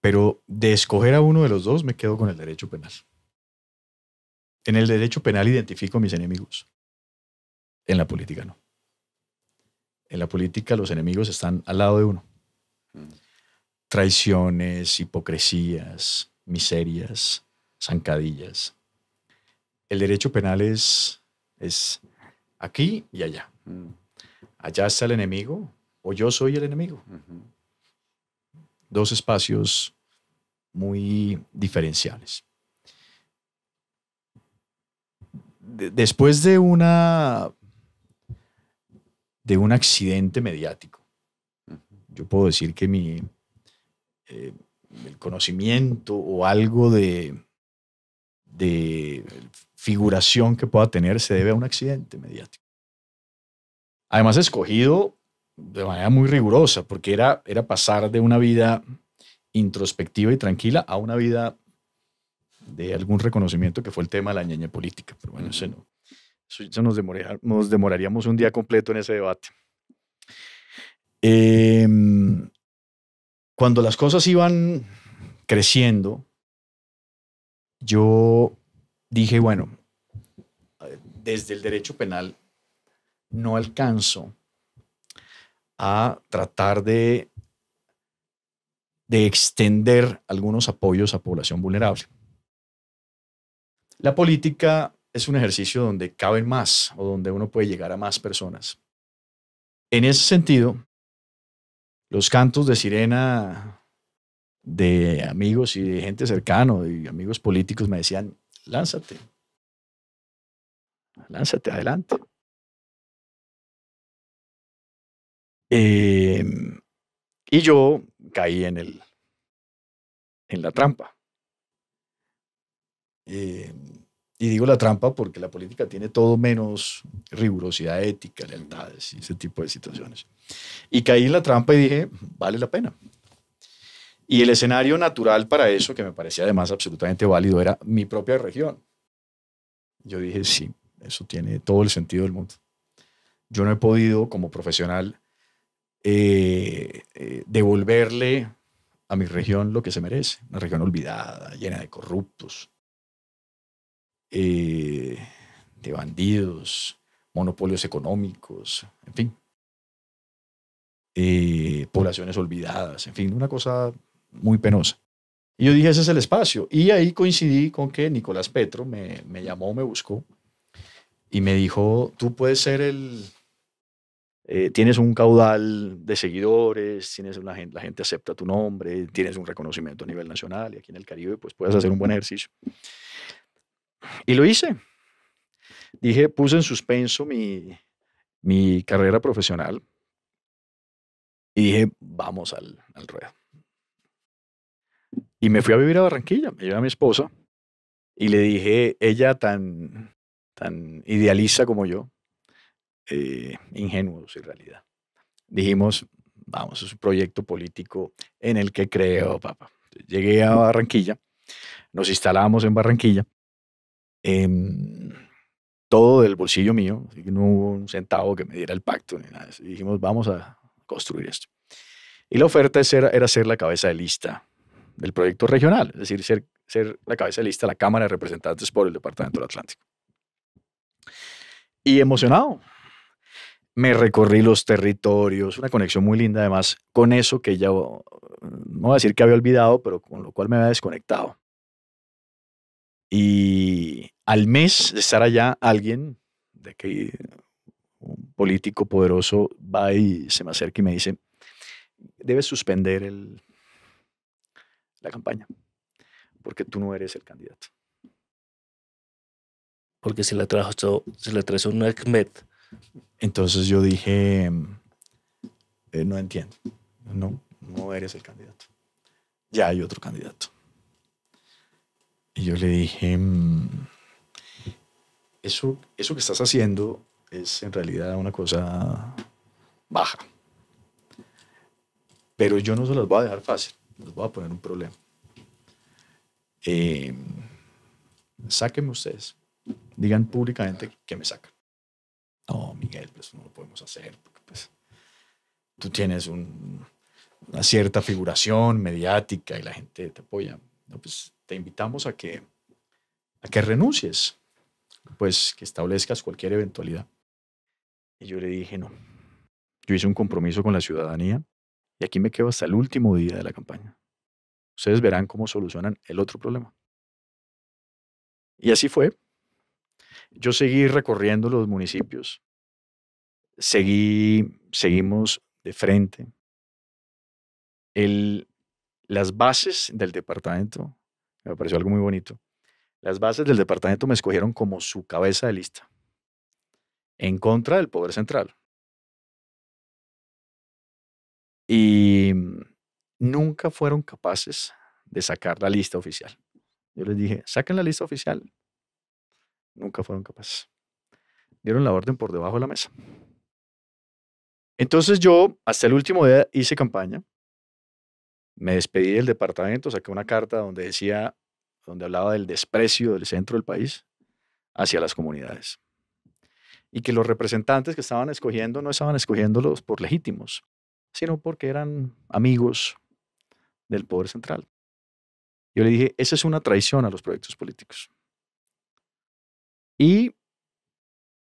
Pero de escoger a uno de los dos, me quedo con el derecho penal. En el derecho penal identifico a mis enemigos. En la política no. En la política los enemigos están al lado de uno. Traiciones, hipocresías, miserias, zancadillas. El derecho penal es, es aquí y allá. Allá está el enemigo o yo soy el enemigo. Dos espacios muy diferenciales. después de una de un accidente mediático. Yo puedo decir que mi eh, el conocimiento o algo de, de figuración que pueda tener se debe a un accidente mediático. Además, escogido de manera muy rigurosa, porque era, era pasar de una vida introspectiva y tranquila a una vida de algún reconocimiento que fue el tema de la ñaña política. Pero bueno, ese no, eso nos, demoraríamos un día completo en ese debate. Em, cuando las cosas iban creciendo, yo dije, bueno, desde el derecho penal no alcanzo a tratar de, de extender algunos apoyos a población vulnerable. La política es un ejercicio donde caben más o donde uno puede llegar a más personas. En ese sentido, los cantos de sirena de amigos y de gente cercana y amigos políticos, me decían, lánzate, lánzate adelante. Em, y yo caí en, el, en la trampa. Em, y digo la trampa porque la política tiene todo menos rigurosidad ética, lealtades y ese tipo de situaciones. Y caí en la trampa y dije, vale la pena. Y el escenario natural para eso, que me parecía además absolutamente válido, era mi propia región. Yo dije, sí, eso tiene todo el sentido del mundo. Yo no he podido como profesional eh, eh, devolverle a mi región lo que se merece, una región olvidada, llena de corruptos, eh, de bandidos, monopolios económicos, en fin. Eh, poblaciones olvidadas, en fin, una cosa muy penosa. Y yo dije, ese es el espacio. Y ahí coincidí con que Nicolás Petro me, me llamó, me buscó y me dijo, tú puedes ser el... Eh, tienes un caudal de seguidores, tienes una gente, la gente acepta tu nombre, tienes un reconocimiento a nivel nacional y aquí en el Caribe pues puedes hacer un buen ejercicio. Y lo hice. Dije, puse en suspenso mi, mi carrera profesional y dije, vamos al, al ruedo. Y me fui a vivir a Barranquilla, me llevé a mi esposa y le dije, ella tan, tan idealista como yo, eh, ingenuos en realidad. Dijimos, vamos, es un proyecto político en el que creo, papá. Llegué a Barranquilla, nos instalamos en Barranquilla Em, todo del bolsillo mío, así no hubo un centavo que me diera el pacto ni nada. Y dijimos, vamos a construir esto. Y la oferta era, ser la cabeza de lista del proyecto regional, es decir, ser, ser la cabeza de lista de la Cámara de Representantes por el Departamento del Atlántico. Y emocionado, me recorrí los territorios, una conexión muy linda además con eso que ya, no voy a decir que había olvidado, pero con lo cual me había desconectado. Y al mes de estar allá, alguien de que un político poderoso va y se me acerca y me dice, debes suspender el, la campaña, porque tú no eres el candidato. Porque se la trajo, se le trajo un Ahmed. Entonces yo dije, eh, no entiendo, no, no eres el candidato. Ya hay otro candidato. Y yo le dije, mm, eso, eso que estás haciendo es en realidad una cosa baja. Pero yo no se las voy a dejar fácil, les voy a poner un problema. Eh, sáquenme ustedes, digan públicamente que me sacan. No, Miguel, pues no lo podemos hacer, pues tú tienes una cierta figuración mediática y la gente te apoya pues te invitamos a que, a que renuncies, pues que establezcas cualquier eventualidad. Y yo le dije, no, yo hice un compromiso con la ciudadanía y aquí me quedo hasta el último día de la campaña. Ustedes verán cómo solucionan el otro problema. Y así fue. Yo seguí recorriendo los municipios, seguí, seguimos de frente. El, las bases del departamento, me pareció algo muy bonito, las bases del departamento me escogieron como su cabeza de lista, en contra del poder central. Y mm, nunca fueron capaces de sacar la lista oficial. Yo les dije, saquen la lista oficial. Nunca fueron capaces. Dieron la orden por debajo de la mesa. Entonces yo hasta el último día hice campaña, me despedí del departamento, saqué una carta donde decía, donde hablaba del desprecio del centro del país hacia las comunidades. Y que los representantes que estaban escogiendo no estaban escogiéndolos por legítimos, sino porque eran amigos del poder central. Yo le dije, esa es una traición a los proyectos políticos. Y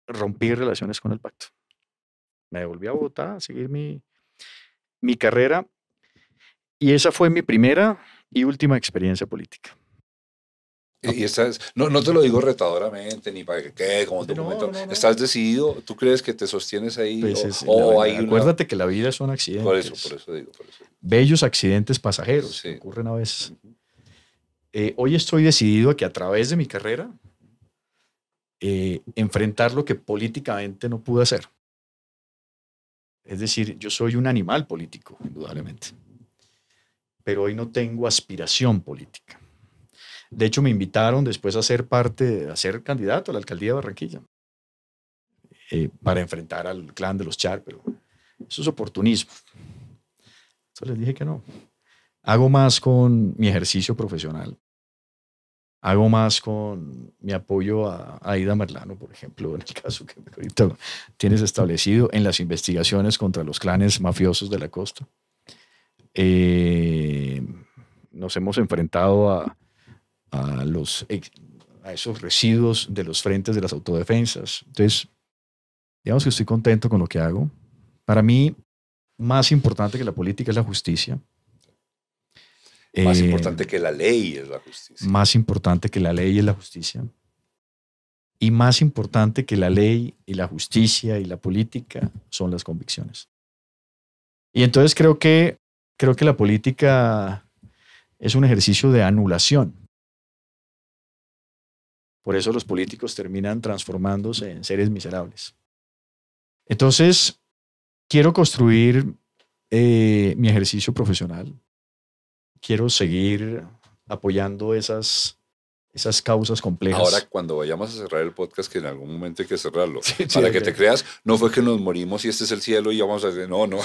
rompí relaciones con el pacto. Me devolví a votar, a seguir mi, mi carrera y esa fue mi primera y última experiencia política. Y no, no te lo digo retadoramente, ni para que quede como tu momento. estás decidido, tú crees que te sostienes ahí. Pues hay Acuérdate que la vida es un accidente. Por eso, por eso digo. Bellos accidentes pasajeros ocurren a veces. Eh, hoy estoy decidido a que a través de mi carrera eh, enfrentar lo que políticamente no pude hacer. Es decir, yo soy un animal político, indudablemente pero hoy no tengo aspiración política. De hecho, me invitaron después a ser parte, a ser candidato a la alcaldía de Barranquilla eh, para enfrentar al clan de los Char, pero eso es oportunismo. Entonces les dije que no. Hago más con mi ejercicio profesional. Hago más con mi apoyo a, Aida Merlano, por ejemplo, en el caso que ahorita tienes establecido en las investigaciones contra los clanes mafiosos de la costa. Eh, nos hemos enfrentado a, a los, a esos residuos de los frentes de las autodefensas. Entonces, digamos que estoy contento con lo que hago. Para mí, más importante que la política es la justicia. Más eh, importante que la ley es la justicia. Más importante que la ley es la justicia. Y más importante que la ley y la justicia y la política son las convicciones. Y entonces creo que creo que la política es un ejercicio de anulación. Por eso los políticos terminan transformándose en seres miserables. Entonces, quiero construir eh, mi ejercicio profesional. Quiero seguir apoyando esas esas causas complejas. Ahora, cuando vayamos a cerrar el podcast, que en algún momento hay que cerrarlo, para que te creas, no fue que nos morimos y este es el cielo y vamos a decir, no, no.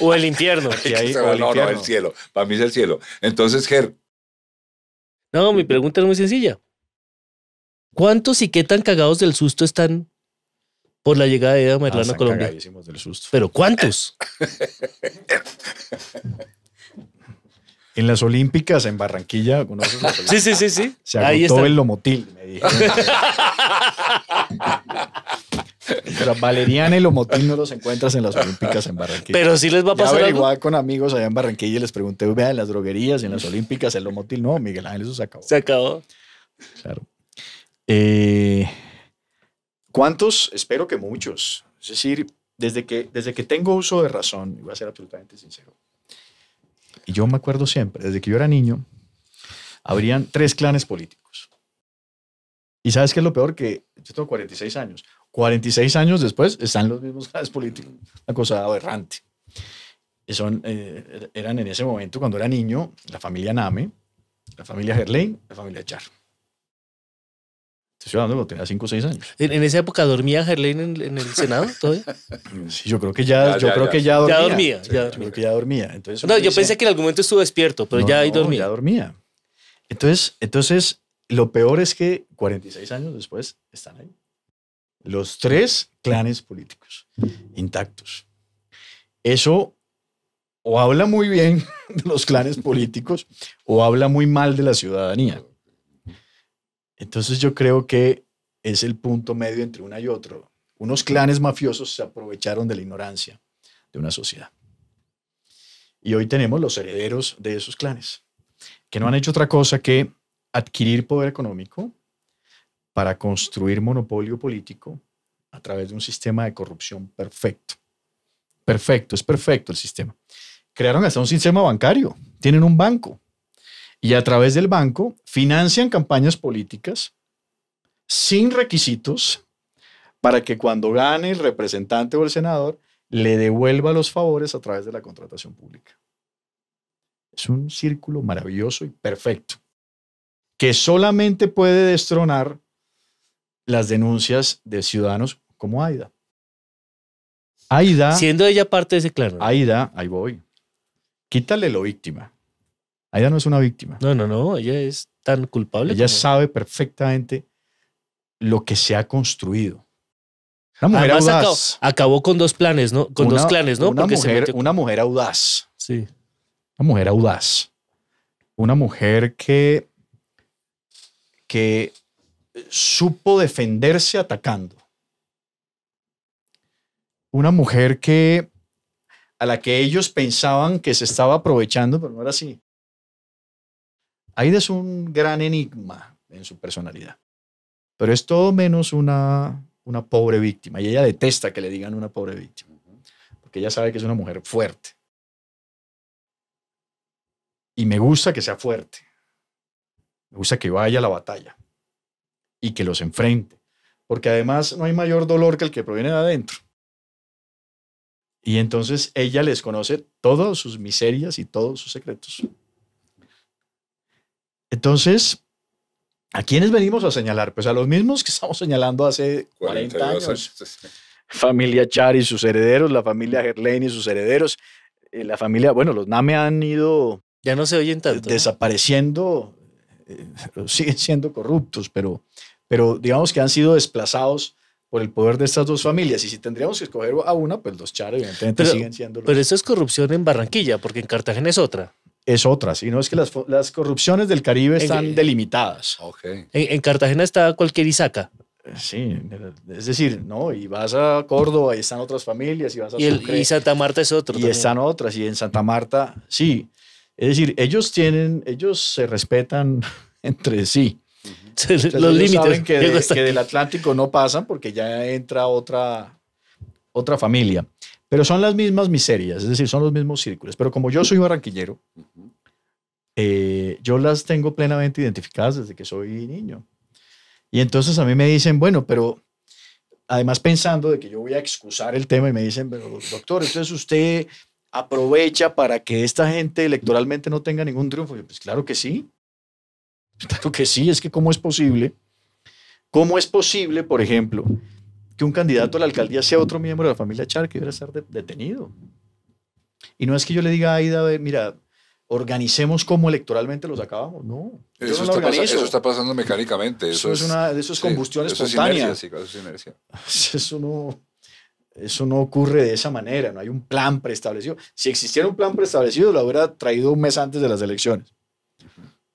o el infierno. Que ahí, este no, el no, el cielo. Para mí es el cielo. Entonces, Ger. No, mi pregunta es muy sencilla. ¿Cuántos y qué tan cagados del susto están por la llegada de Eda ah, Merlano a Colombia? Del susto. Pero ¿cuántos? En las Olímpicas en Barranquilla, ¿conoces las Sí, sí, sí, sí. Se el lomotil, me dijeron. Pero Valeriana y Lomotil no los encuentras en las Olímpicas en Barranquilla. Pero sí les va a pasar. Ya igual con amigos allá en Barranquilla y les pregunté, vean, en las droguerías en las Olímpicas el Lomotil. No, Miguel Ángel, eso se acabó. Se acabó. Claro. Eh, ¿Cuántos? Espero que muchos. Es decir, desde que, desde que tengo uso de razón, y voy a ser absolutamente sincero, y yo me acuerdo siempre, desde que yo era niño, habrían tres clanes políticos. Y sabes qué es lo peor que yo tengo 46 años. 46 años después están los mismos clanes políticos. Una cosa aberrante. Son, eh, eran en ese momento, cuando era niño, la familia Name, la familia Gerlain, la familia Char estoy hablando tenía 5 o 6 años. ¿En, esa época dormía Gerlín en, el Senado todavía? sí, yo creo que ya, yo creo que ya dormía. Yo yo pensé que en algún momento estuvo despierto, pero ya ahí dormía. ya dormía. Entonces, entonces, lo peor es que 46 años después están ahí. Los tres clanes políticos intactos. Eso o habla muy bien de los clanes políticos o habla muy mal de la ciudadanía. Entonces yo creo que es el punto medio entre una y otro. Unos clanes mafiosos se aprovecharon de la ignorancia de una sociedad. Y hoy tenemos los herederos de esos clanes, que no han hecho otra cosa que adquirir poder económico para construir monopolio político a través de un sistema de corrupción perfecto. Perfecto, es perfecto el sistema. Crearon hasta un sistema bancario, tienen un banco, y a través del banco financian campañas políticas sin requisitos para que cuando gane el representante o el senador le devuelva los favores a través de la contratación pública. Es un círculo maravilloso y perfecto que solamente puede destronar las denuncias de ciudadanos como Aida. Aida. Siendo ella parte de ese claro, Aida, ahí voy. Quítale lo víctima. Ella no es una víctima. No, no, no, ella es tan culpable. Ella sabe perfectamente lo que se ha construido. Una mujer audaz. Acabó, con dos planes, ¿no? Con dos clanes, ¿no? Una, mujer, una mujer audaz. Sí. Una mujer audaz. Una mujer que, que supo defenderse atacando. Una mujer que a la que ellos pensaban que se estaba aprovechando, pero no era así. Aida es un gran enigma en su personalidad, pero es todo menos una, una pobre víctima y ella detesta que le digan una pobre víctima, porque ella sabe que es una mujer fuerte. Y me gusta que sea fuerte, me gusta que vaya a la batalla y que los enfrente, porque además no hay mayor dolor que el que proviene de adentro. Y entonces ella les conoce todas sus miserias y todos sus secretos. Entonces, ¿a quiénes venimos a señalar? Pues a los mismos que estamos señalando hace 40 años. Familia Char y sus herederos, la familia Gerlene y sus herederos, eh, la familia, bueno, los Name han ido... Ya no se Desapareciendo, eh, siguen siendo corruptos, pero, pero digamos que han sido desplazados por el poder de estas dos familias. Y si tendríamos que escoger a una, pues los Char evidentemente siguen siendo los... Pero eso es corrupción en Barranquilla, porque en Cartagena es otra es otra, sino No es que las, las corrupciones del Caribe están delimitadas. Okay. En, Cartagena está cualquier Isaca. Sí, es decir, ¿no? Y vas a Córdoba y están otras familias y vas a y, el, Santa Marta es otro. Y están otras y en Santa Marta, sí. Es decir, ellos tienen, ellos se respetan entre sí. los límites. que del Atlántico no pasan porque ya entra otra, otra familia. Pero son las mismas miserias, es decir, son los mismos círculos. Pero como yo soy barranquillero, eh, yo las tengo plenamente identificadas desde que soy niño. Y entonces a mí me dicen, bueno, pero además pensando de que yo voy a excusar el tema y me dicen, pero doctor, entonces usted aprovecha para que esta gente electoralmente no tenga ningún triunfo. pues claro que sí. Claro que sí, es que ¿cómo es posible? ¿Cómo es posible, por ejemplo, que un candidato a la alcaldía sea otro miembro de la familia Char, que iba estar detenido. Y no es que yo le diga a Aida, mira, organicemos como electoralmente los acabamos. No. Eso, está, eso pasando mecánicamente. Eso, es, una, combustión espontánea. Eso eso no, eso no ocurre de esa manera. No hay un plan preestablecido. Si existiera un plan preestablecido, lo hubiera traído un mes antes de las elecciones.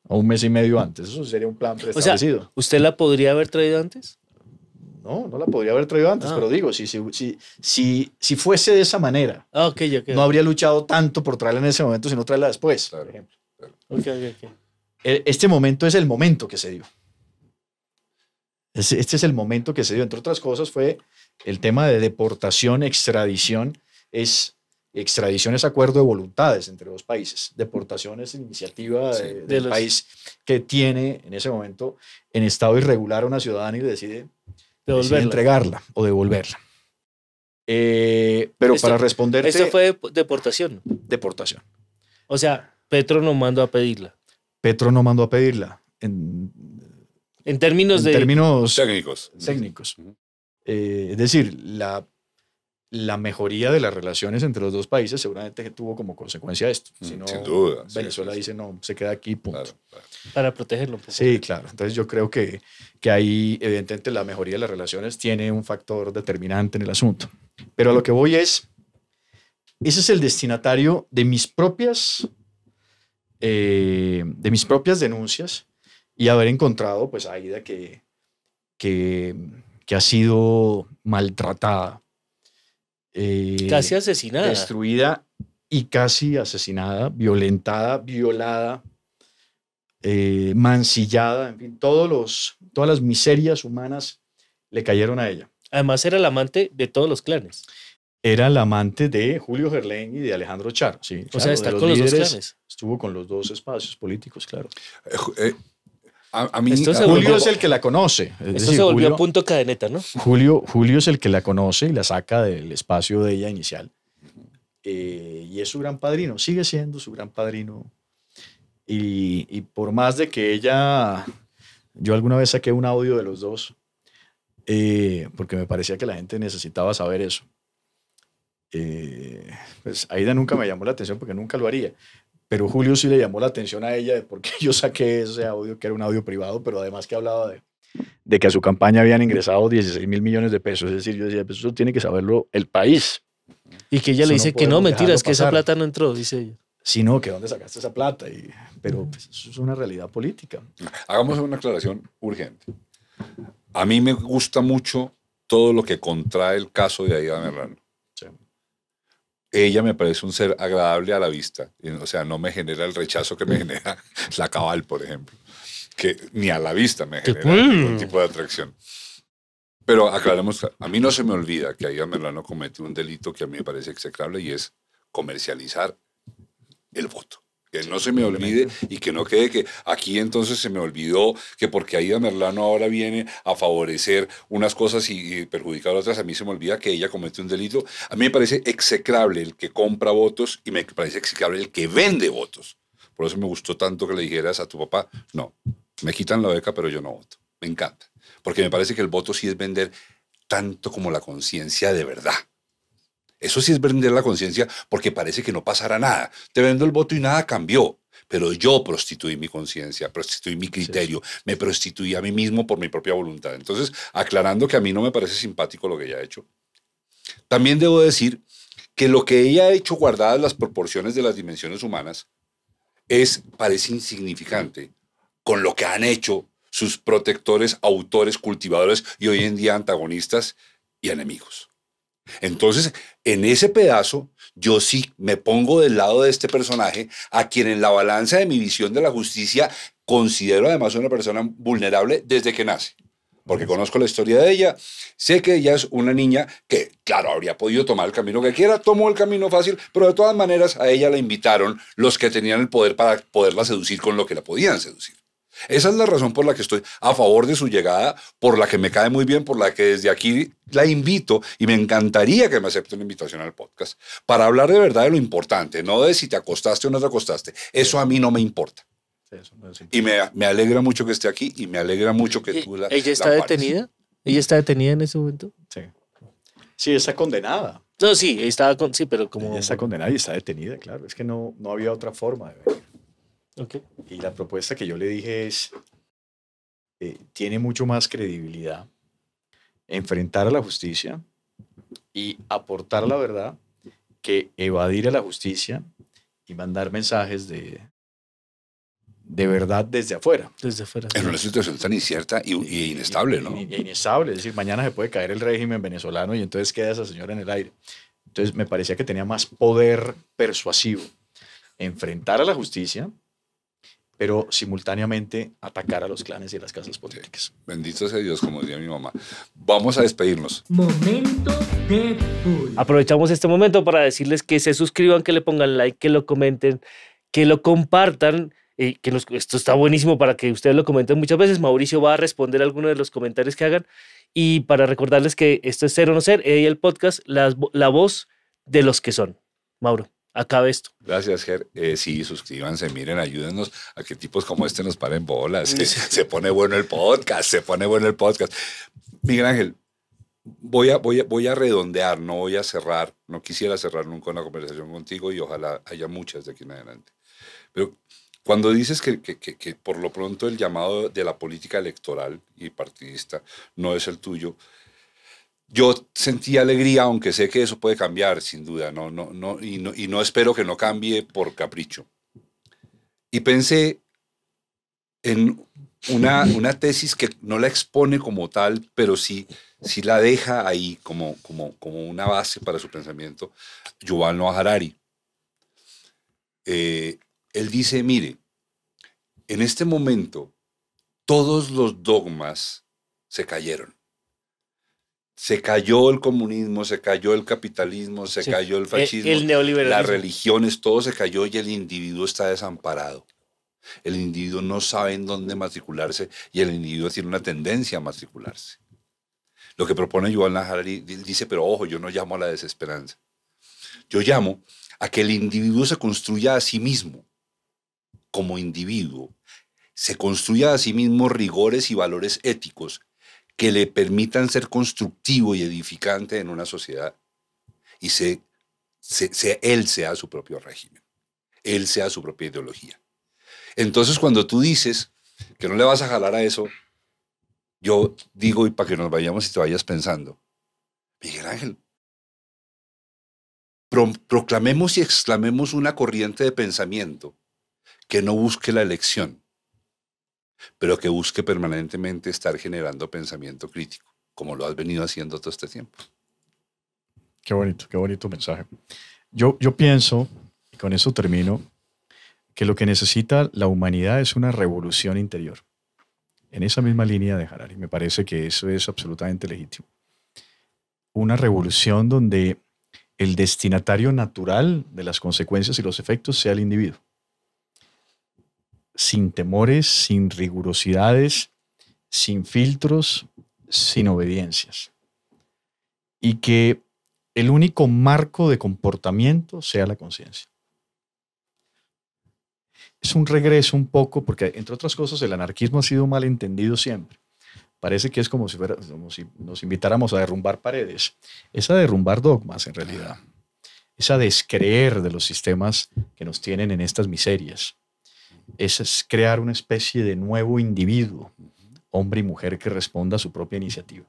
O un mes y medio antes. Eso sería un plan preestablecido. ¿Usted la podría haber traído antes? No, no la podría haber traído antes, ah. pero digo, si, si, si, si, fuese de esa manera, ah, no habría luchado tanto por traerla en ese momento, sino traerla después, e, este momento es el momento que se dio. Este, este es el momento que se dio. Entre otras cosas, fue el tema de deportación, extradición. Es, extradición es acuerdo de voluntades entre dos países. Deportación es iniciativa del país que tiene en ese momento en estado irregular a una ciudadana y decide entregarla o devolverla. Eh, pero para responderte... Esto fue deportación. Deportación. O sea, Petro no mandó a pedirla. Petro no mandó a pedirla. En, términos términos técnicos. Técnicos. Eh, es decir, la, mejoría de las relaciones entre los dos países seguramente tuvo como consecuencia esto. Mm, sin duda. Venezuela dice no, se queda aquí, punto. Para protegerlo. Sí, claro. Entonces yo creo que, ahí evidentemente la mejoría de las relaciones tiene un factor determinante en el asunto. Pero a lo que voy es, ese es el destinatario de mis propias, eh, de mis propias denuncias y haber encontrado pues a Aida que, que, ha sido maltratada. Eh, casi asesinada. Destruida y casi asesinada, violentada, violada eh, mancillada, en fin, todos los, todas las miserias humanas le cayeron a ella. Además era la amante de todos los clanes. Era la amante de Julio Gerlén y de Alejandro Char. o sea, los Estuvo con los dos espacios políticos, claro. Eh, eh, a, mí, Julio es el que la conoce. se volvió punto cadeneta, Julio, Julio es el que la conoce y la saca del espacio de ella inicial. Eh, y es su gran padrino, sigue siendo su gran padrino y, por más de que ella, yo alguna vez saqué un audio de los dos, eh, porque me parecía que la gente necesitaba saber eso. Eh, pues Aida nunca me llamó la atención porque nunca lo haría, pero Julio sí le llamó la atención a ella de por yo saqué ese audio, que era un audio privado, pero además que hablaba de, que a su campaña habían ingresado 16 mil millones de pesos. Es decir, yo decía, pues eso tiene que saberlo el país. Y que ella le dice que no, mentiras, que esa plata no entró, dice ella sino que dónde sacaste esa plata. Y, pero pues, eso es una realidad política. Hagamos una aclaración urgente. A mí me gusta mucho todo lo que contrae el caso de Aida Merrano. Ella me parece un ser agradable a la vista. O sea, no me genera el rechazo que me genera la cabal, por ejemplo. Que ni a la vista me genera ningún tipo de atracción. Pero aclaremos, a mí no se me olvida que Aida Merlano comete un delito que a mí me parece execrable y es comercializar el voto. Que no se me olvide y que no quede que aquí entonces se me olvidó que porque Aida Merlano ahora viene a favorecer unas cosas y, perjudicar otras, a mí se me olvida que ella comete un delito. A mí me parece execrable el que compra votos y me parece execrable el que vende votos. Por eso me gustó tanto que le dijeras a tu papá, no, me quitan la beca pero yo no voto. Me encanta. Porque me parece que el voto sí es vender tanto como la conciencia de verdad. Eso sí es vender la conciencia porque parece que no pasará nada. Te vendo el voto y nada cambió. Pero yo prostituí mi conciencia, prostituí mi criterio, me prostituí a mí mismo por mi propia voluntad. Entonces, aclarando que a mí no me parece simpático lo que ella ha hecho. También debo decir que lo que ella ha hecho guardadas las proporciones de las dimensiones humanas es, parece insignificante con lo que han hecho sus protectores, autores, cultivadores y hoy en día antagonistas y enemigos. Entonces, en ese pedazo, yo sí me pongo del lado de este personaje, a quien en la balanza de mi visión de la justicia considero además una persona vulnerable desde que nace. Porque conozco la historia de ella, sé que ella es una niña que, claro, habría podido tomar el camino que quiera, tomó el camino fácil, pero de todas maneras a ella la invitaron los que tenían el poder para poderla seducir con lo que la podían seducir. Esa es la razón por la que estoy a favor de su llegada, por la que me cae muy bien, por la que desde aquí la invito y me encantaría que me acepte una invitación al podcast para hablar de verdad de lo importante, no de si te acostaste o no te acostaste. Eso a mí no me importa. y me, alegra mucho que esté aquí y me alegra mucho que tú ¿Ella está detenida? ¿Ella está detenida en ese momento? Sí. Sí, está condenada. No, sí, estaba sí, pero como... está condenada y está detenida, claro. Es que no, no había otra forma de y la propuesta que yo le dije es, eh, tiene mucho más credibilidad enfrentar a la justicia y aportar la verdad que evadir a la justicia y mandar mensajes de, de verdad desde afuera. Desde afuera. En una situación tan incierta y, inestable, ¿no? inestable, es decir, mañana se puede caer el régimen venezolano y entonces queda esa señora en el aire. Entonces me parecía que tenía más poder persuasivo enfrentar a la justicia pero simultáneamente atacar a los clanes y a las casas políticas. Bendito sea Dios, como decía mi mamá. Vamos a despedirnos. Momento Aprovechamos este momento para decirles que se suscriban, que le pongan like, que lo comenten, que lo compartan. que nos, esto está buenísimo para que ustedes lo comenten muchas veces. Mauricio va a responder algunos de los comentarios que hagan. Y para recordarles que esto es Ser o No Ser, el podcast, la voz de los que son. Mauro acabe esto. Gracias, Ger. Eh, sí, suscríbanse, miren, ayúdennos a que tipos como este nos paren bolas. Se, pone bueno el podcast, se pone bueno el podcast. Miguel Ángel, voy a, voy, a, voy a redondear, no voy a cerrar, no quisiera cerrar nunca una conversación contigo y ojalá haya muchas de aquí en adelante. Pero cuando dices que, que, que, que por lo pronto el llamado de la política electoral y partidista no es el tuyo, yo sentí alegría, aunque sé que eso puede cambiar, sin duda, no, no, no, y, no, espero que no cambie por capricho. Y pensé en una, tesis que no la expone como tal, pero sí, la deja ahí como, una base para su pensamiento, Yuval Noah Harari. Eh, él dice, mire, en este momento todos los dogmas se cayeron se cayó el comunismo, se cayó el capitalismo, se cayó el fascismo, el, neoliberalismo. las religiones, todo se cayó y el individuo está desamparado. El individuo no sabe en dónde matricularse y el individuo tiene una tendencia a matricularse. Lo que propone Yuval Harari dice, pero ojo, yo no llamo a la desesperanza. Yo llamo a que el individuo se construya a sí mismo como individuo, se construya a sí mismo rigores y valores éticos que le permitan ser constructivo y edificante en una sociedad y se, él sea su propio régimen, él sea su propia ideología. Entonces cuando tú dices que no le vas a jalar a eso, yo digo, y para que nos vayamos y te vayas pensando, Miguel Ángel, proclamemos y exclamemos una corriente de pensamiento que no busque la elección, pero que busque permanentemente estar generando pensamiento crítico, como lo has venido haciendo todo este tiempo. Qué bonito, qué bonito mensaje. Yo, yo pienso, y con eso termino, que lo que necesita la humanidad es una revolución interior. En esa misma línea de Harari, me parece que eso es absolutamente legítimo. Una revolución donde el destinatario natural de las consecuencias y los efectos sea el individuo sin temores, sin rigurosidades, sin filtros, sin obediencias. Y que el único marco de comportamiento sea la conciencia. Es un regreso un poco, porque entre otras cosas el anarquismo ha sido mal entendido siempre. Parece que es como si, si nos invitáramos a derrumbar paredes. Es a derrumbar dogmas en realidad. Es a descreer de los sistemas que nos tienen en estas miserias es crear una especie de nuevo individuo, hombre y mujer que responda a su propia iniciativa.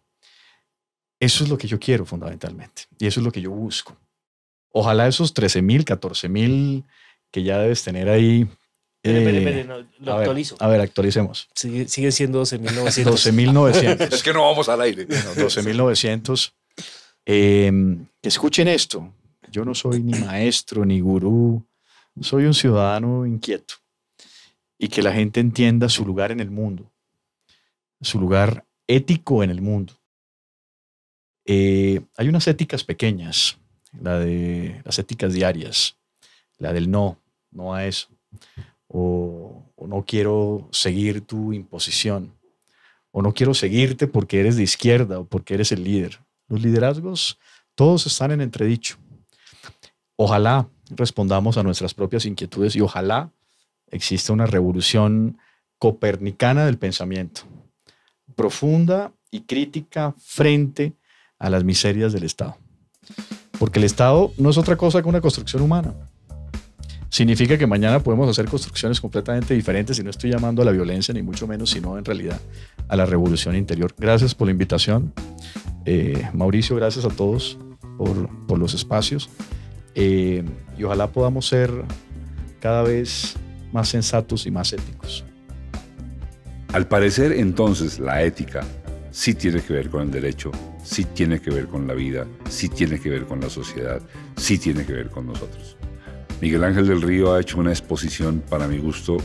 Eso es lo que yo quiero fundamentalmente y eso es lo que yo busco. Ojalá esos 13 mil, mil que ya debes tener ahí. Eh, lo a actualizo. Ver, a ver, actualicemos. Sigue, sigue siendo 12.900. 12.900. es que no vamos al aire. 12.900. Eh, em, escuchen esto. Yo no soy ni maestro ni gurú. Soy un ciudadano inquieto y que la gente entienda su lugar en el mundo, su lugar ético en el mundo. Eh, hay unas éticas pequeñas, la de las éticas diarias, la del no, no a eso, o no quiero seguir tu imposición, o no quiero seguirte porque eres de izquierda o porque eres el líder. Los liderazgos todos están en entredicho. Ojalá respondamos a nuestras propias inquietudes y ojalá existe una revolución copernicana del pensamiento, profunda y crítica frente a las miserias del Estado. Porque el Estado no es otra cosa que una construcción humana. Significa que mañana podemos hacer construcciones completamente diferentes y no estoy llamando a la violencia, ni mucho menos, sino en realidad a la revolución interior. Gracias por la invitación. Eh, Mauricio, gracias a todos por, los espacios. Eh, y ojalá podamos ser cada vez más sensatos y más éticos. Al parecer entonces la ética sí tiene que ver con el derecho, sí tiene que ver con la vida, sí tiene que ver con la sociedad, sí tiene que ver con nosotros. Miguel Ángel del Río ha hecho una exposición, para mi gusto,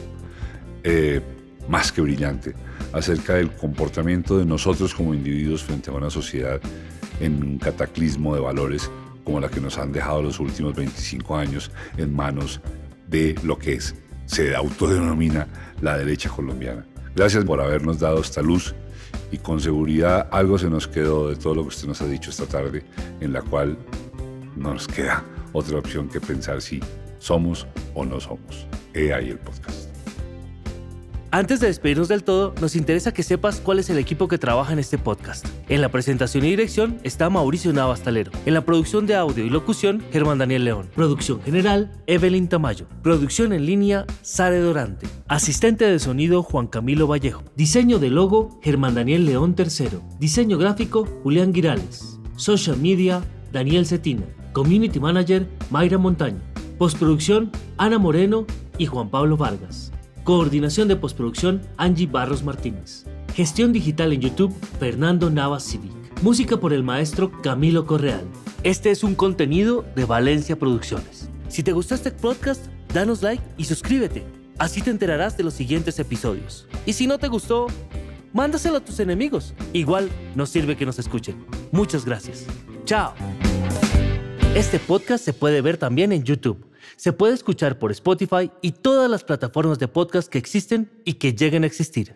eh, más que brillante, acerca del comportamiento de nosotros como individuos frente a una sociedad en un cataclismo de valores como la que nos han dejado los últimos 25 años en manos de lo que es se autodenomina la derecha colombiana. Gracias por habernos dado esta luz y con seguridad algo se nos quedó de todo lo que usted nos ha dicho esta tarde, en la cual no nos queda otra opción que pensar si somos o no somos. He ahí el podcast. Antes de despedirnos del todo, nos interesa que sepas cuál es el equipo que trabaja en este podcast. En la presentación y dirección está Mauricio Navastalero. En la producción de audio y locución, Germán Daniel León. Producción general, Evelyn Tamayo. Producción en línea, Sare Dorante. Asistente de sonido, Juan Camilo Vallejo. Diseño de logo, Germán Daniel León III. Diseño gráfico, Julián Girales. Social media, Daniel Cetina. Community manager, Mayra Montaño. Postproducción, Ana Moreno y Juan Pablo Vargas. Coordinación de postproducción, Angie Barros Martínez. Gestión digital en YouTube, Fernando Navas Civic. Música por el maestro Camilo Correal. Este es un contenido de Valencia Producciones. Si te gustó este podcast, danos like y suscríbete. Así te enterarás de los siguientes episodios. Y si no te gustó, mándaselo a tus enemigos. Igual nos sirve que nos escuchen. Muchas gracias. Chao. Este podcast se puede ver también en YouTube se puede escuchar por Spotify y todas las plataformas de podcast que existen y que lleguen a existir.